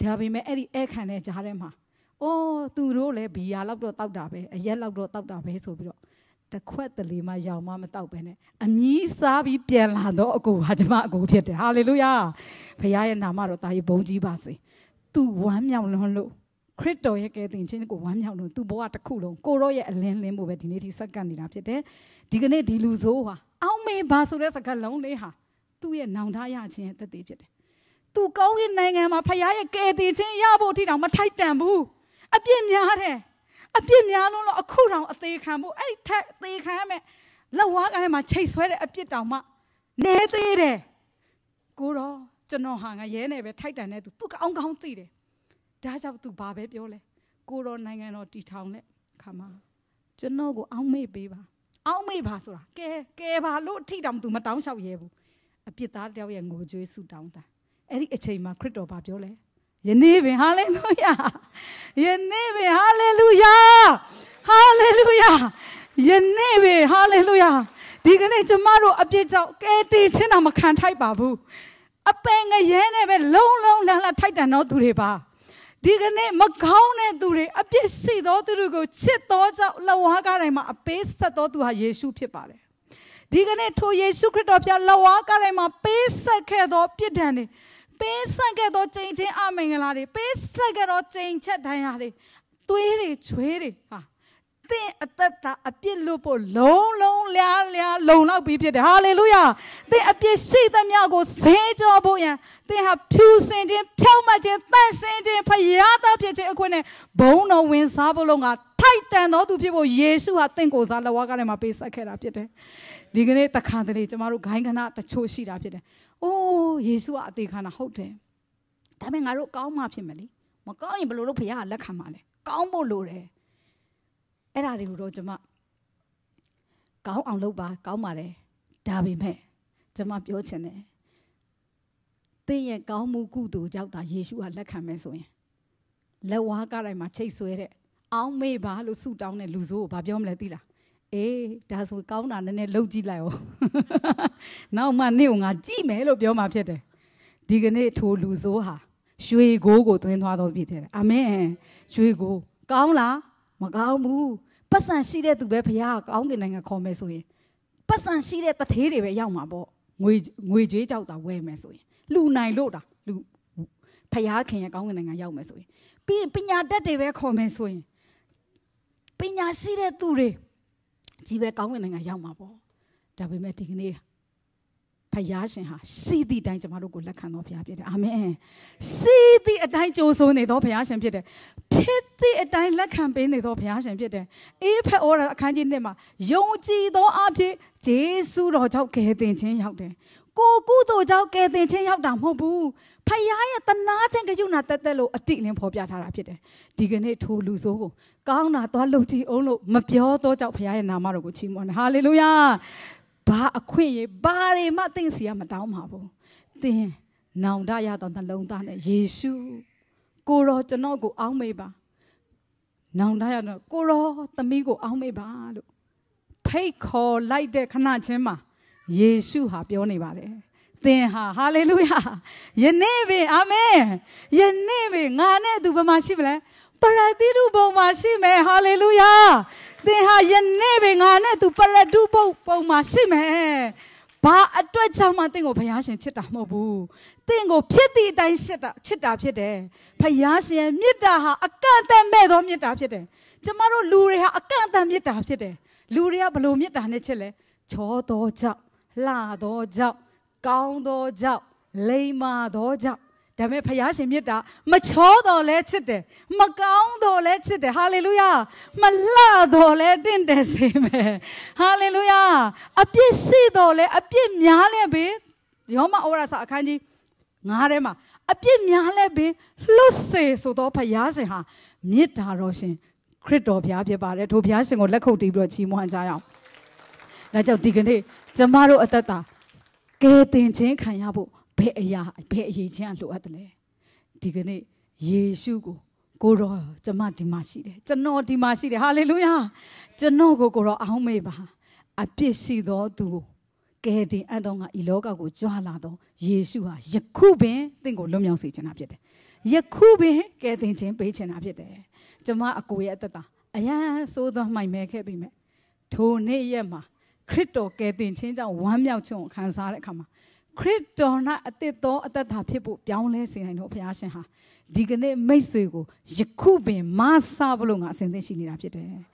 ဒါပေမဲ့အဲ့ဒီအဲ့ခံတဲ့ကြားထဲမှာအိုးသူတို့လည်းဘီယာလောက်တော့တောက်တာပဲအရက်လောက်တော့တောက်တာပဲဆိုပြီးတော့တခွက်တလေမှရောင်မမတောက်ပဲနဲ့အမြီးစားပြီးပြန်လာတော့အကိုဟာကျမအကိုဖြစ်တယ်ဟာလေလုယာဖခင်ရဲ့နာမတော်တာကြီးဘုန်းကြီးပါစေသူဝမ်းမြောက်လွန်းလို့ခရစ်တော်ရဲ့ကယ်တင်ခြင်းကိုဝမ်းမြောက်လို့သူ့ဘဝတစ်ခုလုံးကိုရောရဲ့အလင်းလင်းဖို့ပဲဒီနေ့ထိဆက်ကပ်နေတာဖြစ်တယ်ဒီကနေ့ဒီလူဆိုးဟာအောင်မေဘာဆိုတဲ့စကားလုံးလေးဟာသူ့ရဲ့နောင်တရခြင်းရဲ့သက်သေဖြစ်တယ်။သူကောင်းကင်နိုင်ငံမှာဖခင်ရဲ့ကယ်တင်ခြင်းရဖို့ထိတောင်မထိုက်တန်ဘူး။အပြစ်များတယ်။အပြစ်များလုံးလို့အခုတောင်အသေးခံဖို့အဲ့ဒီထက်သေးခံရမယ်။လက်ဝါးကထဲမှာချိတ်ဆွဲတဲ့အပြစ်တောင်မှနဲသေးတယ်။ကိုတော့ကျွန်တော်ဟာငရဲနဲ့ပဲထိုက်တန်တဲ့သူသူကောင်းကောင်းသိတယ်။ဒါကြောင့်သူဘာပဲပြောလဲ။ကိုတော့နိုင်ငံတော်တည်ထောင်တဲ့ခါမှာကျွန်တော်ကိုအောင်းမေ့ပေးပါ။အောင်းမေ့ပါဆိုတာကဲကဲပါလို့အထိတောင်သူမတောင်းလျှောက်ရဲဘူး။အပြစ်သားတယောက်ရဲ့ငိုကြွေးဆူတောင်းတာအဲ့ဒီအချိန်မှာခရစ်တော်ဘာပြောလဲယနေ့ပင်ဟာလေလုယာယနေ့ပင်ဟာလေလုယာဟာလေလုယာယနေ့ပင်ဟာလေလုယာဒီကနေ့ကျမတို့အပြစ်ကြောင့်ကဲတင်ခြင်းတာမခံထိုက်ပါဘူးအပင်ငရဲနဲ့ပဲလုံလုံလန်းလန်းထိုက်တန်တော့သူတွေပါဒီကနေ့မကောင်းတဲ့သူတွေအပြစ်ရှိသောသူတွေကိုချစ်သောကြောင့်လဝါးကားတိုင်းမှာအပေးဆက်သောသူဟာယေရှုဖြစ်ပါတယ်ဒီကနေ့ထိုယေရှုခရစ်တော်ဖျားလဝါကတိုင်းမှာပေးဆက်ခဲ့သောပြစ်ဒဏ်တွေပေးဆက်ခဲ့သောချိန်ချင်းအမင်္ဂလာတွေပေးဆက်ခဲ့သောချိန်ချက်တိုင်းဟာတွေသွေးတွေချွေးတွေဟာ်သင်အသက်တာအပြစ်လွတ်ဖို့လုံးလုံးလျားလျားလုံလောက်ပြီးဖြစ်တယ်ဟာလေလုယာသင်အပြစ်ရှိသမျှကိုဈေးကြောဖို့ရန်သင်ဟာဖြူစင်ခြင်းဖြောင့်မတ်ခြင်းတန့်စင်ခြင်းဖရာသားဖြစ်ခြင်းအခွင့်နဲ့ဘုန်းတော်ဝင်စားဖို့လုံးကထိုက်တန်တော်သူဖြစ်ဖို့ယေရှုဟာသင်ကိုယ်စားလက်ဝါးကနေမှပေးဆက်ခဲ့တာဖြစ်တယ်ဒီကနေ့တခါတလေကျမတို့ဂိုင်းခဏတချို့ရှိတာဖြစ်တယ်။အိုးယေရှုကအသေးခံတာဟုတ်တယ်။ဒါပေမဲ့ငါတို့ကောင်းမှဖြစ်မယ်လေ။မကောင်းရင်ဘယ်လိုလုပ်ဖရားကလက်ခံမှာလဲ။ကောင်းဖို့လိုတယ်။အဲ့ဒါတွေကိုတော့ကျမကောင်းအောင်လုပ်ပါ ကောင်းပါတယ်။ဒါပေမဲ့ကျမပြောချင်တယ်။သင်ရဲ့ကောင်းမှုကုသိုလ်ကြောင့်သာယေရှုကလက်ခံမယ်ဆိုရင်လက်ဝါးကတိုင်းမှာချိတ်ဆွဲတဲ့အောင်းမေ့ပါလို့ဆုတောင်းတဲ့လူဆိုးကိုဘာပြောမလဲသိလား။အေးဒါဆိုကောင်းတာနည်းနည်းလှုပ်ကြည့်လိုက်အောင်နောက်မှနေ့ကငါကြည့်မယ်လို့ပြောမှဖြစ်တယ်ဒီကနေ့ထိုလူဆိုးဟာရွှေကိုကိုသွင်းသွားတော့ဖြစ်တယ်အာမင်ရွှေကို ကောင်းလားမကောင်းဘူးပတ်စံရှိတဲ့သူပဲဘုရားကကောင်းကင်နိုင်ငံခေါ်မယ်ဆိုရင်ပတ်စံရှိတဲ့တထေးတွေပဲရောက်မှာပေါ့ငွေငွေကြေးကြောက်တာဝယ်မယ်ဆိုရင်လူနိုင်လို့တာလူဘုရားခင်ရဲ့ကောင်းကင်နိုင်ငံရောက်မယ်ဆိုရင်ပြီးရင်ပညာတတ်တွေပဲခေါ်မယ်ဆိုရင်ပညာရှိတဲ့သူတွေကြီးပဲကောင်းကင်နိုင်ငံရောက်မှာပေါ့ဒါပေမဲ့ဒီကနေ့ဖယားရှင်ဟာစီသည့်တိုင်းကျမတို့ကိုလက်ခံတော်ဖယားဖြစ်တယ်အာမင်စီသည့်အတိုင်းကြိုးစိုးနေတော်ဖယားရှင်ဖြစ်တယ်ဖြစ်သည့်အတိုင်းလက်ခံပေးနေတော်ဖယားရှင်ဖြစ်တယ်အေးဖက်ဩရအခန်းကြီးနှစ်မှာယုံကြည်သောအဖြစ်ဂျေစုတော်ကြောင့်ကယ်တင်ခြင်းရောက်တယ်ကိုကုသိုလ်ကြောင့်ကယ်တင်ခြင်းရောက်တာမဟုတ်ဘူးဖယားရဲ့တနာခြင်းကရုဏာတက်တက်လို့အတိလင်းဖော်ပြထားတာဖြစ်တယ်ဒီကနေ့ထိုလူဆိုးကိုကောင်းတာသွားလုပ်ကြည့်အောင်လို့မပြောတော့ကြောင့်ဖယားရဲ့နာမတော်ကိုချီးမွမ်းတယ်ဟာလေလုယာဘာအခွင့်ရေးဘာတွေမှသင်စီရမတောင်းပါဘူးသင်နောင်တရတော့နှလုံးသားနဲ့ယေရှုကိုရောကျွန်တော်ကိုအောင်းမေးပါနောင်တရတော့ကိုရောသမီးကိုအောင်းမေးပါလို့ဖိတ်ခေါ်လိုက်တဲ့ခဏချင်းမှာယေရှုဟာပြောနေပါတယ်သင်ဟာဟာလေလုယာယနေ့ပင်အာမင်ယနေ့ပင်ငါနဲ့သူဘာမှရှိမလဲပရတိတုဘုံမှာရှိမယ်ဟာလေလုယာသင်ဟာယနေ့ပင်ငါနဲ့သူပရတုဘုံပုံမှာရှိမယ်ဘာအတွက်ကြောင့်မှတင့်ကိုဘုရားရှင်ချစ်တာမဟုတ်ဘူးတင့်ကိုဖြစ်သည့်အတိုင်းချစ်တာချစ်တာဖြစ်တယ်ဘုရားရှင်မေတ္တာဟာအကန့်အသတ်မဲ့သောမေတ္တာဖြစ်တယ်ကျမတို့လူတွေဟာအကန့်အသတ်မေတ္တာဖြစ်တယ်လူတွေကဘလို့မေတ္တာနဲ့ချစ်လဲချောတော်ကြောင့်လှသောကြောင့်ကောင်းသောကြောင့်လိမ္မာသောကြောင့်ဒါပေမဲ့ဖယားရှင်မြတ်တာမချောတော်လဲချစ်တယ်မကောင်းတော်လဲချစ်တယ်ဟာလေလုယာမလှတော်လဲတင့်တယ်စေမယ်ဟာလေလုယာအပြစ်ရှိတော်လဲအပြစ်များလဲပင်ယောမဩရစာအခန်းကြီးငားထဲမှာအပြစ်များလဲပင်လွတ်စေဆိုတော့ဖယားရှင်ဟာမြတ်တာတော်ရှင်ခရစ်တော်ဘုရားဖြစ်ပါတယ်ထိုဘုရားရှင်ကိုလက်ခုပ်တီးပြီးတော့ချီးမွမ်းကြရအောင်ဒါကြောင့်ဒီကနေ့ကျမတို့အသက်တာကယ်တင်ခြင်းခံရဖို့ဘယ်အရာဘယ်အရေးချင်းလိုအပ်တယ်လဲဒီကနေ့ယေရှုကိုကိုတော်ကျမဒီမှာရှိတယ်ကျွန်တော်ဒီမှာရှိတယ်ဟာလေလုယာကျွန်တော်ကိုကိုတော်အောင်းမေပါအပြစ်ရှိသောသူကိုကယ်တင်အံ့တော်ငါဤလောကကိုကြွလာသောယေရှုဟာယခုပင်သင်ကိုလွတ်မြောက်စေခြင်းတာဖြစ်တယ်ယခုပင်ကယ်တင်ခြင်းပေးခြင်းတာဖြစ်တယ်ကျမအကိုရဲ့အသက်တာအယံသိုးသောမှိုင်မဲခဲ့ပြီမဲ့ထိုနေ့ရက်မှာခရစ်တော်ကယ်တင်ခြင်းကြောင့်ဝမ်းမြောက်ခြင်းကိုခံစားတဲ့အခါမှာခရစ်တော်၌အသက်တော်အသက်တာဖြစ်ဖို့ပြောင်းလဲစေနိုင်တော့ဘုရားရှင်ဟာဒီကနေ့မိတ်ဆွေကိုယခုပင်မဆဘလို့ငါအစဉ်သိရှိနေတာဖြစ်တယ်။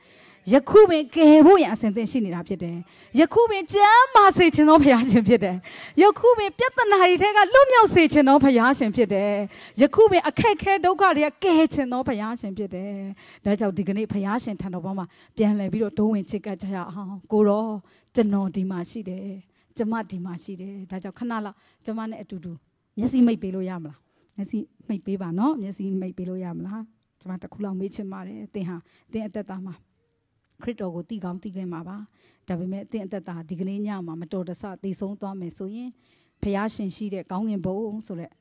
ယခုပင်ကယ်ဖို့ရန်အစဉ်သိရှိနေတာဖြစ်တယ်။ယခုပင်ကြမ်းမာစေခြင်းသောဘုရားရှင်ဖြစ်တယ်။ယခုပင်ပြဿနာတွေထဲကလွတ်မြောက်စေခြင်းသောဘုရားရှင်ဖြစ်တယ်။ယခုပင်အခက်ခဲဒုက္ခတွေကကယ်ခြင်းသောဘုရားရှင်ဖြစ်တယ်။ဒါကြောင့်ဒီကနေ့ဘုရားရှင်ထံတော်ပေါ်မှာပြန်လည်ပြီးတော့ဒုံဝင်ချစ်ကပ်ကြရအောင်။ကိုရောကျွန်တော်ဒီမှာရှိတယ်ကျမဒီမှာရှိတယ်ဒါကြောင့်ခဏလောက်ကျမနဲ့အတူတူမျက်စိမိတ်ပေးလို့ရမလားမျက်စိမိတ်ပေးပါနော်မျက်စိမိတ်ပေးလို့ရမလားကျမတခုလောက်မေ့ချင်ပါတယ်သင်ဟာသင်အသက်တာမှာခရစ်တော်ကိုတည်ကောင်းတည်ခဲ့မှာပါဒါပေမဲ့သင်အသက်တာဒီကနေ့ညမှာ မတော်တဆတည်ဆုံးသွားမယ်ဆိုရင်ဖះရှင်ရှိတဲ့ကောင်းကင်ဘုံဆိုတဲ့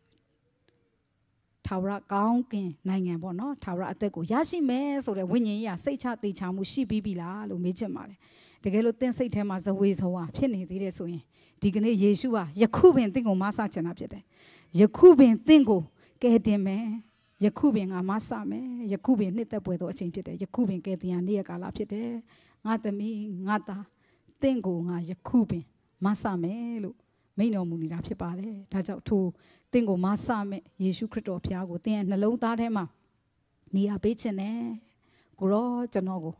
ထာဝရကောင်းကင်နိုင်ငံပေါ့နော်ထာဝရအသက်ကိုရရှိမယ်ဆိုတဲ့ဝိညာဉ်ကြီးကစိတ်ချတည်ချမှုရှိပြီးပြီလားလို့မေးချင်ပါတယ်တကယ်လို့သင်စိတ်ထဲမှာဇဝေဇဝါဖြစ်နေသေးတယ်ဆိုရင်ဒီကနေ့ယေရှုဟာယခုပင်သင်ကိုမဆချင်တာဖြစ်တယ်ယခုပင်သင်ကိုကယ်တင်မယ်ယခုပင်ငါမဆမယ်ယခုပင်နှစ်သက်ပွေသောအချိန်ဖြစ်တယ်ယခုပင်ကယ်တင်ရနေ့ရကာလဖြစ်တယ်ငါသမီးငါသားသင်ကိုငါယခုပင်မဆမယ်လို့မိန်တော်မူနေတာဖြစ်ပါတယ်ဒါကြောင့်ထိုသင်ကိုမဆမယ်ယေရှုခရစ်တော်ဖျားကိုသင်ရဲ့နှလုံးသားထဲမှာနေရာပေးခြင်းနဲ့ကိုရောကျွန်တော်ကို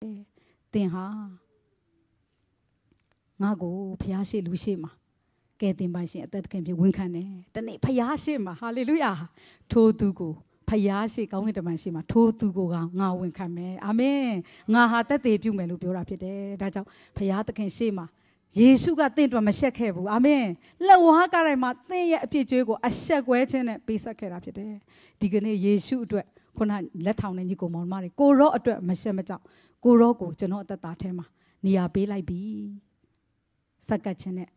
သင်ဟာငါကိုဖះရှိလူရှိမှာကဲတင်ပါရှင်အသက်ခင်ပြဝန်ခံတယ်တနေ့ဖះရှိမှာဟာလေလုယာထိုးသူကိုဖះရှိကောင်းကင်တမန်ရှိမှာထိုးသူကိုကငါဝန်ခံမယ်အာမင်ငါဟာတက်သေးပြုမယ်လို့ပြောတာဖြစ်တယ်ဒါကြောင့်ဖះသခင်ရှိမှာယေရှုကတင့်တော်မရှက်ခဲ့ဘူးအာမင်လက်ဝါးကတိုင်းမှာတင့်ရဲ့အပြစ်ကြွေးကိုအဆက်ကွဲခြင်းနဲ့ပေးဆက်ခဲ့တာဖြစ်တယ်ဒီကနေ့ယေရှုအတွက်ခုနလက်ထောင်နဲ့ညီကောင်မောင်မတွေကိုရော့အတွက်မရှက်မကြောက်ကိုရောကိုကျွန်တော်အသက်တာထဲမှာနေရာပေးလိုက်ပြီစက္ကတ်ချင်းနဲ့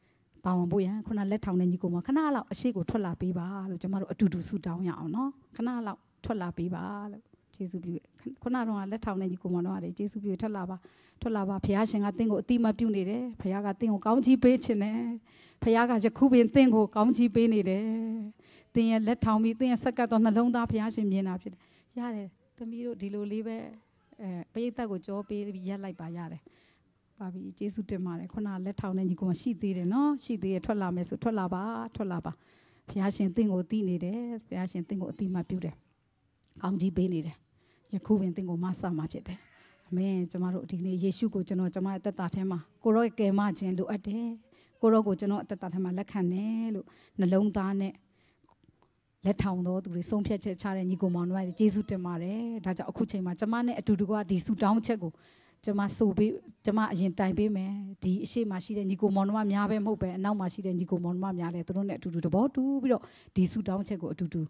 ပါဝင်ဖို့ရန်ခုနလက်ထောင်တဲ့ညီကိုမခဏလောက်အရှိကိုထွက်လာပေးပါလို့ကျွန်မတို့အတူတူဆူတောင်းရအောင်နော်ခဏလောက်ထွက်လာပေးပါလို့ကျေးဇူးပြုခုနတော့လက်ထောင်တဲ့ညီကိုမတော်ကလေကျေးဇူးပြုထွက်လာပါထွက်လာပါဘုရားရှင်ကတင့်ကိုအတိမပြုနေတယ်ဘုရားကတင့်ကိုကောင်းချီးပေးခြင်းနဲ့ဘုရားကယခုပင်တင့်ကိုကောင်းချီးပေးနေတယ်တင့်ရဲ့လက်ထောင်ပြီးတင့်ရဲ့ဆက်ကတ်သောနှလုံးသားဘုရားရှင်မြင်တာဖြစ်တယ်ရတယ်သမီးတို့ဒီလိုလေးပဲအဲပရိသတ်ကိုကြောပေးပြီးရက်လိုက်ပါရတယ်။ပါပြီကျေးဇူးတင်ပါတယ်ခုနလက်ထောင်နဲ့ညီကောင်ရှိသေးတယ်နော်ရှိသေးရထွက်လာမယ်ဆိုထွက်လာပါထွက်လာပါဘုရားရှင်တင့်ကိုတည်နေတယ်ဘုရားရှင်တင့်ကိုအတိမပြုတယ်။ကောင်းကြီးပေးနေတယ်ယခုပင်တင့်ကိုမဆမှာဖြစ်တယ်။အမေကျမတို့ဒီနေ့ယေရှုကိုကျွန်တော်ကျမရဲ့သက်တာထဲမှာကိုရောကယ်မခြင်းလိုအပ်တယ်။ကိုရောကိုကျွန်တော်အသက်တာထဲမှာလက်ခံတယ်လို့နှလုံးသားနဲ့လက်ထောင်တော်သူတွေဆုံးဖြတ်ချက်ချတဲ့ညီကိုမောင်တို့ကကျေးဇူးတင်ပါတယ်။ဒါကြောင့်အခုချိန်မှာကျမနဲ့အတူတကွဒီဆူတောင်းချက်ကိုကျမဆိုပေးကျမအရင်တိုင်ပေးမယ်။ဒီအရှိမရှိတဲ့ညီကိုမောင်တို့ကများပဲမဟုတ်ပဲအနောက်မှာရှိတဲ့ညီကိုမောင်တို့ကများလဲသူတို့နဲ့အတူတူတဘောတူပြီးတော့ဒီဆူတောင်းချက်ကိုအတူတူ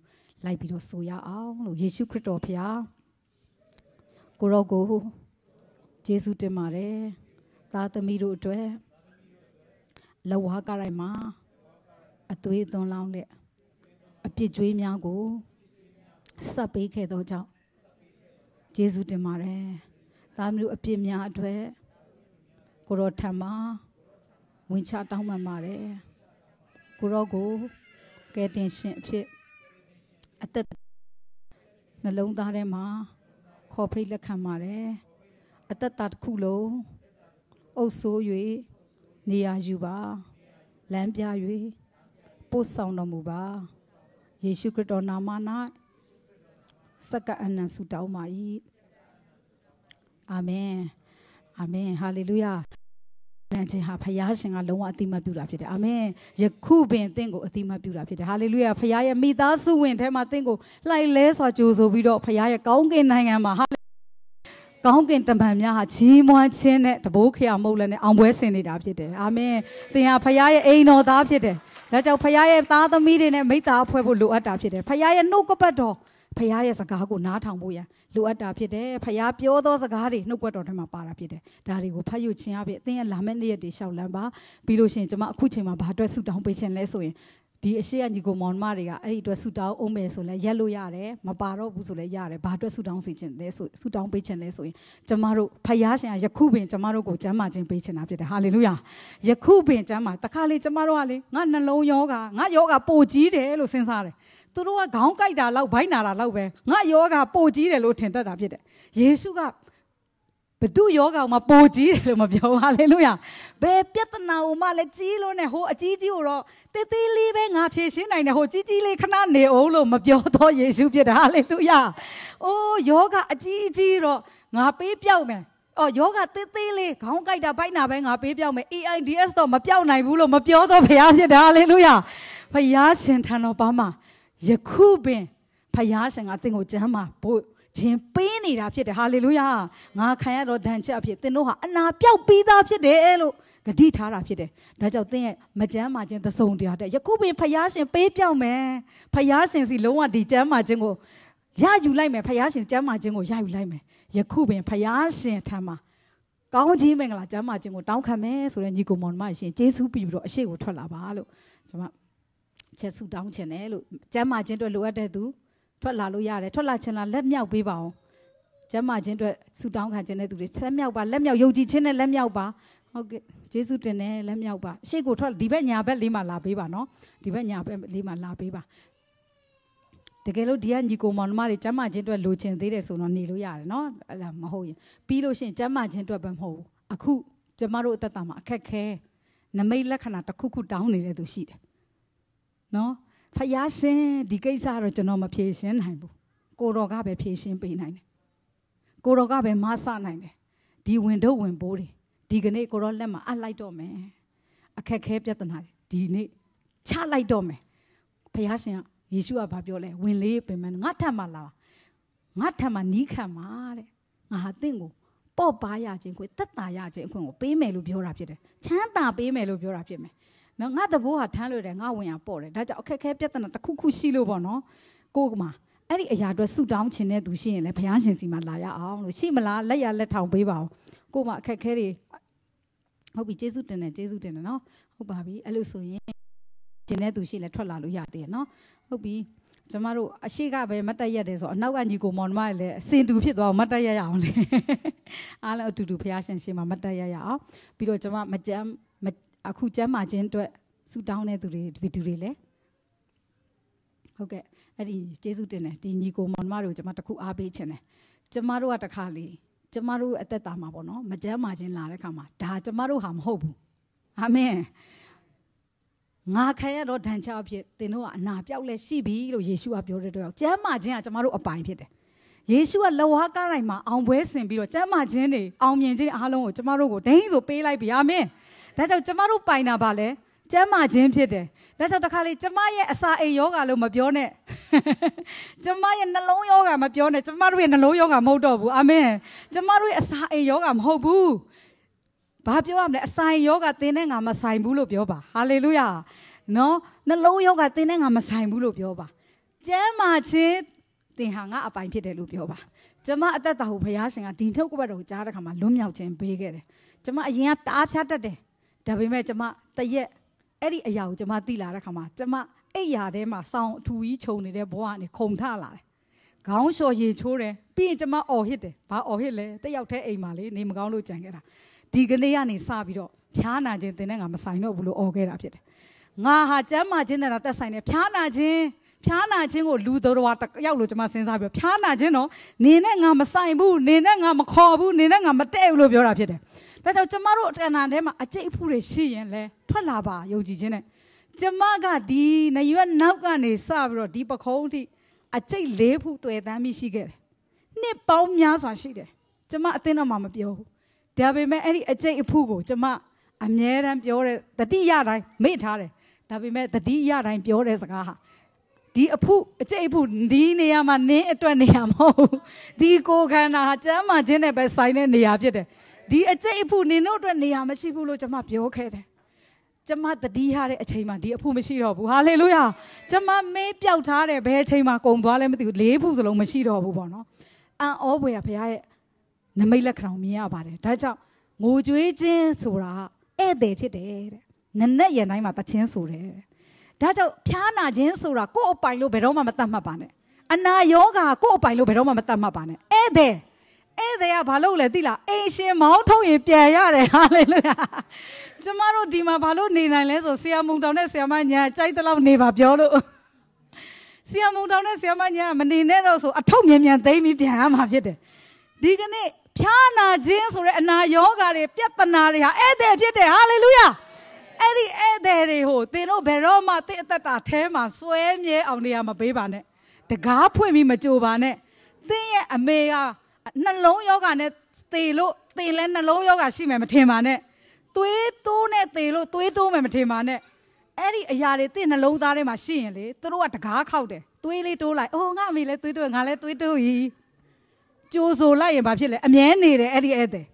လိုက်ပြီးတော့ဆိုရအောင်လို့ယေရှုခရစ်တော်ဖခင်ကိုရောကိုကျေးဇူးတင်ပါတယ်။သားသမီးတို့အတွက်လဝါကရိုက်မှာအသွေးသွန်းလောင်းတဲ့အပြစ်ကြွေးများကိုဆက်ပေးခဲ့သောကြောင့်ဂျေဇုတင်ပါတယ်။သားမျိုးအပြစ်များအတွက်ကိုရောထံမှာဝင်ချတောင်းပန်ပါတယ်။ကိုရောကိုကယ်တင်ရှင်အဖြစ်အသက်နှလုံးသားထဲမှာခေါ်ဖိတ်လက်ခံပါတယ်။အသက်တာတစ်ခုလုံးအုပ်ဆိုး၍နေရာယူပါလမ်းပြ၍ပို့ဆောင်တော်မူပါယေရှုခရစ်တော်နာမ၌စက္ကအနံဆုတောင်းပါ၏အာမင်အာမင်ဟာလေလုယာလန်ခြင်းဟာဖယားရှင်ကလုံးဝအတိမတ်ပြုတာဖြစ်တယ်အာမင်ယခုပင်သင်ကိုအတိမတ်ပြုတာဖြစ်တယ်ဟာလေလုယာဖယားရဲ့မိသားစုဝင်ထဲမှာသင်ကိုလှိုက်လဲစွာကြိုဆိုပြီးတော့ဖယားရဲ့ကောင်းကင်နိုင်ငံမှာဟာကောင်းကင်တမန်များဟာကြီးမွမ်းခြင်းနဲ့တဘိုးခရာမဟုတ်လည်းနဲ့အောင်ပွဲဆင်နေတာဖြစ်တယ်အာမင်သင်ဟာဖယားရဲ့အိမ်တော်သားဖြစ်တယ်ဒါကြောင့်ဖခင်ရဲ့သားသမီးတွေနဲ့မိသားအဖွဲ့ဖို့လိုအပ်တာဖြစ်တယ်ဖခင်ရဲ့နှုတ်ကပတ်တော်ဖခင်ရဲ့စကားကိုနားထောင်ဖို့ရန်လိုအပ်တာဖြစ်တယ်ဖခင်ပြောသောစကားတွေနှုတ်ကပတ်တော်ထဲမှာပါတာဖြစ်တယ်ဒါတွေကိုဖတ်ယူခြင်းအပြင်အသင်ရဲ့လာမယ့်နေ့ရက်တွေရှောက်လန်းပါပြီးလို့ရှိရင်ကျွန်မအခုချိန်မှာဘာအတွက်ဆုတောင်းပေးခြင်းလဲဆိုရင်ဒီအရှိကညီကိုမောင်မတွေကအဲ့ဒီအတွက်ဆူတောင်းအောင်မယ်ဆိုလဲရက်လို့ရတယ်မပါတော့ဘူးဆိုလဲရတယ်ဘာအတွက်ဆူတောင်းစီခြင်းလဲဆိုဆူတောင်းပေးခြင်းလဲဆိုရင်ကျမတို့ဖယားရှင်ကယခုပင်ကျမတို့ကိုကျမ်းမာခြင်းပေးခြင်းတာဖြစ်တယ်ဟာလေလုယာယခုပင်ကျမ်းမာတခါလေကျမတို့ကလေငါနှလုံးယောဂါငါယောဂါပိုကြီးတယ်လို့စဉ်းစားတယ်သူတို့ကခေါင်းကိုက်တာလောက်ဘိုင်းနာတာလောက်ပဲငါယောဂါပိုကြီးတယ်လို့ထင်တတ်တာဖြစ်တယ်ယေရှုကဘသူယောဂါမှာပိုကြီးတယ်လို့မပြောဟာလေလုယဘယ်ပြဿနာမှလည်းကြီးလို့နဲ့ဟိုအကြီးကြီးကိုတော့တေးသေးလေးပဲငါဖြေရှင်းနိုင်တယ်ဟိုကြီးကြီးလေးခဏနေအောင်လို့မပြောတော့ယေရှုဖြစ်တာဟာလေလုယအိုးယောဂါအကြီးကြီးတော့ငါပေးပြောက်မယ်အော်ယောဂသေးသေးလေးခေါင်းကိုက်တာဗိုက်နာပဲငါပေးပြောက်မယ် AIDS တော့မပြောက်နိုင်ဘူးလို့မပြောတော့ဘုရားဖြစ်တာဟာလေလုယဘုရားရှင်ထံတော်ပါမှာယခုပင်ဘုရားရှင်ကသင်ကိုကျမ်းမှာဖို့ခြင်းပေးနေတာဖြစ်တယ်ဟာလေလုယာငါခံရတော့ဒဏ်ချက်အဖြစ်သင်တို့ဟာအနာပြောက်ပြီးသားဖြစ်တယ်လို့ဂတိထားတာဖြစ်တယ်ဒါကြောင့်သင်ရဲ့မကြမ်းမာခြင်းသစုံတရားတဲ့ယခုပင်ဖျားရှင်ပေးပြောက်မယ်ဖျားရှင်စီလုံးဝဒီကြမ်းမာခြင်းကိုရယူလိုက်မယ်ဖျားရှင်ကြမ်းမာခြင်းကိုရယူလိုက်မယ်ယခုပင်ဖျားရှင်ထံမှာကောင်းခြင်းမင်္ဂလာကျမ်းမာခြင်းကိုတောင်းခံမယ်ဆိုတဲ့ညီကိုမောင်မရှင်ဂျေစုပြီးပြီးတော့အရှိကိုထွက်လာပါလို့ကျွန်မချက်စုတောင်းခြင်းတယ်လို့ကျမ်းမာခြင်းအတွက်လိုအပ်တဲ့သူထွက်လာလို့ရတယ်ထွက်လာခြင်းလားလက်မြောက်ပေးပါအောင်ကျမ်းမာခြင်းအတွက်ဆုတောင်းခံခြင်းတဲ့သူတွေလက်မြောက်ပါလက်မြောက်ယုံကြည်ခြင်းနဲ့လက်မြောက်ပါဟုတ်ကဲ့ယေရှုတင်တယ်လက်မြောက်ပါရှေ့ကိုထွက်ဒီဘက်ညာဘက်လေးမှာလာပေးပါနော်ဒီဘက်ညာဘက်လေးမှာလာပေးပါတကယ်လို့ဒီကညီကောင်မောင်နှမတွေကျမ်းမာခြင်းအတွက်လိုချင်သေးတယ်ဆိုတော့နေလို့ရတယ်နော်အဲ့ဒါမဟုတ်ရင်ပြီးလို့ရှိရင်ကျမ်းမာခြင်းအတွက်ပဲမဟုတ်ဘူးအခုကျမတို့အသက်တာမှာအခက်ခဲနမိတ်လက္ခဏာတစ်ခုခုတောင်းနေတဲ့သူရှိတယ်နော်ဖယားရှင်ဒီကိစ္စတော့ကျွန်တော်မဖြေရှင်းနိုင်ဘူးကိုတော်ကပဲဖြေရှင်းပေးနိုင်တယ်ကိုတော်ကပဲမဆနိုင်တယ်ဒီဝင်တော့ဝင်ပိုးတယ်ဒီကနေ့ကိုတော်လက်မှာအလိုက်တော့မယ်အခက်ခဲပြဿနာဒီနေ့ချလိုက်တော့မယ်ဖယားရှင်ကယေရှုကဘာပြောလဲဝင်လေးပင်မငါထပ်မှလာပါငါထပ်မှနီးခံပါတဲ့ငါဟာတင့်ကိုပော့ပါရခြင်းကိုတက်တာရခြင်းအခွင့်ကိုပေးမယ်လို့ပြောတာဖြစ်တယ်ချမ်းသာပေးမယ်လို့ပြောတာဖြစ်မယ်နော်ငါတဘိုးဟာထမ်းလို့တယ်ငါဝင်ရပေါ့တယ်ဒါကြောင့်အခက်ခဲပြဿနာတစ်ခုခုရှိလို့ပေါ့နော်ကိုကမှာအဲ့ဒီအရာအတွက်ဆူတောင်းခြင်းတဲ့သူရှိရင်လည်းဘုရားရှင်စီမှာလာရအောင်လို့ရှိမလားလက်ရလက်ထောင်ပေးပါအောင်ကိုမှာအခက်ခဲတွေဟုတ်ပြီကျေးဇူးတင်တယ်ကျေးဇူးတင်တယ်နော်ဟုတ်ပါပြီအဲ့လိုဆိုရင်ရှင်တဲ့သူရှိလည်းထွက်လာလို့ရသေးတယ်နော်ဟုတ်ပြီကျမတို့အရှိကပဲမတ်တက်ရက်တယ်ဆိုအနောက်ကညီကိုမောင်နှမတွေလည်းအစင်တူဖြစ်သွားအောင်မတ်တက်ရက်ရအောင်လေအားလုံးအတူတူဖះရှင်ရှင်မှာမတ်တက်ရက်ရအောင်ပြီးတော့ကျမမကြမ်းအခုကျမ်းမာခြင်းအတွက်ဆူတောင်းတဲ့သူတွေဒီသူတွေလည်းဟုတ်ကဲ့အဲ့ဒီကျေးဇူးတင်တယ်ဒီညီကိုမောင်မတို့ကျွန်မတခုအားပေးခြင်းတယ်ကျွန်မတို့ကတခါလေကျွန်မတို့အသက်တာမှာပေါ့နော်မကျမ်းမာခြင်းလာတဲ့ခါမှာဒါကျွန်မတို့ဟာမဟုတ်ဘူးအာမင်ငါခံရတော့ဒဏ်ချအဖြစ်သင်တို့ကအနာပြောက်လဲရှိပြီလို့ယေရှုကပြောတဲ့တော့ကျမ်းမာခြင်းကကျွန်မတို့အပိုင်ဖြစ်တယ်ယေရှုကလဝါကားတိုင်းမှာအောင်ပွဲဆင်ပြီးတော့ကျမ်းမာခြင်းတွေအောင်မြင်ခြင်းအားလုံးကိုကျွန်မတို့ကိုဒိန်းဆိုပေးလိုက်ပြီအာမင်။ဒါကြောင့်ကျမတို့ပိုင်တာပါလေကျမ်းမာခြင်းဖြစ်တယ်ဒါကြောင့်တခါလေကျမရဲ့အစာအိမ်ယောဂါလို့မပြောနဲ့ကျမရဲ့နှလုံးယောဂါမပြောနဲ့ကျမတို့ရဲ့နှလုံးယောဂါမဟုတ်တော့ဘူးအာမင်ကျမတို့ရဲ့အစာအိမ်ယောဂါမဟုတ်ဘူးဘာပြောရမလဲအစာအိမ်ယောဂါသင်တဲ့ငါမဆိုင်ဘူးလို့ပြောပါဟာလေလုယာနော်နှလုံးယောဂါသင်တဲ့ငါမဆိုင်ဘူးလို့ပြောပါကျမ်းမာခြင်းသင်ဟာငါအပိုင်ဖြစ်တယ်လို့ပြောပါကျမအသက်တာကိုဘုရားရှင်ကဒီထုတ်ကပတ်တော်ကိုကြားတဲ့ခါမှာလွတ်မြောက်ခြင်းပေးခဲ့တယ်ကျမအရင်ကတအားဖြတ်တတ်တယ်ဒါပေမဲ့ကျမတရက်အဲ့ဒီအရာကိုကျမသိလာတဲ့ခါမှာကျမအိယာထဲမှာဆောင်းအထူကြီးခြုံနေတဲ့ဘဝကနေခုံထလာတယ်။ခေါင်းလျှော်ရေချိုးတယ်ပြီးရင်ကျမအော်ဟစ်တယ်။ဘာအော်ဟစ်လဲတယောက်တည်းအိမ်မှာလေနေမကောင်းလို့ကြံခဲ့တာ။ဒီကနေ့ကနေစပြီးတော့ဖျားနာခြင်းသင်တဲ့ငါမဆိုင်တော့ဘူးလို့အော်ခဲ့တာဖြစ်တယ်။ငါဟာကျမ်းမာခြင်းနဲ့တာသက်ဆိုင်တယ်ဖျားနာခြင်းဖျားနာခြင်းကိုလူတော်တော်တယောက်လို့ကျွန်မစဉ်းစားပြီးဖျားနာခြင်းတော့နေနဲ့ငါမဆိုင်ဘူးနေနဲ့ငါမခေါ်ဘူးနေနဲ့ငါမတည့်ဘူးလို့ပြောတာဖြစ်တယ်။ဒါကြောင့်ကျမတို့အတဏ္ဍာထဲမှာအကျိတ်အဖူတွေရှိရင်လဲထွက်လာပါယုံကြည်ခြင်းနဲ့ကျမကဒီနရွက်နောက်ကနေစပြီးတော့ဒီပခုံးအထိအကျိတ်လေးဖူတွေ့တမ်းမိရှိခဲ့တယ်။နှစ်ပေါင်းများစွာရှိတယ်။ကျမအသိတော့မှမပြောဘူး။ဒါပေမဲ့အဲ့ဒီအကျိတ်အဖူကိုကျမအမြဲတမ်းပြောတဲ့တတိယတိုင်းမေ့ထားတယ်။ဒါပေမဲ့တတိယတိုင်းပြောတဲ့စကားဟာဒီအဖုအကျိတ်အဖုဒီနေရာမှာနင်းအတွက်နေရာမဟုတ်ဘူး။ဒီကိုခန္ဓာဟာကျမ်းမာခြင်းနဲ့ပဲဆိုင်တဲ့နေရာဖြစ်တယ်။ဒီအကျိတ်အဖူနင်တို့အတွက်နေရာမရှိဘူးလို့ကျွန်မပြောခဲ့တယ်ကျမတတိရတဲ့အချိန်မှာဒီအဖို့မရှိတော့ဘူးဟာလေလုယာကျမမေးပြောက်ထားတယ်ဘယ်အချိန်မှာကုံသွားလဲမသိဘူးလေးဖူစလုံးမရှိတော့ဘူးပေါ့နော်အံ့ဩဖွယ်ရဘုရားရဲ့နမိတ်လက္ခဏာမြင်ရပါတယ်ဒါကြောင့်ငိုကြွေးခြင်းဆိုတာဧည့်သည်ဖြစ်တယ်တဲ့နနက်ရန်တိုင်းမှာတခြင်းဆိုတယ်ဒါကြောင့်ဖျားနာခြင်းဆိုတာကိုယ့်အပိုင်လို့ဘယ်တော့မှမတတ်မှတ်ပါနဲ့အနာယောဂါကိုယ့်အပိုင်လို့ဘယ်တော့မှမတတ်မှတ်ပါနဲ့ဧည့်သည်အဲ့တဲ့ကဘာလို့လဲသိလားအိမ်ရှင်မောင်းထုတ်ရင်ပြန်ရတယ်ဟာလေလုယာကျမတို့ဒီမှာဘာလို့နေနိုင်လဲဆိုဆရာမုံတောင်နဲ့ဆရာမညာကြိုက်တဲ့လောက်နေပါပြောလို့ဆရာမုံတောင်နဲ့ဆရာမညာမနေနဲ့တော့ဆိုအထုတ်မြန်မြန်သိမ်းပြီးပြန်ရမှာဖြစ်တယ်ဒီကနေ့ဖြာနာခြင်းဆိုတဲ့အနာယောဂါတွေပြဿနာတွေဟာအဲ့တဲ့ဖြစ်တယ်ဟာလေလုယာအဲ့ဒီအဲ့တဲ့တွေဟိုသင်တို့ဘယ်တော့မှသင်အသက်တာထဲမှာစွဲမြဲအောင်နေရာမပေးပါနဲ့တကားဖွင့်ပြီးမကြိုပါနဲ့သင်ရဲ့အမေကနှလုံးယောဂနဲ့သေလို့သေလဲနှလုံးယောဂရှိမယ်မထင်ပါနဲ့သွေးတိုးနဲ့သေလို့သွေးတိုးမယ်မထင်ပါနဲ့အဲ့ဒီအရာတွေတင့်နှလုံးသားထဲမှာရှိရင်လေသူတို့ကတကားခောက်တယ်သွေးလေးတိုးလိုက်အိုးငါအမေလည်းသွေးတိုးငါလည်းသွေးတိုးကြီးကြိုးဆိုလိုက်ရင်ဘာဖြစ်လဲအမြဲနေတယ်အဲ့ဒီအဲ့တဲ့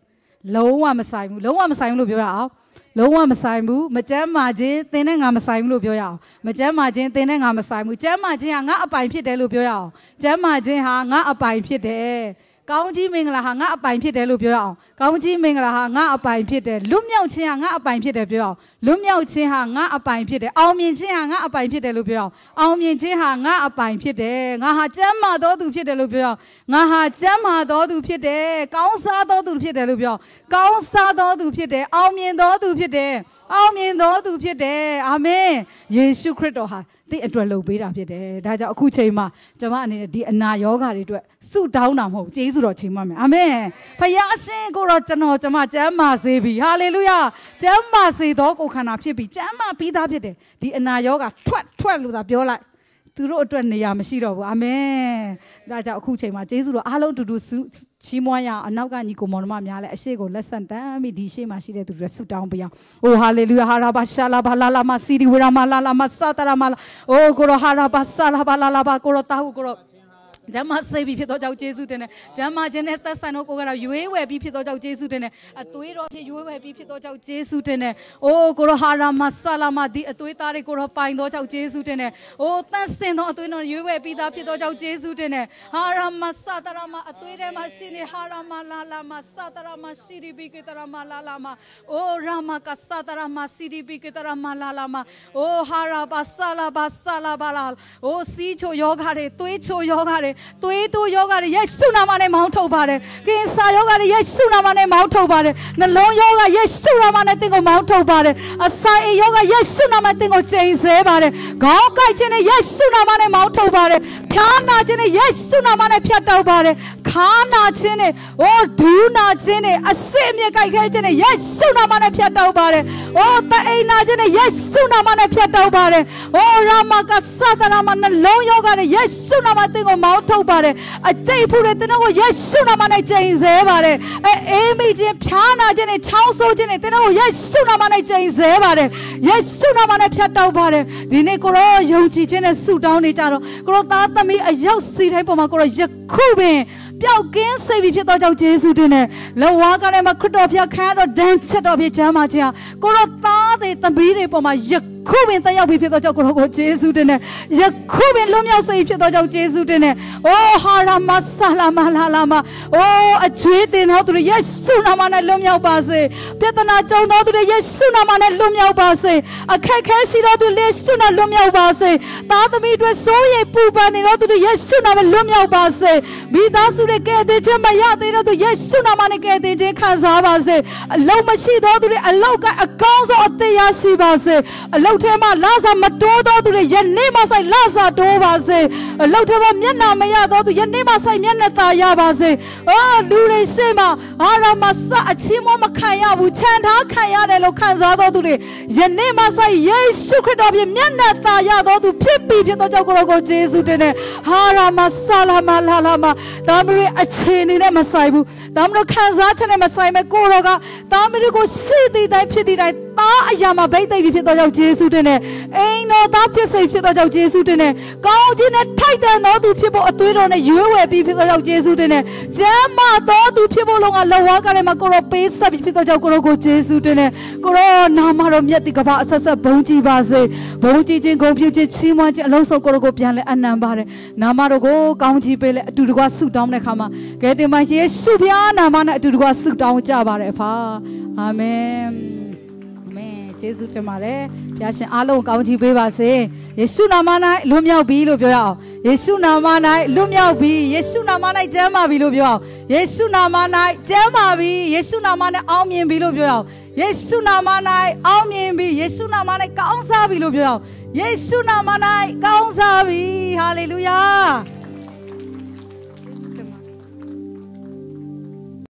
လုံးဝမဆိုင်ဘူးလုံးဝမဆိုင်ဘူးလို့ပြောရအောင်လုံးဝမဆိုင်ဘူးမကြမ်းမာခြင်းသင်နဲ့ငါမဆိုင်ဘူးလို့ပြောရအောင်မကြမ်းမာခြင်းသင်နဲ့ငါမဆိုင်ဘူးကြမ်းမာခြင်းဟာငါအပိုင်ဖြစ်တယ်လို့ပြောရအောင်ကြမ်းမာခြင်းဟာငါအပိုင်ဖြစ်တယ်ကောင်းကြီးမင်္ဂလာဟာငါအပိုင်ဖြစ်တယ်လို့ပြောရအောင်ကောင်းကြီးမင်္ဂလာဟာငါအပိုင်ဖြစ်တယ်လွတ်မြောက်ခြင်းဟာငါအပိုင်ဖြစ်တယ်ပြောရအောင်လွတ်မြောက်ခြင်းဟာငါအပိုင်ဖြစ်တယ်အောင်မြင်ခြင်းဟာငါအပိုင်ဖြစ်တယ်လို့ပြောရအောင်အောင်မြင်ခြင်းဟာငါအပိုင်ဖြစ်တယ်ငါဟာကျမ်းမာသောသူဖြစ်တယ်လို့ပြောရအောင်ငါဟာကျမ်းမာသောသူဖြစ်တယ်ကောင်းစားသောသူဖြစ်တယ်လို့ပြောရအောင်ကောင်းစားသောသူဖြစ်တယ်အောင်မြင်သောသူဖြစ်တယ်အောင်မြင်သောသူဖြစ်တယ်အာမင်ယေရှုခရစ်တော်ဟာသင်အတွက်လုပ်ပေးတာဖြစ်တယ်ဒါကြောင့်အခုချိန်မှာကျွန်မအနေနဲ့ဒီအနာရောဂါတွေအတွက်ဆုတောင်းတာမဟုတ်ကျေးဇူးတော်ချီးမွမ်းမယ်အာမင်ဖခင်အရှင်ကိုတော့ကျွန်တော်ကျွန်မကျမ်းမာစေပြီဟာလေလုယာကျမ်းမာစေသောကိုယ်ခန္ဓာဖြစ်ပြီကျမ်းမာပြီးသားဖြစ်တယ်ဒီအနာရောဂါထွက်ထွက်လို့သာပြောလိုက်သူတို့အတွက်နေရာမရှိတော့ဘူးအာမင်ဒါကြောင့်အခုချိန်မှာယေရှုတို့အားလုံးတူတူချီးမွမ်းရအောင်အနောက်ကညီကိုမောင်နှမများလည်းအရှိကိုလက်ဆန့်တမ်းပြီးဒီရှေ့မှာရှိတဲ့သူတွေဆုတောင်းပေးအောင်။အိုဟာလေလုယာဟာရာဘာရှာလာဘာလာလာမစီဒီဝရာမလာလာမစာတရာမလာအိုကိုရောဟာရာဘာဆာလာဘာလာလာဘာကိုရောတာဟုကိုရော။ဂျမ်းမဆေးပြီဖြစ်တော့ကြောင့်ယေရှုတင်တယ်။ဂျမ်းမခြင်းနဲ့သက်ဆိုင်တော့ကိုကတော့ရွေးဝယ်ပြီးဖြစ်တော့ကြောင့်ယေရှုတင်တယ်။အသွေးတော်ဖြစ်ရွေးဝယ်ပြီးဖြစ်တော့ကြောင့်ယေရှုတင်တယ်။အိုးကိုရဟာရာမဆလာမဒီအသွေးသားတွေကိုတော့ပိုင်တော့ကြောင့်ယေရှုတင်တယ်။အိုးသန့်စင်သောအသွေးတော်ရွေးဝယ်ပြီးသားဖြစ်တော့ကြောင့်ယေရှုတင်တယ်။ဟာရာမဆတရာမအသွေးထဲမှာရှိနေဟာရာမလာလာမဆတရာမရှိဒီဘီကတရာမလာလာမအိုးရာမကဆတရာမရှိဒီဘီကတရာမလာလာမအိုးဟာရာပါဆလာပါဆလာပါလာအိုးစီချိုယောဂါတွေသွေးချိုယောဂါတွေသွေးတိုးယောဂတွေယေရှုနာမနဲ့မောင်းထုတ်ပါတယ်ကင်ဆာယောဂတွေယေရှုနာမနဲ့မောင်းထုတ်ပါတယ်နှလုံးယောဂယေရှုနာမနဲ့သင်ကိုမောင်းထုတ်ပါတယ်အစာအိမ်ယောဂယေရှုနာမနဲ့သင်ကိုချိန်ဆဲပါတယ်ခေါင်းကိုက်ခြင်းနဲ့ယေရှုနာမနဲ့မောင်းထုတ်ပါတယ်ဖျားနာခြင်းနဲ့ယေရှုနာမနဲ့ဖြတ်တောက်ပါတယ်ခါနာခြင်းနဲ့အိုးဒူးနာခြင်းနဲ့အစစ်အမြစ်ကိုက်ခဲခြင်းနဲ့ယေရှုနာမနဲ့ဖြတ်တောက်ပါတယ်အိုးတအိမ်နာခြင်းနဲ့ယေရှုနာမနဲ့ဖြတ်တောက်ပါတယ်အိုးရာမကသဒရာမနှလုံးယောဂနဲ့ယေရှုနာမသင်ကိုမောင်းထုတ်ပါတယ်အကျိတ်ဖူးတဲ့သင်တို့ကိုယေရှုနာမ၌ကျိန်ဆဲပါတယ်အဲအေးမိခြင်းဖြားနာခြင်းနဲ့ချောင်းဆိုးခြင်းနဲ့သင်တို့ကိုယေရှုနာမ၌ကျိန်ဆဲပါတယ်ယေရှုနာမ၌ဖြတ်တောက်ပါတယ်ဒီနေ့ကိုရောယုံကြည်ခြင်းနဲ့ဆုတောင်းနေကြတော့ကိုရောသားသမီးအရောက်စီတိုင်းပေါ်မှာကိုရောယခုပင်ပျောက်ကင်းစေပြီဖြစ်သောကြောင့်ယေရှုတင်နဲ့လဝါကနဲ့မှာခရစ်တော်ဖျားခံရတော့ဒန်းချက်တော်ဖြစ်ချမ်းပါခြင်းဟာကိုရောသားတဲ့သမီးတွေပေါ်မှာယခုပင်တက်ရောက်ပြီဖြစ်သောကြောင့်ကိုရောကိုယေရှုတင်နဲ့ယခုပင်လွတ်မြောက်စေဖြစ်သောကြောင့်ယေရှုတင်နဲ့အိုဟာရာမဆာလာမလာလာမအိုအချွေးတင်သောသူတွေယေရှုနာမ၌လွတ်မြောက်ပါစေပြဿနာကြုံသောသူတွေယေရှုနာမ၌လွတ်မြောက်ပါစေအခက်ခဲရှိသောသူယေရှုနာလွတ်မြောက်ပါစေသားသမီးတွေစိုးရိမ်ပူပန်နေသောသူတွေယေရှုနာမလွတ်မြောက်ပါစေမိသားစုတွေကယ်တင်ခြင်းမရသေးသောသူယေရှုနာမ၌ကယ်တင်ခြင်းခံစားပါစေအလုံးမရှိသောသူတွေအလောက်ကအကောင်းဆုံးအသက်ရရှိပါစေအလောက်လောက်ထဲမှာလာစာမတိုးတော့သူတွေယနေ့မှဆိုင် လာစာတိုးပါစေလောက်ထဲမှာမျက်နာမရတော့သူယနေ့မှဆိုင်မျက်နှာသာရပါစေအော်လူတွေရှေ့မှာဟာလာမစအချင်းမမခံရဘူးခြံထားခံရတယ်လို့ခံစားတော့သူတွေယနေ့မှဆိုင်ယေရှုခရစ်တော်ဖြင့်မျက်နှာသာရတော့သူဖြစ်ပြီဖြစ်တော့ကြောက်ကိုယ်တော်ကိုယေရှုတင်နဲ့ဟာလာမဆာလာမလာလာမဒါမရီအချင်းနေနဲ့မဆိုင်ဘူးဒါမရီခံစားချက်နဲ့မဆိုင်မဲ့ကိုယ်တော်ကဒါမရီကိုရှိသည့်တိုင်းဖြစ်သည့်တိုင်းသားအရာမှာဗိတ်သိပ်ပြီးဖြစ်တော်ကြောင့်ယေရှုတင်နဲ့အိမ်တော်သားဖြစ်စေဖြစ်တော်ကြောင့်ယေရှုတင်နဲ့ကောင်းခြင်းနဲ့ထိုက်တန်တော်သူဖြစ်ဖို့အသွေးတော်နဲ့ရွေးဝယ်ပြီးဖြစ်တော်ကြောင့်ယေရှုတင်နဲ့ကျမ်းမာတော်သူဖြစ်ဖို့လုံကလက်ဝါးကထဲမှာကိုရောပေးဆက်ပြီးဖြစ်တော်ကြောင့်ကိုရောကိုယေရှုတင်နဲ့ကိုရောနာမတော်မြတ်ဒီကဘာအဆက်ဆက်ဘုန်းကြီးပါစေဘုန်းကြီးခြင်းဂုဏ်ပြုခြင်းချီးမွမ်းခြင်းအလုံးစုံကိုရောကိုပြန်လဲအနံပါတယ်နာမတော်ကိုကောင်းချီးပေးလဲအတူတကွဆုတောင်းတဲ့အခါမှာကဲတင်ပါယေရှုဖျားနာမနဲ့အတူတကွဆုတောင်းကြပါတယ်အဖာအာမင်ယေရှုတင်ပါတယ်။ဘုရားရှင်အားလုံးကောင်းချီးပေးပါစေ။ယေရှုနာမ၌လွတ်မြောက်ပြီလို့ပြောရအောင်။ယေရှုနာမ၌လွတ်မြောက်ပြီ။ယေရှုနာမ၌ကျမ်းပါပြီလို့ပြောအောင်။ယေရှုနာမ၌ကျမ်းပါပြီ။ယေရှုနာမ၌အောင်မြင်ပြီလို့ပြောရအောင်။ယေရှုနာမ၌အောင်မြင်ပြီ။ယေရှုနာမ၌ကောင်းစားပြီလို့ပြောရအောင်။ယေရှုနာမ၌ကောင်းစားပြီ။ဟာလေလုယာ။